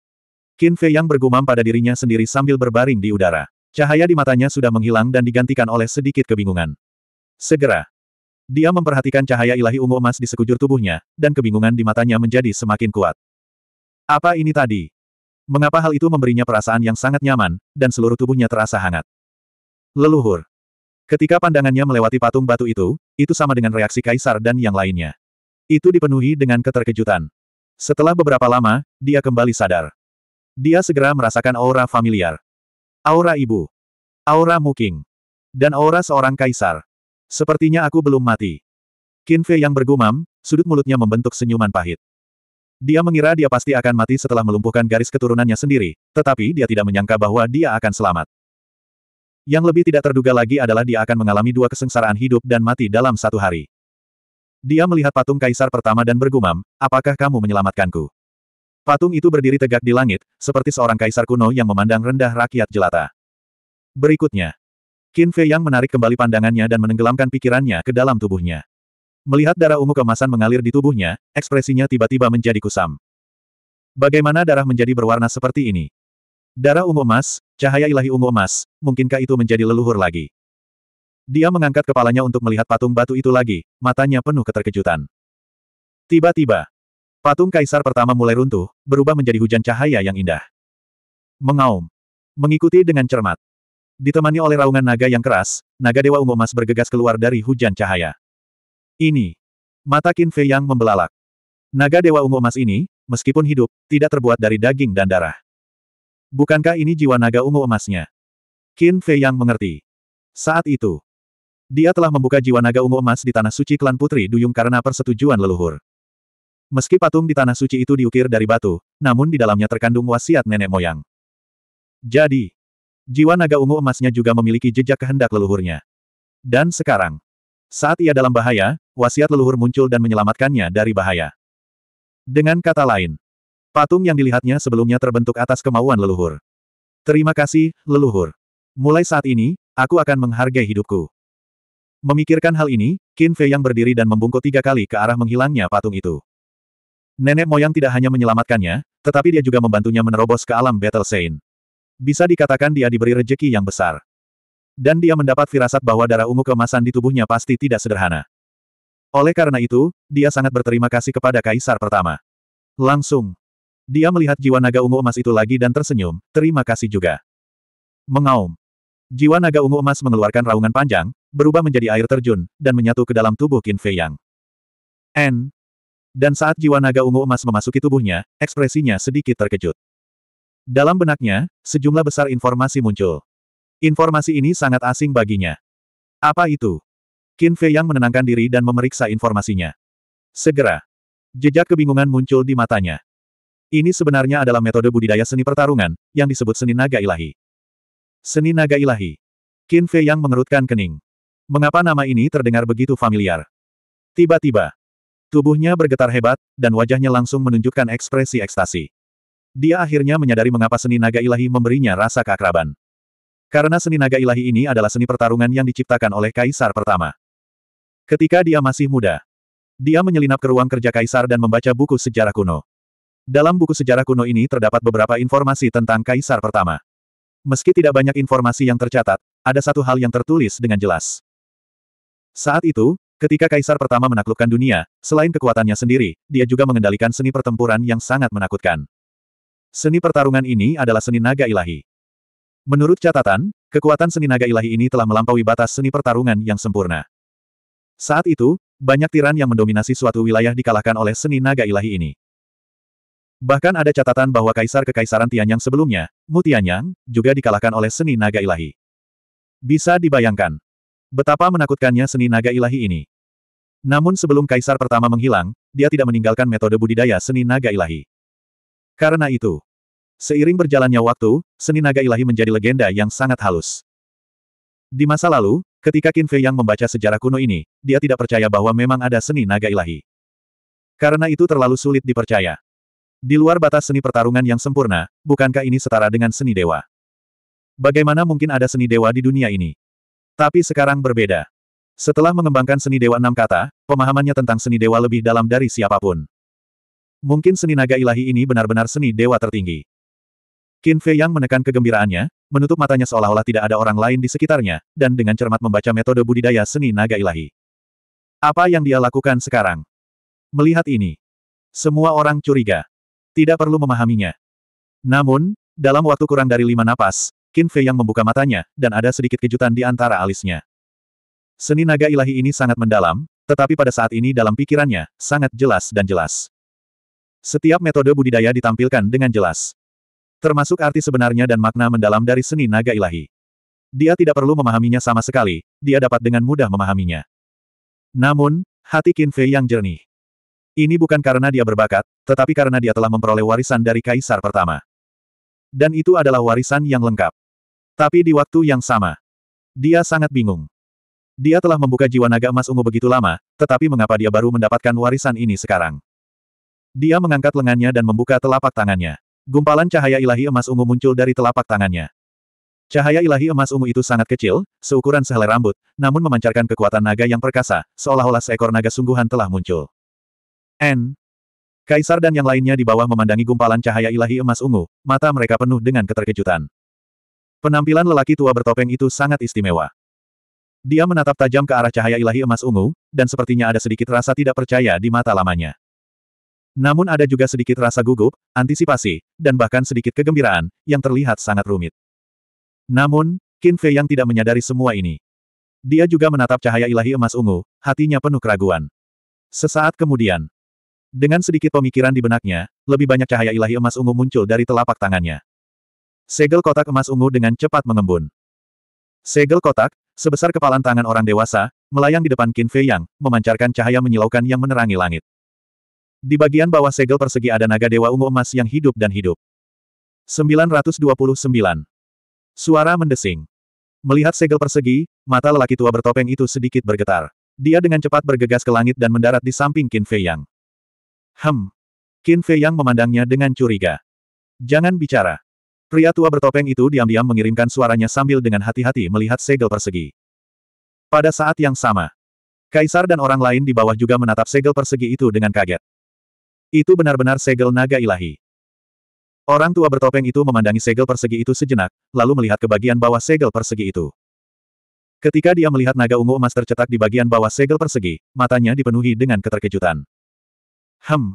Qin Fei yang bergumam pada dirinya sendiri sambil berbaring di udara. Cahaya di matanya sudah menghilang dan digantikan oleh sedikit kebingungan. Segera, dia memperhatikan cahaya ilahi ungu emas di sekujur tubuhnya, dan kebingungan di matanya menjadi semakin kuat. Apa ini tadi? Mengapa hal itu memberinya perasaan yang sangat nyaman, dan seluruh tubuhnya terasa hangat? Leluhur. Ketika pandangannya melewati patung batu itu, itu sama dengan reaksi kaisar dan yang lainnya. Itu dipenuhi dengan keterkejutan. Setelah beberapa lama, dia kembali sadar. Dia segera merasakan aura familiar. Aura ibu. Aura Muking. Dan aura seorang kaisar. Sepertinya aku belum mati. Kinfe yang bergumam, sudut mulutnya membentuk senyuman pahit. Dia mengira dia pasti akan mati setelah melumpuhkan garis keturunannya sendiri, tetapi dia tidak menyangka bahwa dia akan selamat. Yang lebih tidak terduga lagi adalah dia akan mengalami dua kesengsaraan hidup dan mati dalam satu hari. Dia melihat patung kaisar pertama dan bergumam, apakah kamu menyelamatkanku? Patung itu berdiri tegak di langit, seperti seorang kaisar kuno yang memandang rendah rakyat jelata. Berikutnya, Qin Fei Yang menarik kembali pandangannya dan menenggelamkan pikirannya ke dalam tubuhnya. Melihat darah ungu kemasan mengalir di tubuhnya, ekspresinya tiba-tiba menjadi kusam. Bagaimana darah menjadi berwarna seperti ini? Darah ungu emas, cahaya ilahi ungu emas, mungkinkah itu menjadi leluhur lagi? Dia mengangkat kepalanya untuk melihat patung batu itu lagi, matanya penuh keterkejutan. Tiba-tiba, patung kaisar pertama mulai runtuh, berubah menjadi hujan cahaya yang indah. Mengaum. Mengikuti dengan cermat. Ditemani oleh raungan naga yang keras, naga dewa ungu emas bergegas keluar dari hujan cahaya. Ini. Mata Qin Fei yang membelalak. Naga dewa ungu emas ini, meskipun hidup, tidak terbuat dari daging dan darah. Bukankah ini jiwa naga ungu emasnya? Qin Fei yang mengerti. Saat itu, dia telah membuka jiwa naga ungu emas di tanah suci klan Putri Duyung karena persetujuan leluhur. Meski patung di tanah suci itu diukir dari batu, namun di dalamnya terkandung wasiat nenek moyang. Jadi, jiwa naga ungu emasnya juga memiliki jejak kehendak leluhurnya. Dan sekarang, saat ia dalam bahaya, wasiat leluhur muncul dan menyelamatkannya dari bahaya. Dengan kata lain, Patung yang dilihatnya sebelumnya terbentuk atas kemauan leluhur. Terima kasih, leluhur. Mulai saat ini, aku akan menghargai hidupku. Memikirkan hal ini, Qin Fei yang berdiri dan membungkuk tiga kali ke arah menghilangnya patung itu. Nenek moyang tidak hanya menyelamatkannya, tetapi dia juga membantunya menerobos ke alam Battle Saint. Bisa dikatakan dia diberi rejeki yang besar. Dan dia mendapat firasat bahwa darah ungu kemasan di tubuhnya pasti tidak sederhana. Oleh karena itu, dia sangat berterima kasih kepada Kaisar pertama. Langsung, dia melihat jiwa naga ungu emas itu lagi dan tersenyum, terima kasih juga. Mengaum. Jiwa naga ungu emas mengeluarkan raungan panjang, berubah menjadi air terjun, dan menyatu ke dalam tubuh Qin Fei Yang. N. Dan saat jiwa naga ungu emas memasuki tubuhnya, ekspresinya sedikit terkejut. Dalam benaknya, sejumlah besar informasi muncul. Informasi ini sangat asing baginya. Apa itu? Qin Fei Yang menenangkan diri dan memeriksa informasinya. Segera. Jejak kebingungan muncul di matanya. Ini sebenarnya adalah metode budidaya seni pertarungan, yang disebut seni naga ilahi. Seni naga ilahi. Qin Fei yang mengerutkan kening. Mengapa nama ini terdengar begitu familiar? Tiba-tiba, tubuhnya bergetar hebat, dan wajahnya langsung menunjukkan ekspresi ekstasi. Dia akhirnya menyadari mengapa seni naga ilahi memberinya rasa keakraban. Karena seni naga ilahi ini adalah seni pertarungan yang diciptakan oleh kaisar pertama. Ketika dia masih muda, dia menyelinap ke ruang kerja kaisar dan membaca buku sejarah kuno. Dalam buku sejarah kuno ini terdapat beberapa informasi tentang Kaisar pertama. Meski tidak banyak informasi yang tercatat, ada satu hal yang tertulis dengan jelas. Saat itu, ketika Kaisar pertama menaklukkan dunia, selain kekuatannya sendiri, dia juga mengendalikan seni pertempuran yang sangat menakutkan. Seni pertarungan ini adalah seni naga ilahi. Menurut catatan, kekuatan seni naga ilahi ini telah melampaui batas seni pertarungan yang sempurna. Saat itu, banyak tiran yang mendominasi suatu wilayah dikalahkan oleh seni naga ilahi ini. Bahkan ada catatan bahwa kaisar kekaisaran Tianyang sebelumnya, Mu Tianyang, juga dikalahkan oleh seni naga ilahi. Bisa dibayangkan betapa menakutkannya seni naga ilahi ini. Namun sebelum kaisar pertama menghilang, dia tidak meninggalkan metode budidaya seni naga ilahi. Karena itu, seiring berjalannya waktu, seni naga ilahi menjadi legenda yang sangat halus. Di masa lalu, ketika Qin Fei yang membaca sejarah kuno ini, dia tidak percaya bahwa memang ada seni naga ilahi. Karena itu terlalu sulit dipercaya. Di luar batas seni pertarungan yang sempurna, bukankah ini setara dengan seni dewa? Bagaimana mungkin ada seni dewa di dunia ini? Tapi sekarang berbeda. Setelah mengembangkan seni dewa enam kata, pemahamannya tentang seni dewa lebih dalam dari siapapun. Mungkin seni naga ilahi ini benar-benar seni dewa tertinggi. Qin Fei yang menekan kegembiraannya, menutup matanya seolah-olah tidak ada orang lain di sekitarnya, dan dengan cermat membaca metode budidaya seni naga ilahi. Apa yang dia lakukan sekarang? Melihat ini, semua orang curiga. Tidak perlu memahaminya. Namun, dalam waktu kurang dari lima napas, Qin Fei yang membuka matanya, dan ada sedikit kejutan di antara alisnya. Seni naga ilahi ini sangat mendalam, tetapi pada saat ini dalam pikirannya, sangat jelas dan jelas. Setiap metode budidaya ditampilkan dengan jelas. Termasuk arti sebenarnya dan makna mendalam dari seni naga ilahi. Dia tidak perlu memahaminya sama sekali, dia dapat dengan mudah memahaminya. Namun, hati Qin Fei yang jernih. Ini bukan karena dia berbakat, tetapi karena dia telah memperoleh warisan dari kaisar pertama. Dan itu adalah warisan yang lengkap. Tapi di waktu yang sama, dia sangat bingung. Dia telah membuka jiwa naga emas ungu begitu lama, tetapi mengapa dia baru mendapatkan warisan ini sekarang? Dia mengangkat lengannya dan membuka telapak tangannya. Gumpalan cahaya ilahi emas ungu muncul dari telapak tangannya. Cahaya ilahi emas ungu itu sangat kecil, seukuran sehelai rambut, namun memancarkan kekuatan naga yang perkasa, seolah-olah seekor naga sungguhan telah muncul. N. Kaisar dan yang lainnya di bawah memandangi gumpalan cahaya ilahi emas ungu, mata mereka penuh dengan keterkejutan. Penampilan lelaki tua bertopeng itu sangat istimewa. Dia menatap tajam ke arah cahaya ilahi emas ungu, dan sepertinya ada sedikit rasa tidak percaya di mata lamanya. Namun ada juga sedikit rasa gugup, antisipasi, dan bahkan sedikit kegembiraan, yang terlihat sangat rumit. Namun, Qin Fei yang tidak menyadari semua ini. Dia juga menatap cahaya ilahi emas ungu, hatinya penuh keraguan. Sesaat kemudian, dengan sedikit pemikiran di benaknya, lebih banyak cahaya ilahi emas ungu muncul dari telapak tangannya. Segel kotak emas ungu dengan cepat mengembun. Segel kotak, sebesar kepalan tangan orang dewasa, melayang di depan Qin Fei Yang, memancarkan cahaya menyilaukan yang menerangi langit. Di bagian bawah segel persegi ada naga dewa ungu emas yang hidup dan hidup. 929. Suara mendesing. Melihat segel persegi, mata lelaki tua bertopeng itu sedikit bergetar. Dia dengan cepat bergegas ke langit dan mendarat di samping Qin Fei Yang. Hem. Qin Fei yang memandangnya dengan curiga. Jangan bicara. Pria tua bertopeng itu diam-diam mengirimkan suaranya sambil dengan hati-hati melihat segel persegi. Pada saat yang sama, Kaisar dan orang lain di bawah juga menatap segel persegi itu dengan kaget. Itu benar-benar segel naga ilahi. Orang tua bertopeng itu memandangi segel persegi itu sejenak, lalu melihat ke bagian bawah segel persegi itu. Ketika dia melihat naga ungu emas tercetak di bagian bawah segel persegi, matanya dipenuhi dengan keterkejutan. Hem.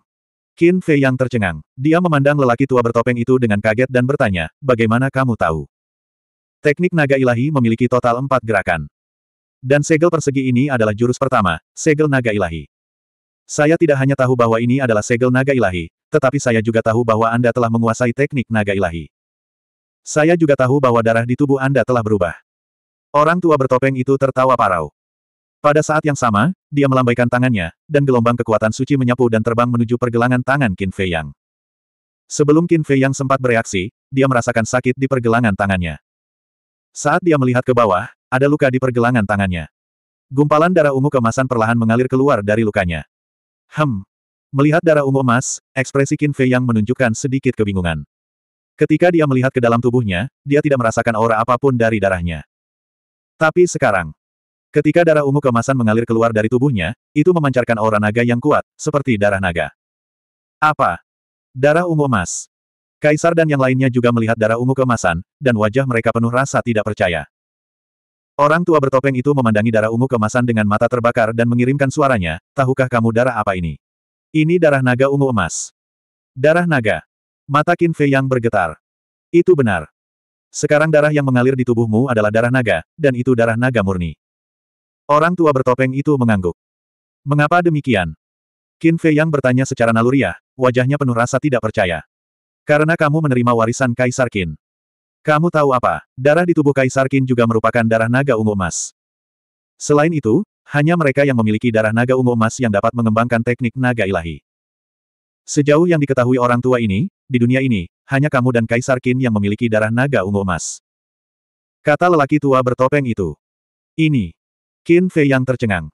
Qin Fei yang tercengang. Dia memandang lelaki tua bertopeng itu dengan kaget dan bertanya, bagaimana kamu tahu? Teknik naga ilahi memiliki total empat gerakan. Dan segel persegi ini adalah jurus pertama, segel naga ilahi. Saya tidak hanya tahu bahwa ini adalah segel naga ilahi, tetapi saya juga tahu bahwa Anda telah menguasai teknik naga ilahi. Saya juga tahu bahwa darah di tubuh Anda telah berubah. Orang tua bertopeng itu tertawa parau. Pada saat yang sama, dia melambaikan tangannya, dan gelombang kekuatan suci menyapu dan terbang menuju pergelangan tangan Qin Fei Yang. Sebelum Qin Fei Yang sempat bereaksi, dia merasakan sakit di pergelangan tangannya. Saat dia melihat ke bawah, ada luka di pergelangan tangannya. Gumpalan darah ungu kemasan perlahan mengalir keluar dari lukanya. Hem. Melihat darah ungu emas, ekspresi Qin Fei Yang menunjukkan sedikit kebingungan. Ketika dia melihat ke dalam tubuhnya, dia tidak merasakan aura apapun dari darahnya. Tapi sekarang, Ketika darah ungu kemasan mengalir keluar dari tubuhnya, itu memancarkan aura naga yang kuat, seperti darah naga. Apa? Darah ungu emas. Kaisar dan yang lainnya juga melihat darah ungu kemasan, dan wajah mereka penuh rasa tidak percaya. Orang tua bertopeng itu memandangi darah ungu kemasan dengan mata terbakar dan mengirimkan suaranya, tahukah kamu darah apa ini? Ini darah naga ungu emas. Darah naga. Mata Qin Fei yang bergetar. Itu benar. Sekarang darah yang mengalir di tubuhmu adalah darah naga, dan itu darah naga murni. Orang tua bertopeng itu mengangguk. Mengapa demikian? Qin Fei Yang bertanya secara naluriah, wajahnya penuh rasa tidak percaya. Karena kamu menerima warisan Kaisar Qin. Kamu tahu apa? Darah di tubuh Kaisar Qin juga merupakan darah naga ungu emas. Selain itu, hanya mereka yang memiliki darah naga ungu emas yang dapat mengembangkan teknik naga ilahi. Sejauh yang diketahui orang tua ini, di dunia ini, hanya kamu dan Kaisar Qin yang memiliki darah naga ungu emas. Kata lelaki tua bertopeng itu. Ini, Qin Fei yang tercengang.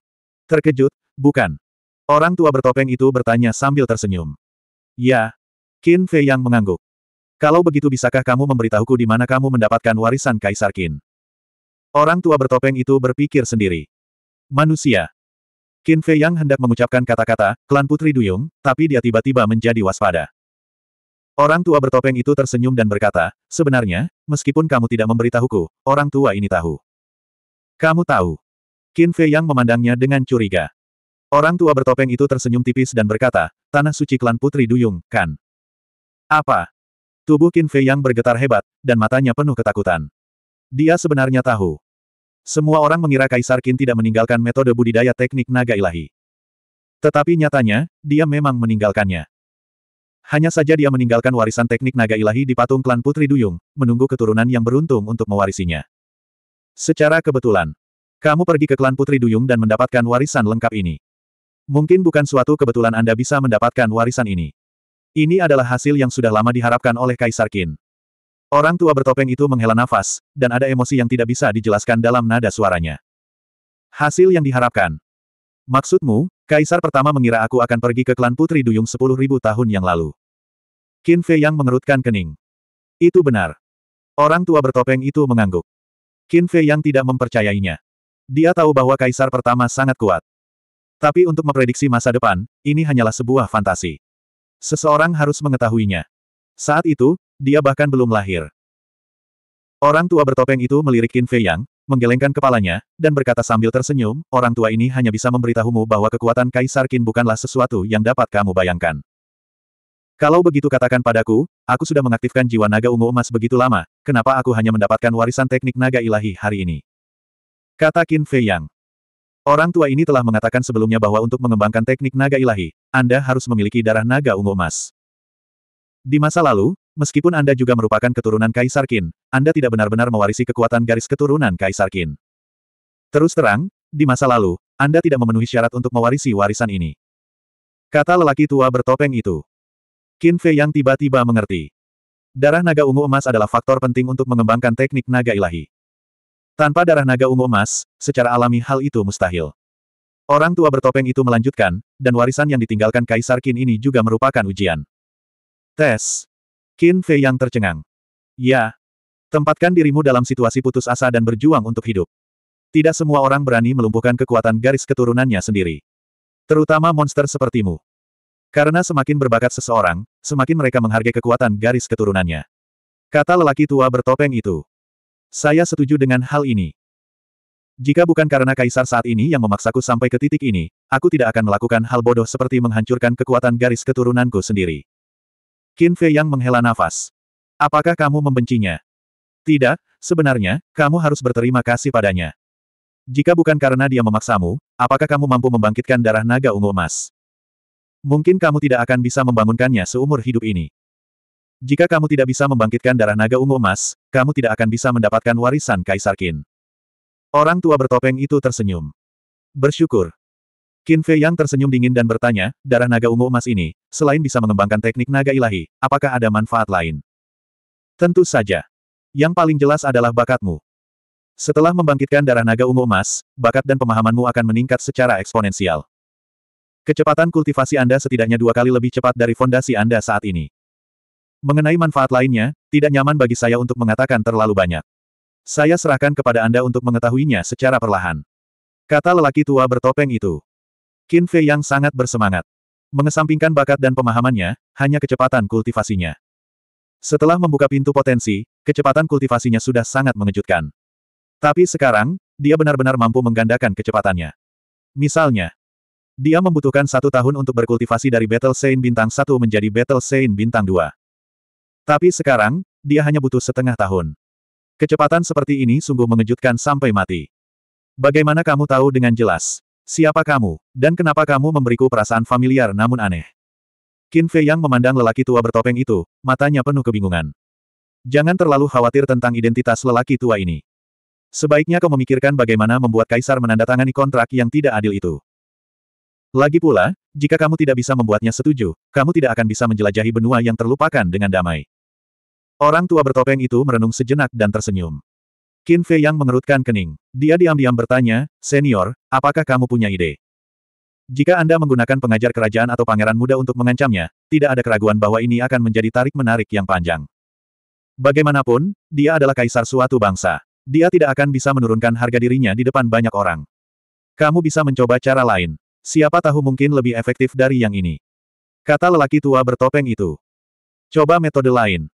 Terkejut, bukan. Orang tua bertopeng itu bertanya sambil tersenyum. Ya. Qin Fei yang mengangguk. Kalau begitu bisakah kamu memberitahuku di mana kamu mendapatkan warisan Kaisar Qin? Orang tua bertopeng itu berpikir sendiri. Manusia. Qin Fei yang hendak mengucapkan kata-kata, klan Putri Duyung, tapi dia tiba-tiba menjadi waspada. Orang tua bertopeng itu tersenyum dan berkata, sebenarnya, meskipun kamu tidak memberitahuku, orang tua ini tahu. Kamu tahu. Qin Fei yang memandangnya dengan curiga. Orang tua bertopeng itu tersenyum tipis dan berkata, Tanah suci klan Putri Duyung, kan? Apa? Tubuh Qin Fei yang bergetar hebat, dan matanya penuh ketakutan. Dia sebenarnya tahu. Semua orang mengira Kaisar Qin tidak meninggalkan metode budidaya teknik naga ilahi. Tetapi nyatanya, dia memang meninggalkannya. Hanya saja dia meninggalkan warisan teknik naga ilahi di patung klan Putri Duyung, menunggu keturunan yang beruntung untuk mewarisinya. Secara kebetulan, kamu pergi ke klan Putri Duyung dan mendapatkan warisan lengkap ini. Mungkin bukan suatu kebetulan Anda bisa mendapatkan warisan ini. Ini adalah hasil yang sudah lama diharapkan oleh Kaisar Qin. Orang tua bertopeng itu menghela nafas, dan ada emosi yang tidak bisa dijelaskan dalam nada suaranya. Hasil yang diharapkan. Maksudmu, Kaisar pertama mengira aku akan pergi ke klan Putri Duyung sepuluh tahun yang lalu. Qin Fei yang mengerutkan kening. Itu benar. Orang tua bertopeng itu mengangguk. Qin Fei yang tidak mempercayainya. Dia tahu bahwa kaisar pertama sangat kuat. Tapi untuk memprediksi masa depan, ini hanyalah sebuah fantasi. Seseorang harus mengetahuinya. Saat itu, dia bahkan belum lahir. Orang tua bertopeng itu melirik Qin Fei Yang, menggelengkan kepalanya, dan berkata sambil tersenyum, orang tua ini hanya bisa memberitahumu bahwa kekuatan Kaisar Qin bukanlah sesuatu yang dapat kamu bayangkan. Kalau begitu katakan padaku, aku sudah mengaktifkan jiwa naga ungu emas begitu lama, kenapa aku hanya mendapatkan warisan teknik naga ilahi hari ini? Kata Qin Fei Yang. Orang tua ini telah mengatakan sebelumnya bahwa untuk mengembangkan teknik naga ilahi, Anda harus memiliki darah naga ungu emas. Di masa lalu, meskipun Anda juga merupakan keturunan Kaisar Qin, Anda tidak benar-benar mewarisi kekuatan garis keturunan Kaisar Qin. Terus terang, di masa lalu, Anda tidak memenuhi syarat untuk mewarisi warisan ini. Kata lelaki tua bertopeng itu. Qin Fei Yang tiba-tiba mengerti. Darah naga ungu emas adalah faktor penting untuk mengembangkan teknik naga ilahi. Tanpa darah naga ungu emas, secara alami hal itu mustahil. Orang tua bertopeng itu melanjutkan, dan warisan yang ditinggalkan Kaisar Qin ini juga merupakan ujian. Tes. Qin Fei yang tercengang. Ya. Tempatkan dirimu dalam situasi putus asa dan berjuang untuk hidup. Tidak semua orang berani melumpuhkan kekuatan garis keturunannya sendiri. Terutama monster sepertimu. Karena semakin berbakat seseorang, semakin mereka menghargai kekuatan garis keturunannya. Kata lelaki tua bertopeng itu. Saya setuju dengan hal ini. Jika bukan karena kaisar saat ini yang memaksaku sampai ke titik ini, aku tidak akan melakukan hal bodoh seperti menghancurkan kekuatan garis keturunanku sendiri. Qin Fei yang menghela nafas. Apakah kamu membencinya? Tidak, sebenarnya, kamu harus berterima kasih padanya. Jika bukan karena dia memaksamu, apakah kamu mampu membangkitkan darah naga ungu emas? Mungkin kamu tidak akan bisa membangunkannya seumur hidup ini. Jika kamu tidak bisa membangkitkan darah naga ungu emas, kamu tidak akan bisa mendapatkan warisan Kaisar Qin. Orang tua bertopeng itu tersenyum. Bersyukur. Qin Fei yang tersenyum dingin dan bertanya, darah naga ungu emas ini, selain bisa mengembangkan teknik naga ilahi, apakah ada manfaat lain? Tentu saja. Yang paling jelas adalah bakatmu. Setelah membangkitkan darah naga ungu emas, bakat dan pemahamanmu akan meningkat secara eksponensial. Kecepatan kultivasi Anda setidaknya dua kali lebih cepat dari fondasi Anda saat ini. Mengenai manfaat lainnya, tidak nyaman bagi saya untuk mengatakan terlalu banyak. Saya serahkan kepada Anda untuk mengetahuinya secara perlahan. Kata lelaki tua bertopeng itu. Qin Fei yang sangat bersemangat. Mengesampingkan bakat dan pemahamannya, hanya kecepatan kultivasinya. Setelah membuka pintu potensi, kecepatan kultivasinya sudah sangat mengejutkan. Tapi sekarang, dia benar-benar mampu menggandakan kecepatannya. Misalnya, dia membutuhkan satu tahun untuk berkultivasi dari Battle Saint Bintang 1 menjadi Battle Saint Bintang 2. Tapi sekarang, dia hanya butuh setengah tahun. Kecepatan seperti ini sungguh mengejutkan sampai mati. Bagaimana kamu tahu dengan jelas? Siapa kamu, dan kenapa kamu memberiku perasaan familiar namun aneh? Qin Fei yang memandang lelaki tua bertopeng itu, matanya penuh kebingungan. Jangan terlalu khawatir tentang identitas lelaki tua ini. Sebaiknya kau memikirkan bagaimana membuat kaisar menandatangani kontrak yang tidak adil itu. Lagi pula, jika kamu tidak bisa membuatnya setuju, kamu tidak akan bisa menjelajahi benua yang terlupakan dengan damai. Orang tua bertopeng itu merenung sejenak dan tersenyum. Qin Fei yang mengerutkan kening. Dia diam-diam bertanya, Senior, apakah kamu punya ide? Jika Anda menggunakan pengajar kerajaan atau pangeran muda untuk mengancamnya, tidak ada keraguan bahwa ini akan menjadi tarik-menarik yang panjang. Bagaimanapun, dia adalah kaisar suatu bangsa. Dia tidak akan bisa menurunkan harga dirinya di depan banyak orang. Kamu bisa mencoba cara lain. Siapa tahu mungkin lebih efektif dari yang ini. Kata lelaki tua bertopeng itu. Coba metode lain.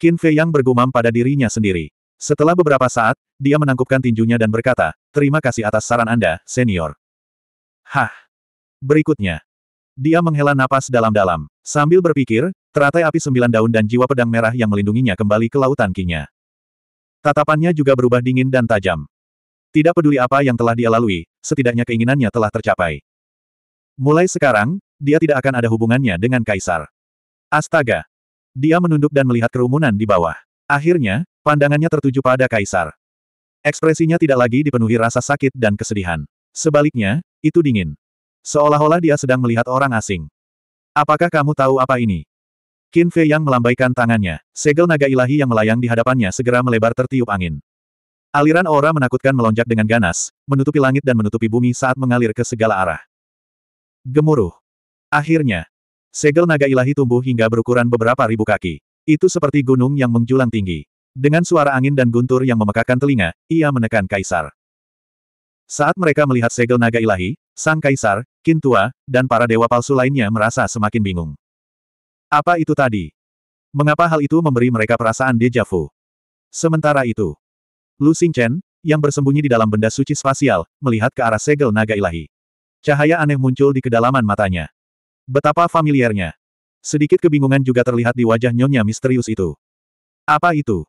Qin Fei yang bergumam pada dirinya sendiri. Setelah beberapa saat, dia menangkupkan tinjunya dan berkata, terima kasih atas saran Anda, senior. Hah. Berikutnya. Dia menghela napas dalam-dalam. Sambil berpikir, teratai api sembilan daun dan jiwa pedang merah yang melindunginya kembali ke lautan kinya. Tatapannya juga berubah dingin dan tajam. Tidak peduli apa yang telah dia lalui, setidaknya keinginannya telah tercapai. Mulai sekarang, dia tidak akan ada hubungannya dengan Kaisar. Astaga! Dia menunduk dan melihat kerumunan di bawah. Akhirnya, pandangannya tertuju pada Kaisar. Ekspresinya tidak lagi dipenuhi rasa sakit dan kesedihan. Sebaliknya, itu dingin. Seolah-olah dia sedang melihat orang asing. Apakah kamu tahu apa ini? Qin Fei yang melambaikan tangannya, segel naga ilahi yang melayang di hadapannya segera melebar tertiup angin. Aliran aura menakutkan melonjak dengan ganas, menutupi langit dan menutupi bumi saat mengalir ke segala arah. Gemuruh. Akhirnya, Segel naga ilahi tumbuh hingga berukuran beberapa ribu kaki. Itu seperti gunung yang menjulang tinggi. Dengan suara angin dan guntur yang memekakan telinga, ia menekan kaisar. Saat mereka melihat segel naga ilahi, sang kaisar, kintua, dan para dewa palsu lainnya merasa semakin bingung. Apa itu tadi? Mengapa hal itu memberi mereka perasaan deja vu? Sementara itu, Lu Xingchen, yang bersembunyi di dalam benda suci spasial, melihat ke arah segel naga ilahi. Cahaya aneh muncul di kedalaman matanya. Betapa familiarnya. Sedikit kebingungan juga terlihat di wajah nyonya misterius itu. Apa itu?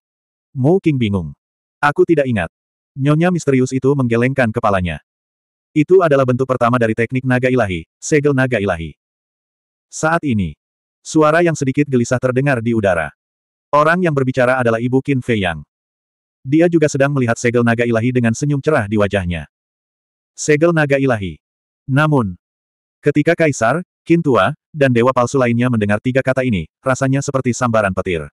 Mo King bingung. Aku tidak ingat. Nyonya misterius itu menggelengkan kepalanya. Itu adalah bentuk pertama dari teknik naga ilahi, segel naga ilahi. Saat ini, suara yang sedikit gelisah terdengar di udara. Orang yang berbicara adalah Ibu Qin Fei Yang. Dia juga sedang melihat segel naga ilahi dengan senyum cerah di wajahnya. Segel naga ilahi. Namun, ketika kaisar, Kin tua, dan dewa palsu lainnya mendengar tiga kata ini, rasanya seperti sambaran petir.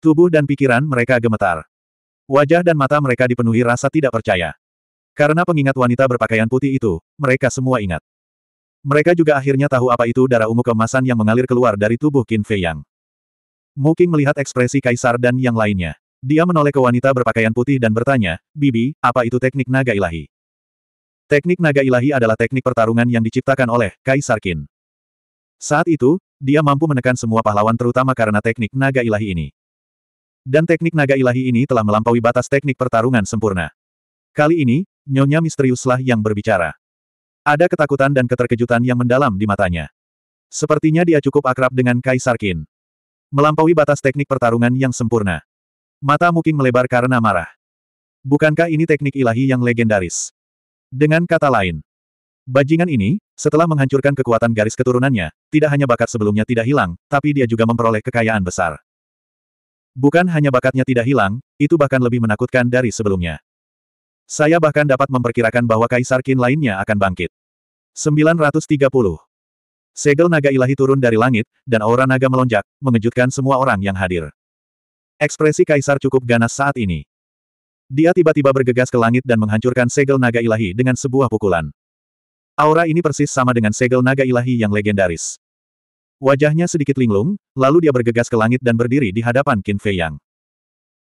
Tubuh dan pikiran mereka gemetar. Wajah dan mata mereka dipenuhi rasa tidak percaya. Karena pengingat wanita berpakaian putih itu, mereka semua ingat. Mereka juga akhirnya tahu apa itu darah ungu kemasan yang mengalir keluar dari tubuh Qin Fei Yang. Muking melihat ekspresi kaisar dan yang lainnya. Dia menoleh ke wanita berpakaian putih dan bertanya, Bibi, apa itu teknik naga ilahi? Teknik naga ilahi adalah teknik pertarungan yang diciptakan oleh Kaisar Qin. Saat itu, dia mampu menekan semua pahlawan terutama karena teknik naga ilahi ini. Dan teknik naga ilahi ini telah melampaui batas teknik pertarungan sempurna. Kali ini, Nyonya misteriuslah yang berbicara. Ada ketakutan dan keterkejutan yang mendalam di matanya. Sepertinya dia cukup akrab dengan Kaisar Qin. Melampaui batas teknik pertarungan yang sempurna. Mata mungkin melebar karena marah. Bukankah ini teknik ilahi yang legendaris? Dengan kata lain, bajingan ini, setelah menghancurkan kekuatan garis keturunannya, tidak hanya bakat sebelumnya tidak hilang, tapi dia juga memperoleh kekayaan besar. Bukan hanya bakatnya tidak hilang, itu bahkan lebih menakutkan dari sebelumnya. Saya bahkan dapat memperkirakan bahwa Kaisar Qin lainnya akan bangkit. 930. Segel naga ilahi turun dari langit, dan aura naga melonjak, mengejutkan semua orang yang hadir. Ekspresi Kaisar cukup ganas saat ini. Dia tiba-tiba bergegas ke langit dan menghancurkan segel naga ilahi dengan sebuah pukulan. Aura ini persis sama dengan segel naga ilahi yang legendaris. Wajahnya sedikit linglung, lalu dia bergegas ke langit dan berdiri di hadapan Qin Fei Yang.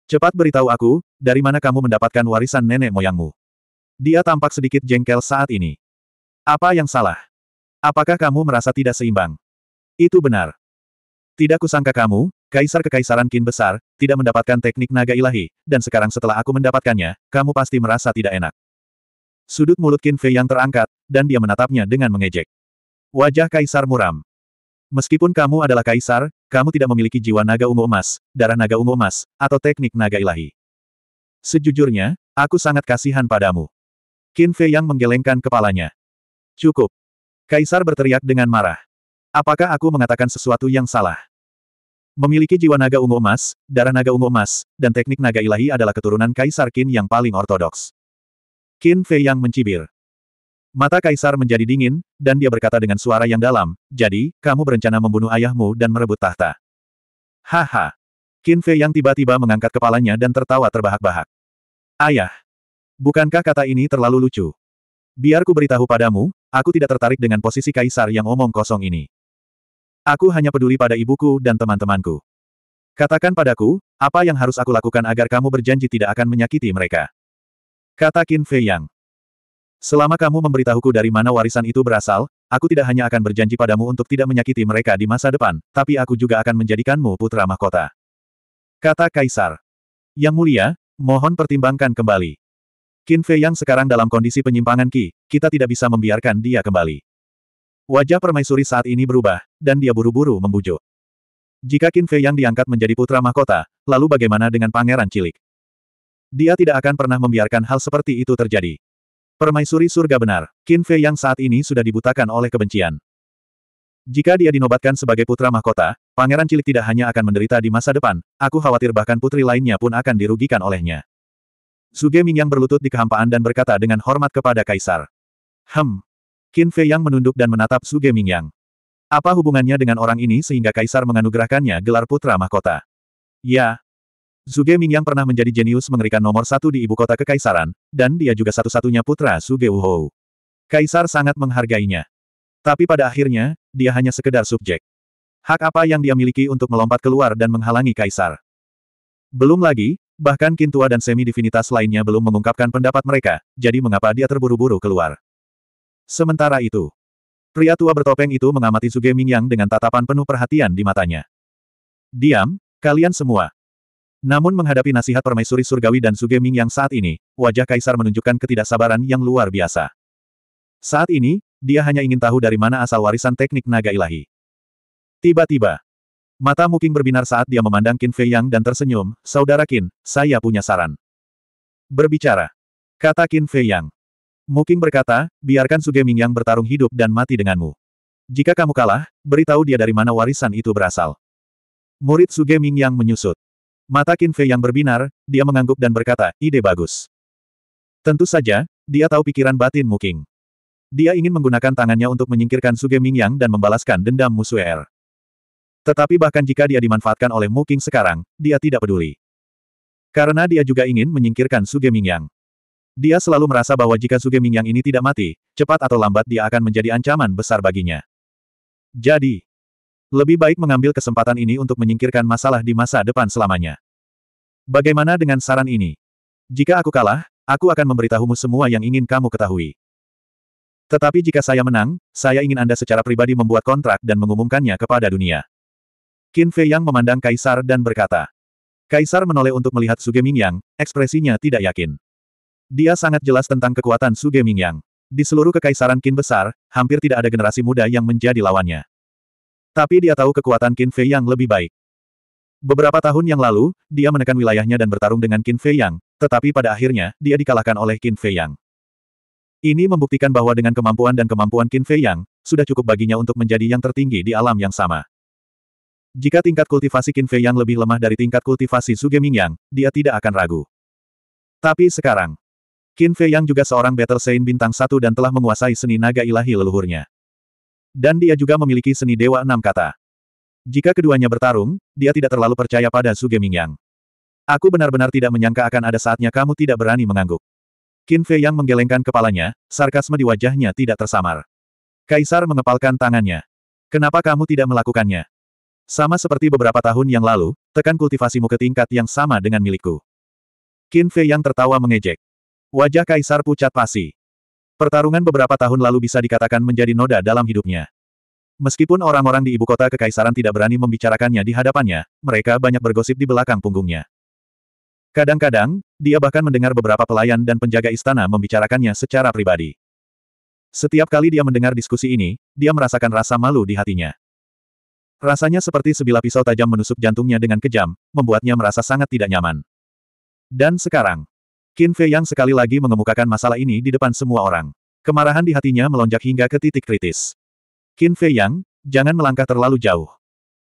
Cepat beritahu aku, dari mana kamu mendapatkan warisan nenek moyangmu. Dia tampak sedikit jengkel saat ini. Apa yang salah? Apakah kamu merasa tidak seimbang? Itu benar. Tidak kusangka kamu, Kaisar Kekaisaran Qin Besar, tidak mendapatkan teknik naga ilahi, dan sekarang setelah aku mendapatkannya, kamu pasti merasa tidak enak. Sudut mulut Qin Fei yang terangkat, dan dia menatapnya dengan mengejek. Wajah Kaisar muram. Meskipun kamu adalah Kaisar, kamu tidak memiliki jiwa naga ungu emas, darah naga ungu emas, atau teknik naga ilahi. Sejujurnya, aku sangat kasihan padamu. Qin Fei yang menggelengkan kepalanya. Cukup. Kaisar berteriak dengan marah. Apakah aku mengatakan sesuatu yang salah? Memiliki jiwa naga ungu emas, darah naga ungu emas, dan teknik naga ilahi adalah keturunan Kaisar Qin yang paling ortodoks. Qin Fei yang mencibir. Mata kaisar menjadi dingin, dan dia berkata dengan suara yang dalam, jadi, kamu berencana membunuh ayahmu dan merebut tahta. Haha. Qin Fei yang tiba-tiba mengangkat kepalanya dan tertawa terbahak-bahak. Ayah. Bukankah kata ini terlalu lucu? Biar ku beritahu padamu, aku tidak tertarik dengan posisi kaisar yang omong kosong ini. Aku hanya peduli pada ibuku dan teman-temanku. Katakan padaku, apa yang harus aku lakukan agar kamu berjanji tidak akan menyakiti mereka? Kata Qin Fei Yang. Selama kamu memberitahuku dari mana warisan itu berasal, aku tidak hanya akan berjanji padamu untuk tidak menyakiti mereka di masa depan, tapi aku juga akan menjadikanmu putra mahkota. Kata Kaisar. Yang mulia, mohon pertimbangkan kembali. Qin Fei Yang sekarang dalam kondisi penyimpangan Qi, kita tidak bisa membiarkan dia kembali. Wajah permaisuri saat ini berubah, dan dia buru-buru membujuk. Jika Qin Fei Yang diangkat menjadi putra mahkota, lalu bagaimana dengan pangeran cilik? Dia tidak akan pernah membiarkan hal seperti itu terjadi. Permaisuri surga benar, Qin Fei yang saat ini sudah dibutakan oleh kebencian. Jika dia dinobatkan sebagai putra mahkota, pangeran cilik tidak hanya akan menderita di masa depan, aku khawatir bahkan putri lainnya pun akan dirugikan olehnya. Suge Mingyang berlutut di kehampaan dan berkata dengan hormat kepada Kaisar. Hem. Qin Fei yang menunduk dan menatap Suge Mingyang. Apa hubungannya dengan orang ini sehingga Kaisar menganugerahkannya gelar putra mahkota? Ya, Zuge Mingyang pernah menjadi jenius mengerikan nomor satu di ibu kota kekaisaran, dan dia juga satu-satunya putra Zuge Wuhou. Kaisar sangat menghargainya. Tapi pada akhirnya, dia hanya sekedar subjek. Hak apa yang dia miliki untuk melompat keluar dan menghalangi kaisar? Belum lagi, bahkan Kintua dan semi-divinitas lainnya belum mengungkapkan pendapat mereka, jadi mengapa dia terburu-buru keluar? Sementara itu, pria tua bertopeng itu mengamati Zuge Mingyang dengan tatapan penuh perhatian di matanya. Diam, kalian semua, namun menghadapi nasihat permaisuri surgawi dan Suge Ming yang saat ini, wajah kaisar menunjukkan ketidaksabaran yang luar biasa. Saat ini, dia hanya ingin tahu dari mana asal warisan teknik naga ilahi. Tiba-tiba, mata Muking berbinar saat dia memandang Qin Fei Yang dan tersenyum, Saudara Qin, saya punya saran. Berbicara. Kata Qin Fei Yang. Muking berkata, biarkan Suge Ming Yang bertarung hidup dan mati denganmu. Jika kamu kalah, beritahu dia dari mana warisan itu berasal. Murid Suge Ming Yang menyusut. Mata Qin Fei yang berbinar, dia mengangguk dan berkata, ide bagus. Tentu saja, dia tahu pikiran batin Muking. Dia ingin menggunakan tangannya untuk menyingkirkan Suge Mingyang dan membalaskan dendam musuh Er. Tetapi bahkan jika dia dimanfaatkan oleh Muking sekarang, dia tidak peduli. Karena dia juga ingin menyingkirkan Suge Mingyang. Dia selalu merasa bahwa jika Suge Mingyang ini tidak mati, cepat atau lambat dia akan menjadi ancaman besar baginya. Jadi, lebih baik mengambil kesempatan ini untuk menyingkirkan masalah di masa depan selamanya. Bagaimana dengan saran ini? Jika aku kalah, aku akan memberitahumu semua yang ingin kamu ketahui. Tetapi jika saya menang, saya ingin Anda secara pribadi membuat kontrak dan mengumumkannya kepada dunia. Qin Fei Yang memandang Kaisar dan berkata. Kaisar menoleh untuk melihat Suge Mingyang, ekspresinya tidak yakin. Dia sangat jelas tentang kekuatan Suge Mingyang. Di seluruh kekaisaran Qin besar, hampir tidak ada generasi muda yang menjadi lawannya. Tapi dia tahu kekuatan Qin Fei yang lebih baik. Beberapa tahun yang lalu, dia menekan wilayahnya dan bertarung dengan Qin Fei Yang, tetapi pada akhirnya, dia dikalahkan oleh Qin Fei Yang. Ini membuktikan bahwa dengan kemampuan dan kemampuan Qin Fei Yang, sudah cukup baginya untuk menjadi yang tertinggi di alam yang sama. Jika tingkat kultivasi Qin Fei Yang lebih lemah dari tingkat kultivasi Ming Yang, dia tidak akan ragu. Tapi sekarang, Qin Fei Yang juga seorang Battle Saint bintang satu dan telah menguasai seni naga ilahi leluhurnya. Dan dia juga memiliki seni dewa enam kata. Jika keduanya bertarung, dia tidak terlalu percaya pada Su Mingyang. Aku benar-benar tidak menyangka akan ada saatnya kamu tidak berani mengangguk. Qin Fei yang menggelengkan kepalanya, sarkasme di wajahnya tidak tersamar. Kaisar mengepalkan tangannya. Kenapa kamu tidak melakukannya? Sama seperti beberapa tahun yang lalu, tekan kultivasimu ke tingkat yang sama dengan milikku. Qin Fei yang tertawa mengejek. Wajah Kaisar pucat pasi. Pertarungan beberapa tahun lalu bisa dikatakan menjadi noda dalam hidupnya. Meskipun orang-orang di ibu kota kekaisaran tidak berani membicarakannya di hadapannya, mereka banyak bergosip di belakang punggungnya. Kadang-kadang, dia bahkan mendengar beberapa pelayan dan penjaga istana membicarakannya secara pribadi. Setiap kali dia mendengar diskusi ini, dia merasakan rasa malu di hatinya. Rasanya seperti sebilah pisau tajam menusuk jantungnya dengan kejam, membuatnya merasa sangat tidak nyaman. Dan sekarang, Qin Fei yang sekali lagi mengemukakan masalah ini di depan semua orang. Kemarahan di hatinya melonjak hingga ke titik kritis. Qin Fei yang, jangan melangkah terlalu jauh.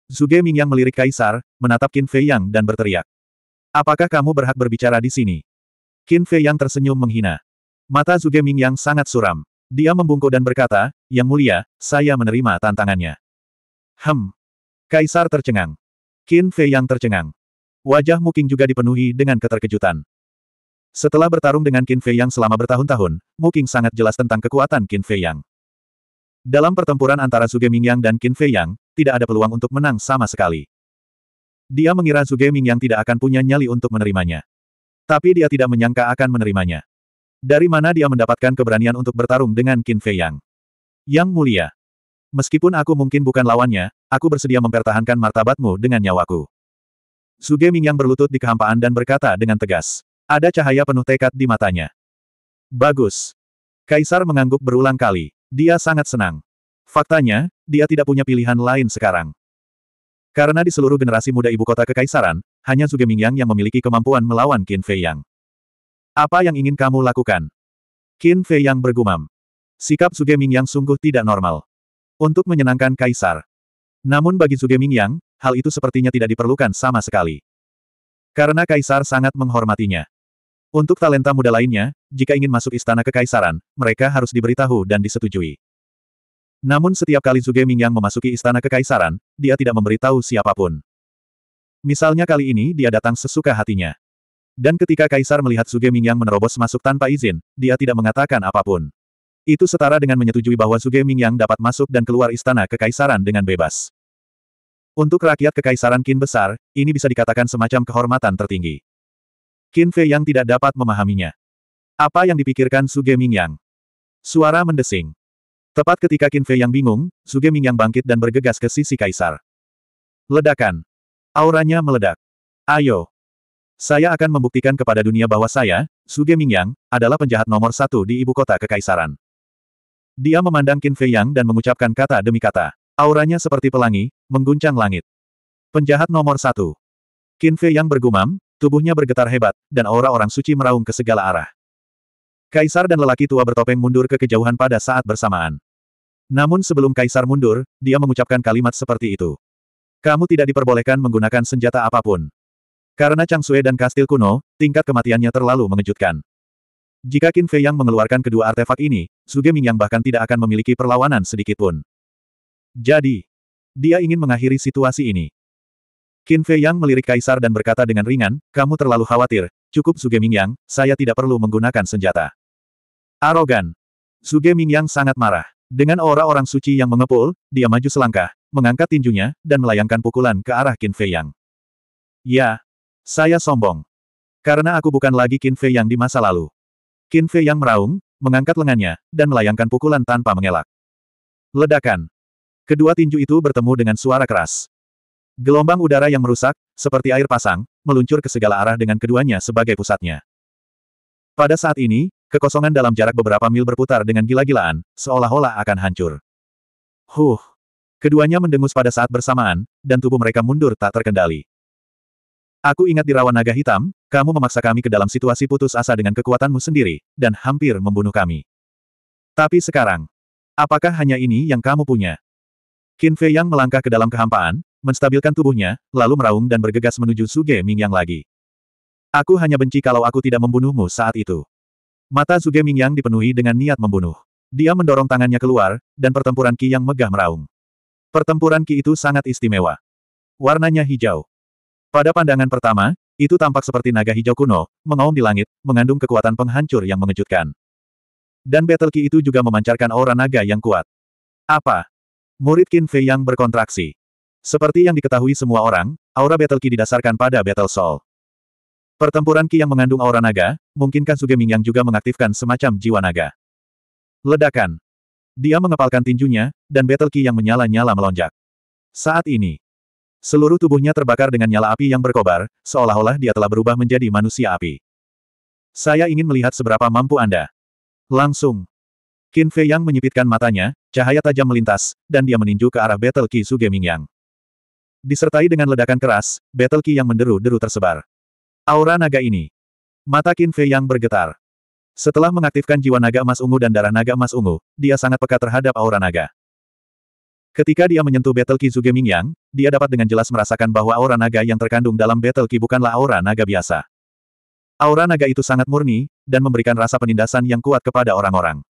Zuge Ming yang melirik Kaisar, menatap Qin Fei yang dan berteriak. Apakah kamu berhak berbicara di sini? Qin Fei yang tersenyum menghina. Mata Zuge Ming yang sangat suram. Dia membungkuk dan berkata, Yang mulia, saya menerima tantangannya. Hem. Kaisar tercengang. Qin Fei yang tercengang. Wajah Muking juga dipenuhi dengan keterkejutan. Setelah bertarung dengan Qin Fei Yang selama bertahun-tahun, Mu King sangat jelas tentang kekuatan Qin Fei Yang. Dalam pertempuran antara Zuge yang dan Qin Fei Yang, tidak ada peluang untuk menang sama sekali. Dia mengira Zuge yang tidak akan punya nyali untuk menerimanya. Tapi dia tidak menyangka akan menerimanya. Dari mana dia mendapatkan keberanian untuk bertarung dengan Qin Fei Yang? Yang mulia. Meskipun aku mungkin bukan lawannya, aku bersedia mempertahankan martabatmu dengan nyawaku. Zuge yang berlutut di kehampaan dan berkata dengan tegas. Ada cahaya penuh tekad di matanya. Bagus. Kaisar mengangguk berulang kali. Dia sangat senang. Faktanya, dia tidak punya pilihan lain sekarang. Karena di seluruh generasi muda ibu kota kekaisaran, hanya Zuge Mingyang yang memiliki kemampuan melawan Qin Fei Yang. Apa yang ingin kamu lakukan? Qin Fei Yang bergumam. Sikap Zuge Mingyang sungguh tidak normal. Untuk menyenangkan kaisar. Namun bagi Zuge Mingyang, hal itu sepertinya tidak diperlukan sama sekali. Karena kaisar sangat menghormatinya. Untuk talenta muda lainnya, jika ingin masuk istana kekaisaran, mereka harus diberitahu dan disetujui. Namun setiap kali Zuge Mingyang memasuki istana kekaisaran, dia tidak memberitahu siapapun. Misalnya kali ini dia datang sesuka hatinya. Dan ketika kaisar melihat Zuge Mingyang menerobos masuk tanpa izin, dia tidak mengatakan apapun. Itu setara dengan menyetujui bahwa Zuge Mingyang dapat masuk dan keluar istana kekaisaran dengan bebas. Untuk rakyat kekaisaran Qin besar, ini bisa dikatakan semacam kehormatan tertinggi. Qin Fei yang tidak dapat memahaminya. Apa yang dipikirkan Suge Mingyang? Suara mendesing. Tepat ketika Qin Fei yang bingung, Suge Mingyang bangkit dan bergegas ke sisi kaisar. Ledakan. Auranya meledak. Ayo. Saya akan membuktikan kepada dunia bahwa saya, Suge Mingyang, adalah penjahat nomor satu di ibu kota kekaisaran. Dia memandang Qin Fei Yang dan mengucapkan kata demi kata. Auranya seperti pelangi, mengguncang langit. Penjahat nomor satu. Qin Fei Yang bergumam, Tubuhnya bergetar hebat, dan aura orang suci meraung ke segala arah. Kaisar dan lelaki tua bertopeng mundur ke kejauhan pada saat bersamaan. Namun sebelum Kaisar mundur, dia mengucapkan kalimat seperti itu. Kamu tidak diperbolehkan menggunakan senjata apapun. Karena Chang Sue dan kastil kuno, tingkat kematiannya terlalu mengejutkan. Jika Qin Fei Yang mengeluarkan kedua artefak ini, Suge Ming yang bahkan tidak akan memiliki perlawanan sedikitpun. Jadi, dia ingin mengakhiri situasi ini. Qin Fei Yang melirik Kaisar dan berkata dengan ringan, kamu terlalu khawatir, cukup Ming Yang, saya tidak perlu menggunakan senjata. Arogan. Ming Yang sangat marah. Dengan aura-orang suci yang mengepul, dia maju selangkah, mengangkat tinjunya, dan melayangkan pukulan ke arah Qin Fei Yang. Ya. Saya sombong. Karena aku bukan lagi Qin Fei Yang di masa lalu. Qin Fei Yang meraung, mengangkat lengannya, dan melayangkan pukulan tanpa mengelak. Ledakan. Kedua tinju itu bertemu dengan suara keras. Gelombang udara yang merusak, seperti air pasang, meluncur ke segala arah dengan keduanya sebagai pusatnya. Pada saat ini, kekosongan dalam jarak beberapa mil berputar dengan gila-gilaan, seolah-olah akan hancur. Huh! Keduanya mendengus pada saat bersamaan, dan tubuh mereka mundur tak terkendali. Aku ingat di rawan naga hitam, kamu memaksa kami ke dalam situasi putus asa dengan kekuatanmu sendiri, dan hampir membunuh kami. Tapi sekarang, apakah hanya ini yang kamu punya? Qin Fei Yang melangkah ke dalam kehampaan, menstabilkan tubuhnya, lalu meraung dan bergegas menuju Suge Mingyang lagi. Aku hanya benci kalau aku tidak membunuhmu saat itu. Mata Suge Mingyang dipenuhi dengan niat membunuh. Dia mendorong tangannya keluar, dan pertempuran Ki yang megah meraung. Pertempuran Ki itu sangat istimewa. Warnanya hijau. Pada pandangan pertama, itu tampak seperti naga hijau kuno, mengaum di langit, mengandung kekuatan penghancur yang mengejutkan. Dan Battle Ki itu juga memancarkan aura naga yang kuat. Apa? Murid Qin Fei yang berkontraksi. Seperti yang diketahui semua orang, aura Battle Ki didasarkan pada Battle Soul. Pertempuran Ki yang mengandung aura naga, mungkinkan Suge yang juga mengaktifkan semacam jiwa naga. Ledakan. Dia mengepalkan tinjunya, dan Battle Ki yang menyala-nyala melonjak. Saat ini, seluruh tubuhnya terbakar dengan nyala api yang berkobar, seolah-olah dia telah berubah menjadi manusia api. Saya ingin melihat seberapa mampu Anda. Langsung, Qin Fei Yang menyipitkan matanya, cahaya tajam melintas, dan dia meninju ke arah Battle Ki Su Geming Disertai dengan ledakan keras, battle key yang menderu-deru tersebar. Aura naga ini. Mata Qin Fei yang bergetar. Setelah mengaktifkan jiwa naga emas ungu dan darah naga emas ungu, dia sangat peka terhadap aura naga. Ketika dia menyentuh battle key Zuge Mingyang, dia dapat dengan jelas merasakan bahwa aura naga yang terkandung dalam battle key bukanlah aura naga biasa. Aura naga itu sangat murni, dan memberikan rasa penindasan yang kuat kepada orang-orang.